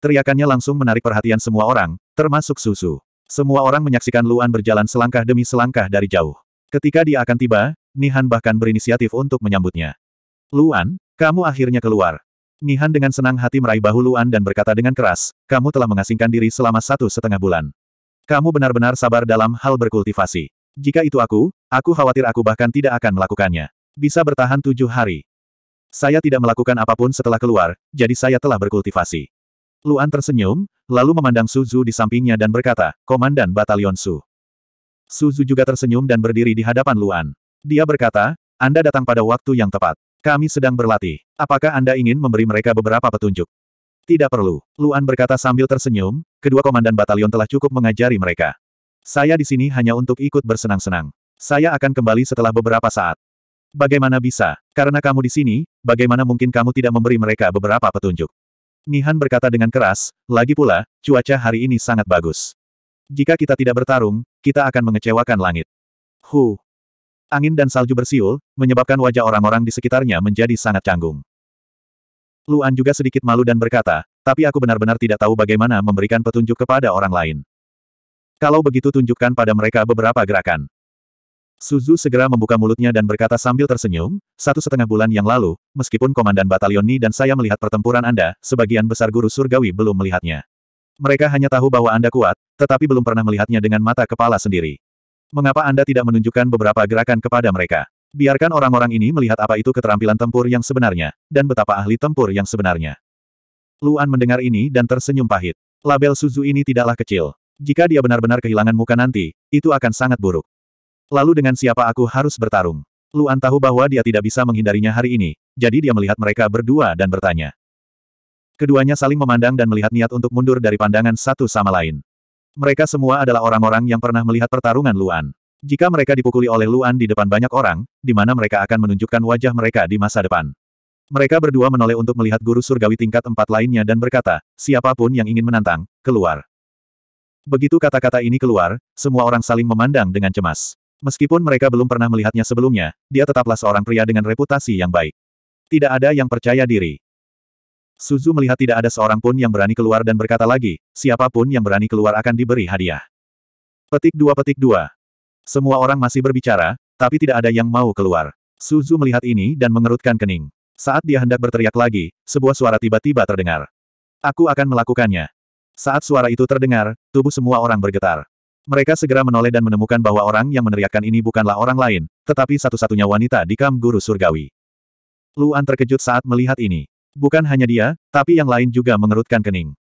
Teriakannya langsung menarik perhatian semua orang, termasuk Susu. Semua orang menyaksikan Luan berjalan selangkah demi selangkah dari jauh. Ketika dia akan tiba, Nihan bahkan berinisiatif untuk menyambutnya. Luan, kamu akhirnya keluar. Nihan dengan senang hati meraih bahu Luan dan berkata dengan keras, kamu telah mengasingkan diri selama satu setengah bulan. Kamu benar-benar sabar dalam hal berkultivasi. Jika itu aku, aku khawatir aku bahkan tidak akan melakukannya. Bisa bertahan tujuh hari. Saya tidak melakukan apapun setelah keluar, jadi saya telah berkultivasi. Luan tersenyum, lalu memandang Suzu di sampingnya dan berkata, Komandan Batalion Su. Suzu juga tersenyum dan berdiri di hadapan Luan. Dia berkata, Anda datang pada waktu yang tepat. Kami sedang berlatih. Apakah Anda ingin memberi mereka beberapa petunjuk? Tidak perlu. Luan berkata sambil tersenyum, kedua komandan batalion telah cukup mengajari mereka. Saya di sini hanya untuk ikut bersenang-senang. Saya akan kembali setelah beberapa saat. Bagaimana bisa? Karena kamu di sini, bagaimana mungkin kamu tidak memberi mereka beberapa petunjuk? Nihan berkata dengan keras, lagi pula, cuaca hari ini sangat bagus. Jika kita tidak bertarung, kita akan mengecewakan langit. Hu. Angin dan salju bersiul, menyebabkan wajah orang-orang di sekitarnya menjadi sangat canggung. Luan juga sedikit malu dan berkata, tapi aku benar-benar tidak tahu bagaimana memberikan petunjuk kepada orang lain. Kalau begitu tunjukkan pada mereka beberapa gerakan. Suzu segera membuka mulutnya dan berkata sambil tersenyum, satu setengah bulan yang lalu, meskipun Komandan Batalion Ni dan saya melihat pertempuran Anda, sebagian besar guru surgawi belum melihatnya. Mereka hanya tahu bahwa Anda kuat, tetapi belum pernah melihatnya dengan mata kepala sendiri. Mengapa Anda tidak menunjukkan beberapa gerakan kepada mereka? Biarkan orang-orang ini melihat apa itu keterampilan tempur yang sebenarnya, dan betapa ahli tempur yang sebenarnya. Luan mendengar ini dan tersenyum pahit. Label Suzu ini tidaklah kecil. Jika dia benar-benar kehilangan muka nanti, itu akan sangat buruk. Lalu dengan siapa aku harus bertarung? Luan tahu bahwa dia tidak bisa menghindarinya hari ini, jadi dia melihat mereka berdua dan bertanya. Keduanya saling memandang dan melihat niat untuk mundur dari pandangan satu sama lain. Mereka semua adalah orang-orang yang pernah melihat pertarungan Luan. Jika mereka dipukuli oleh Luan di depan banyak orang, di mana mereka akan menunjukkan wajah mereka di masa depan. Mereka berdua menoleh untuk melihat guru surgawi tingkat empat lainnya dan berkata, siapapun yang ingin menantang, keluar. Begitu kata-kata ini keluar, semua orang saling memandang dengan cemas. Meskipun mereka belum pernah melihatnya sebelumnya, dia tetaplah seorang pria dengan reputasi yang baik. Tidak ada yang percaya diri. Suzu melihat tidak ada seorang pun yang berani keluar dan berkata lagi, siapapun yang berani keluar akan diberi hadiah. Petik dua petik dua. Semua orang masih berbicara, tapi tidak ada yang mau keluar. Suzu melihat ini dan mengerutkan kening. Saat dia hendak berteriak lagi, sebuah suara tiba-tiba terdengar. Aku akan melakukannya. Saat suara itu terdengar, tubuh semua orang bergetar. Mereka segera menoleh dan menemukan bahwa orang yang meneriakkan ini bukanlah orang lain, tetapi satu-satunya wanita di Kam Guru Surgawi. Luan terkejut saat melihat ini. Bukan hanya dia, tapi yang lain juga mengerutkan kening.